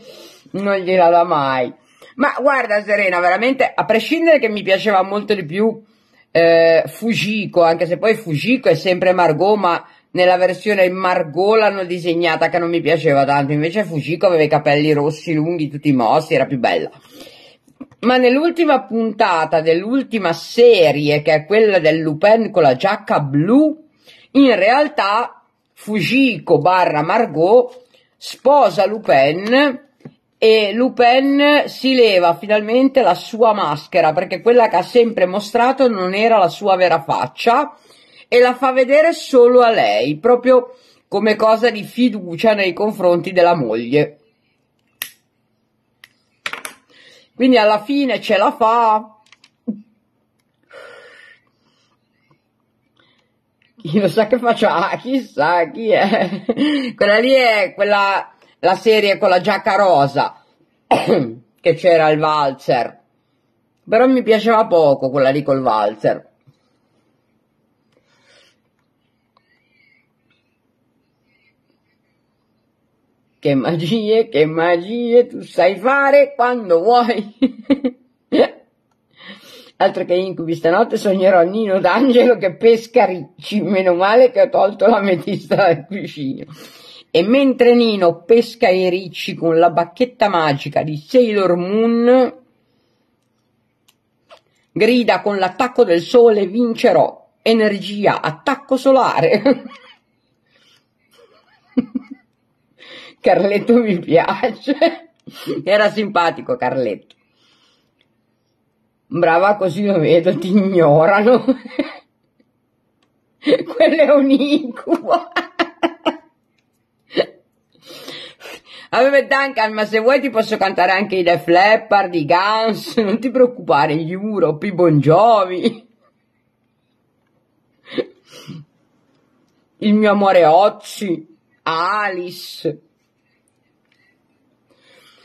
non gliela dà mai. Ma guarda Serena, veramente, a prescindere che mi piaceva molto di più eh, Fujiko, anche se poi Fujiko è sempre Margot, ma nella versione Margot l'hanno disegnata che non mi piaceva tanto, invece Fujiko aveva i capelli rossi lunghi, tutti mossi, era più bella. Ma nell'ultima puntata dell'ultima serie, che è quella del Lupin con la giacca blu, in realtà Fujiko barra Margot sposa Lupin e Lupin si leva finalmente la sua maschera perché quella che ha sempre mostrato non era la sua vera faccia e la fa vedere solo a lei, proprio come cosa di fiducia nei confronti della moglie. Quindi alla fine ce la fa. Chi lo sa che faccia? Ah, chissà chi è. Quella lì è quella la serie con la giacca rosa, che c'era il valzer, però mi piaceva poco quella lì col valzer. Che magie, che magie tu sai fare quando vuoi. Altro che incubi, stanotte sognerò Nino d'Angelo che pesca ricci. Meno male che ho tolto la metista dal cuscino. E mentre Nino pesca i ricci con la bacchetta magica di Sailor Moon, grida con l'attacco del sole vincerò. Energia, attacco solare. Carletto mi piace. Era simpatico Carletto. Brava così lo vedo, ti ignorano. Quello è un incubo. Vabbè Duncan, ma se vuoi ti posso cantare anche i The Leppard, i Guns, non ti preoccupare, gli Europe, i Bon Jovi. Il mio amore Ozzi, Alice.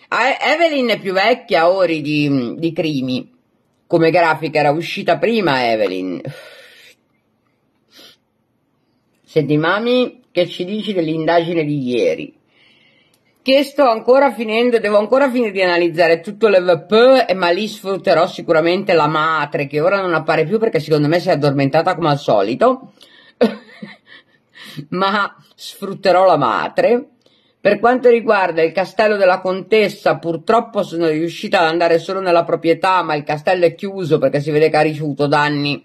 Ah, Evelyn è più vecchia ori di, di Crimi. Come grafica era uscita prima Evelyn. Senti, mami, che ci dici dell'indagine di ieri? che sto ancora finendo, devo ancora finire di analizzare tutto l'EVP, ma lì sfrutterò sicuramente la madre che ora non appare più perché secondo me si è addormentata come al solito, ma sfrutterò la madre. Per quanto riguarda il castello della contessa, purtroppo sono riuscita ad andare solo nella proprietà, ma il castello è chiuso perché si vede che ha ricevuto danni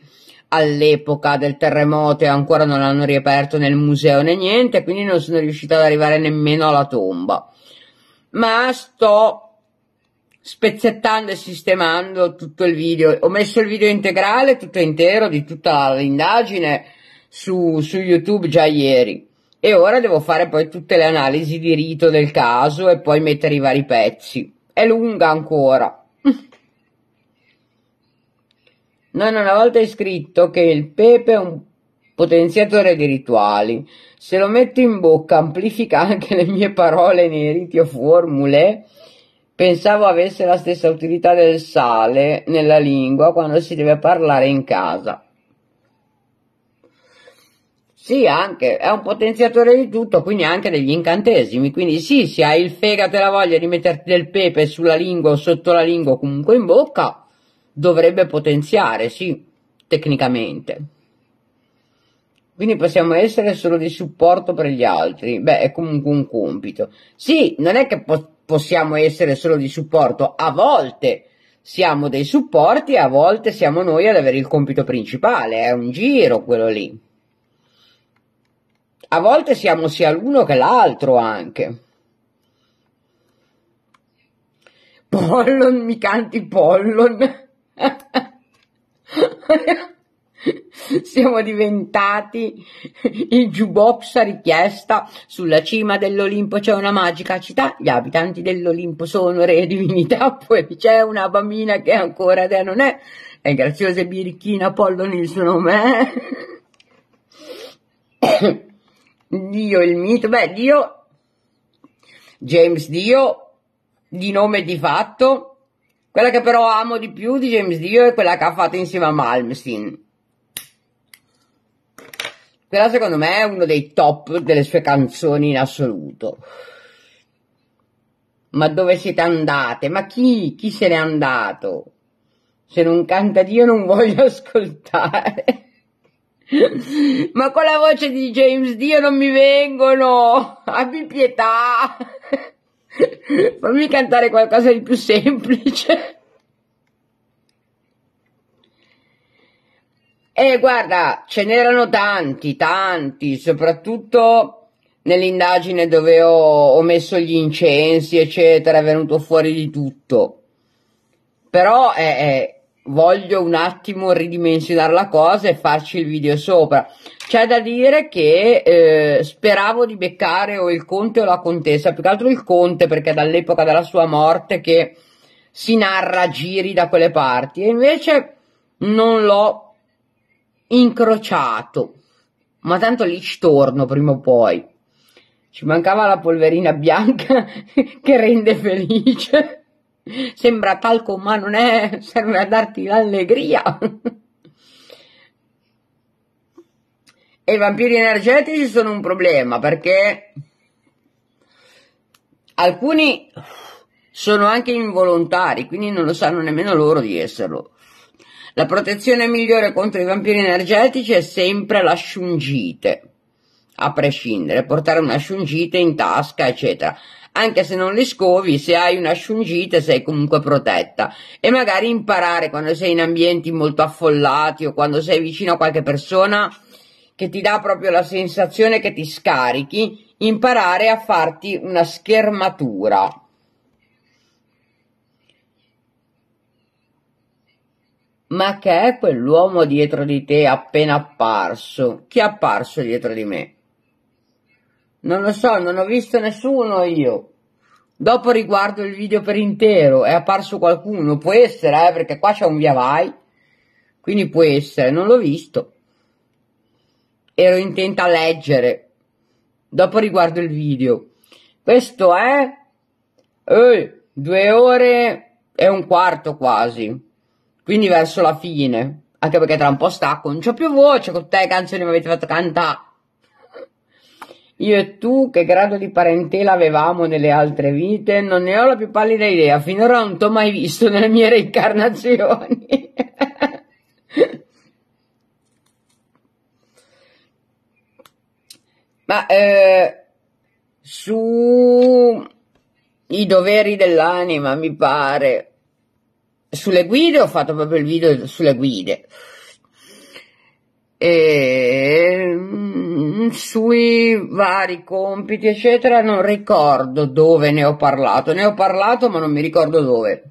all'epoca del terremoto e ancora non l'hanno riaperto nel museo né niente, quindi non sono riuscita ad arrivare nemmeno alla tomba. Ma sto spezzettando e sistemando tutto il video. Ho messo il video integrale, tutto intero, di tutta l'indagine su, su YouTube già ieri. E ora devo fare poi tutte le analisi di rito del caso e poi mettere i vari pezzi. È lunga ancora. non una volta è scritto che il pepe è un potenziatore di rituali. Se lo metto in bocca amplifica anche le mie parole nei riti o formule. Pensavo avesse la stessa utilità del sale nella lingua quando si deve parlare in casa. Sì, anche, è un potenziatore di tutto, quindi anche degli incantesimi. Quindi sì, se hai il fegato e la voglia di metterti del pepe sulla lingua o sotto la lingua o comunque in bocca, dovrebbe potenziare, sì, tecnicamente. Quindi possiamo essere solo di supporto per gli altri. Beh, è comunque un compito. Sì, non è che po- possiamo essere solo di supporto. A volte siamo dei supporti, a volte siamo noi ad avere il compito principale. È un giro quello lì. A volte siamo sia l'uno che l'altro anche. Pollon, mi canti Pollon. Siamo diventati il jukebox a richiesta. Sulla cima dell'Olimpo c'è una magica città. Gli abitanti dell'Olimpo sono re e divinità. Poi c'è una bambina che ancora te non è. È graziosa e birichina Apollo nel suo nome. Dio il mito. Beh, Dio. James Dio. Di nome di fatto quella che però amo di più di James Dio è quella che ha fatto insieme a Malmsteen. Quella secondo me è uno dei top delle sue canzoni in assoluto. Ma dove siete andate? Ma chi? Chi se n'è andato? Se non canta Dio non voglio ascoltare. Ma con la voce di James Dio non mi vengono! Abbi pietà! Fammi cantare qualcosa di più semplice. E eh, guarda, ce n'erano tanti, tanti, soprattutto nell'indagine dove ho, ho, messo gli incensi, eccetera, è venuto fuori di tutto. Però è, è voglio un attimo ridimensionare la cosa e farci il video sopra. C'è da dire che eh, speravo di beccare o il conte o la contessa, più che altro il conte perché è dall'epoca della sua morte che si narra giri da quelle parti e invece non l'ho incrociato, ma tanto lì ci torno prima o poi. Ci mancava la polverina bianca che rende felice. Sembra talco, ma non è, serve a darti l'allegria. E i vampiri energetici sono un problema perché alcuni sono anche involontari, quindi non lo sanno nemmeno loro di esserlo. La protezione migliore contro i vampiri energetici è sempre la sciungite, a prescindere, portare una sciungite in tasca, eccetera anche se non le scovi, se hai una asciungita sei comunque protetta e magari imparare quando sei in ambienti molto affollati o quando sei vicino a qualche persona che ti dà proprio la sensazione che ti scarichi, imparare a farti una schermatura. Ma che è quell'uomo dietro di te appena apparso? Chi è apparso dietro di me? Non lo so, non ho visto nessuno io. Dopo riguardo il video per intero, è apparso qualcuno, può essere, eh, perché qua c'è un via vai. Quindi può essere, non l'ho visto. Ero intenta a leggere. Dopo riguardo il video. Questo è eh, due ore e un quarto quasi. Quindi verso la fine. Anche perché tra un po' stacco, non c'ho più voce con te canzoni mi avete fatto cantare. Io e tu, che grado di parentela avevamo nelle altre vite, non ne ho la più pallida idea, finora non t'ho mai visto nelle mie reincarnazioni. Ma eh, su i doveri dell'anima, mi pare, sulle guide ho fatto proprio il video sulle guide e mm, sui vari compiti eccetera non ricordo dove ne ho parlato ne ho parlato ma non mi ricordo dove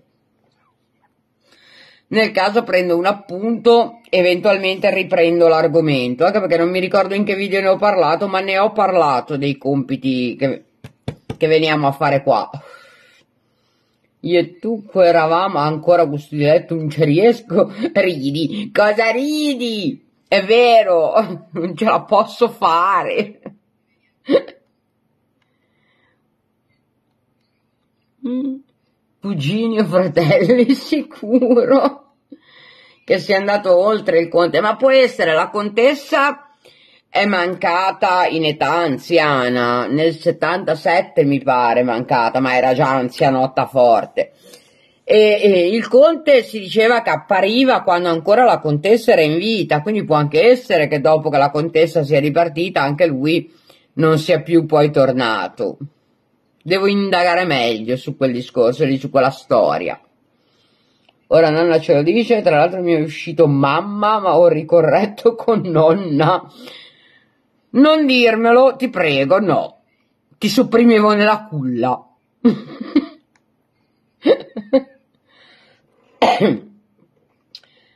nel caso prendo un appunto eventualmente riprendo l'argomento anche perché non mi ricordo in che video ne ho parlato ma ne ho parlato dei compiti che, che veniamo a fare qua io e tu eravamo ancora gusto di letto non ci riesco ridi cosa ridi è vero, non ce la posso fare. Mm. Cugini o fratelli, sicuro che sia andato oltre il conte, ma può essere la contessa è mancata in età anziana, nel 77 mi pare mancata, ma era già anzianotta forte. E, e, il conte si diceva che appariva quando ancora la contessa era in vita, quindi può anche essere che dopo che la contessa sia ripartita anche lui non sia più poi tornato. Devo indagare meglio su quel discorso su quella storia. Ora nonna ce lo dice, tra l'altro mi è uscito mamma, ma ho ricorretto con nonna. Non dirmelo, ti prego, no. Ti sopprimevo nella culla.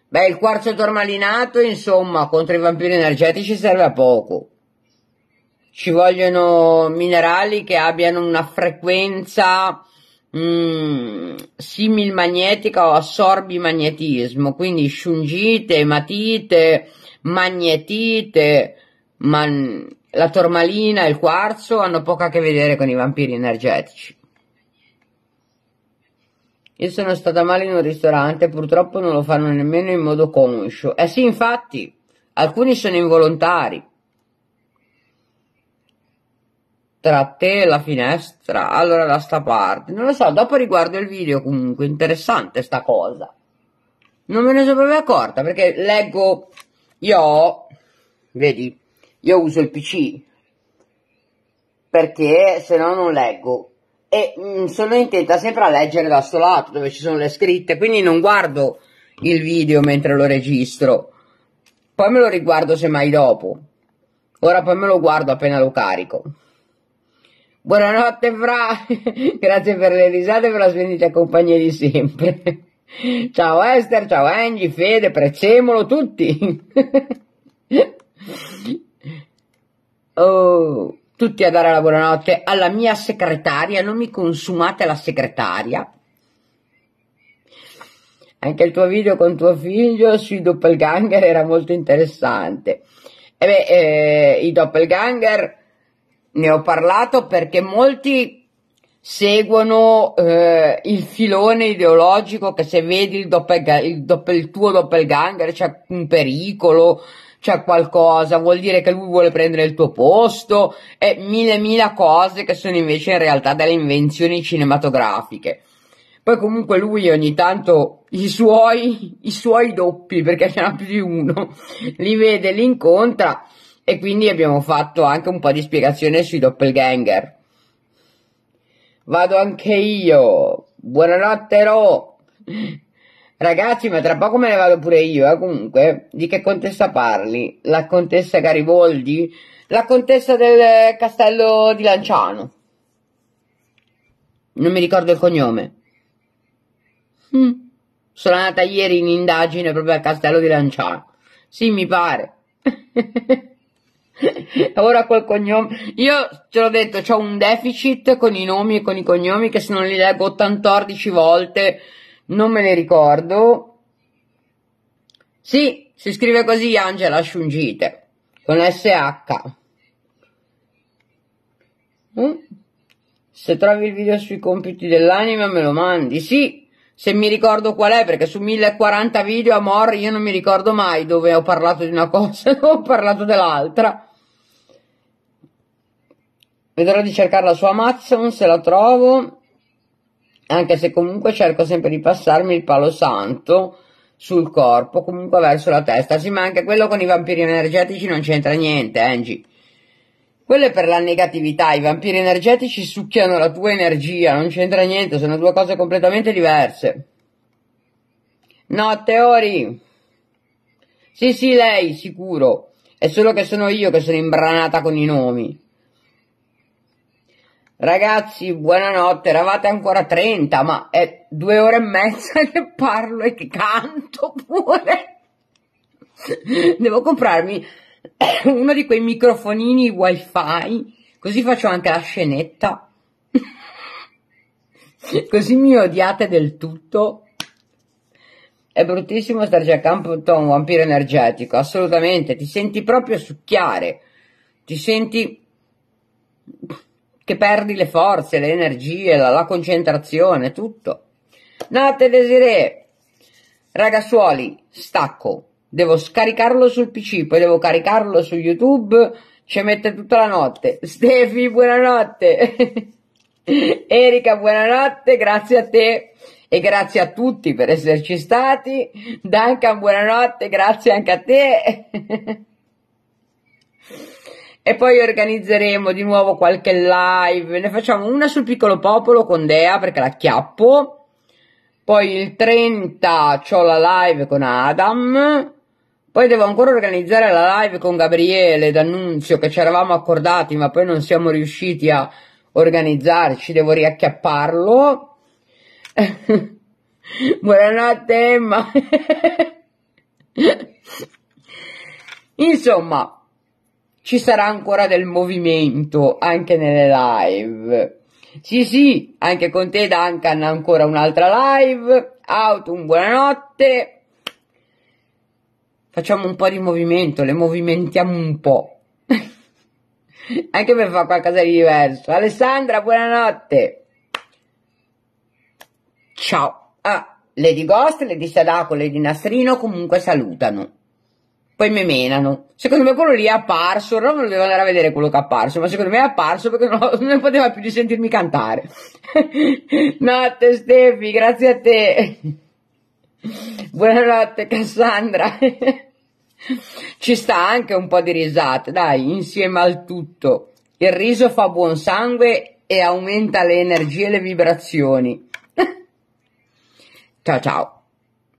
Beh, il quarzo tormalinato, insomma, contro i vampiri energetici serve a poco. Ci vogliono minerali che abbiano una frequenza mm, simil magnetica o assorbi magnetismo, quindi sciungite, ematite, magnetite, ma la tormalina e il quarzo hanno poco a che vedere con i vampiri energetici. Io sono stata male in un ristorante, purtroppo non lo fanno nemmeno in modo conscio. Eh sì, infatti, alcuni sono involontari. Tra te e la finestra, allora da sta parte. Non lo so, dopo riguardo il video comunque, interessante sta cosa. Non me ne sono proprio accorta perché leggo, io vedi, io uso il PC perché se no non leggo e mh, mm, sono intenta sempre a leggere da sto lato dove ci sono le scritte, quindi non guardo il video mentre lo registro. Poi me lo riguardo semmai dopo. Ora poi me lo guardo appena lo carico. Buonanotte Fra, grazie per le risate e per la splendida compagnia di sempre. ciao Esther, ciao Angie, Fede, Prezzemolo, tutti. oh tutti a dare la buonanotte alla mia segretaria, non mi consumate la segretaria. Anche il tuo video con tuo figlio sui doppelganger era molto interessante. E beh, eh, i doppelganger ne ho parlato perché molti seguono eh, il filone ideologico che se vedi il, doppelga- il, doppel- il tuo doppelganger c'è un pericolo, c'è qualcosa, vuol dire che lui vuole prendere il tuo posto e mille mila cose che sono invece in realtà delle invenzioni cinematografiche. Poi comunque lui ogni tanto i suoi, i suoi doppi, perché ce n'ha più di uno, li vede, li incontra e quindi abbiamo fatto anche un po' di spiegazione sui doppelganger. Vado anche io. Buonanotte Ro. Ragazzi, ma tra poco me ne vado pure io, eh. Comunque, di che contessa parli? La contessa Gariboldi? La contessa del castello di Lanciano. Non mi ricordo il cognome. Mm. Sono andata ieri in indagine proprio al castello di Lanciano. Sì, mi pare. Ora quel cognome. Io te l'ho detto, ho un deficit con i nomi e con i cognomi che se non li leggo 14 volte non me ne ricordo. Sì, si scrive così Angela Sciungite, con SH. Mm? Se trovi il video sui compiti dell'anima me lo mandi. Sì, se mi ricordo qual è, perché su 1040 video a Mor io non mi ricordo mai dove ho parlato di una cosa e ho parlato dell'altra. Vedrò di cercare la su Amazon se la trovo anche se comunque cerco sempre di passarmi il palo santo sul corpo, comunque verso la testa. Sì, ma anche quello con i vampiri energetici non c'entra niente, Angie. Quello è per la negatività, i vampiri energetici succhiano la tua energia, non c'entra niente, sono due cose completamente diverse. No, Teori. Sì, sì, lei, sicuro. È solo che sono io che sono imbranata con i nomi. Ragazzi, buonanotte, eravate ancora 30, ma è due ore e mezza che parlo e che canto pure. Devo comprarmi uno di quei microfonini wifi, così faccio anche la scenetta. così mi odiate del tutto. È bruttissimo starci a campo un vampiro energetico, assolutamente, ti senti proprio succhiare, ti senti che perdi le forze, le energie, la, la concentrazione, tutto. Notte Desiree, ragazzuoli, stacco, devo scaricarlo sul PC, poi devo caricarlo su YouTube, ci mette tutta la notte. Stefi, buonanotte. Erika, buonanotte, grazie a te e grazie a tutti per esserci stati. Duncan, buonanotte, grazie anche a te. e poi organizzeremo di nuovo qualche live. Ne facciamo una sul piccolo popolo con Dea perché la chiappo. Poi il 30 ho la live con Adam. Poi devo ancora organizzare la live con Gabriele D'Annunzio che ci eravamo accordati ma poi non siamo riusciti a organizzarci. Devo riacchiapparlo. Buonanotte Emma. Insomma, ci sarà ancora del movimento anche nelle live. Sì, sì, anche con te Duncan ancora un'altra live. Autumn, buonanotte. Facciamo un po' di movimento, le movimentiamo un po'. anche per fare qualcosa di diverso. Alessandra, buonanotte. Ciao. Ah, Lady Ghost, Lady Sadako, Lady Nastrino comunque salutano poi mi menano. Secondo me quello lì è apparso, ora non devo andare a vedere quello che è apparso, ma secondo me è apparso perché non, non poteva più di sentirmi cantare. Notte Stefi, grazie a te. Buonanotte Cassandra. Ci sta anche un po' di risate, dai, insieme al tutto. Il riso fa buon sangue e aumenta le energie e le vibrazioni. ciao ciao.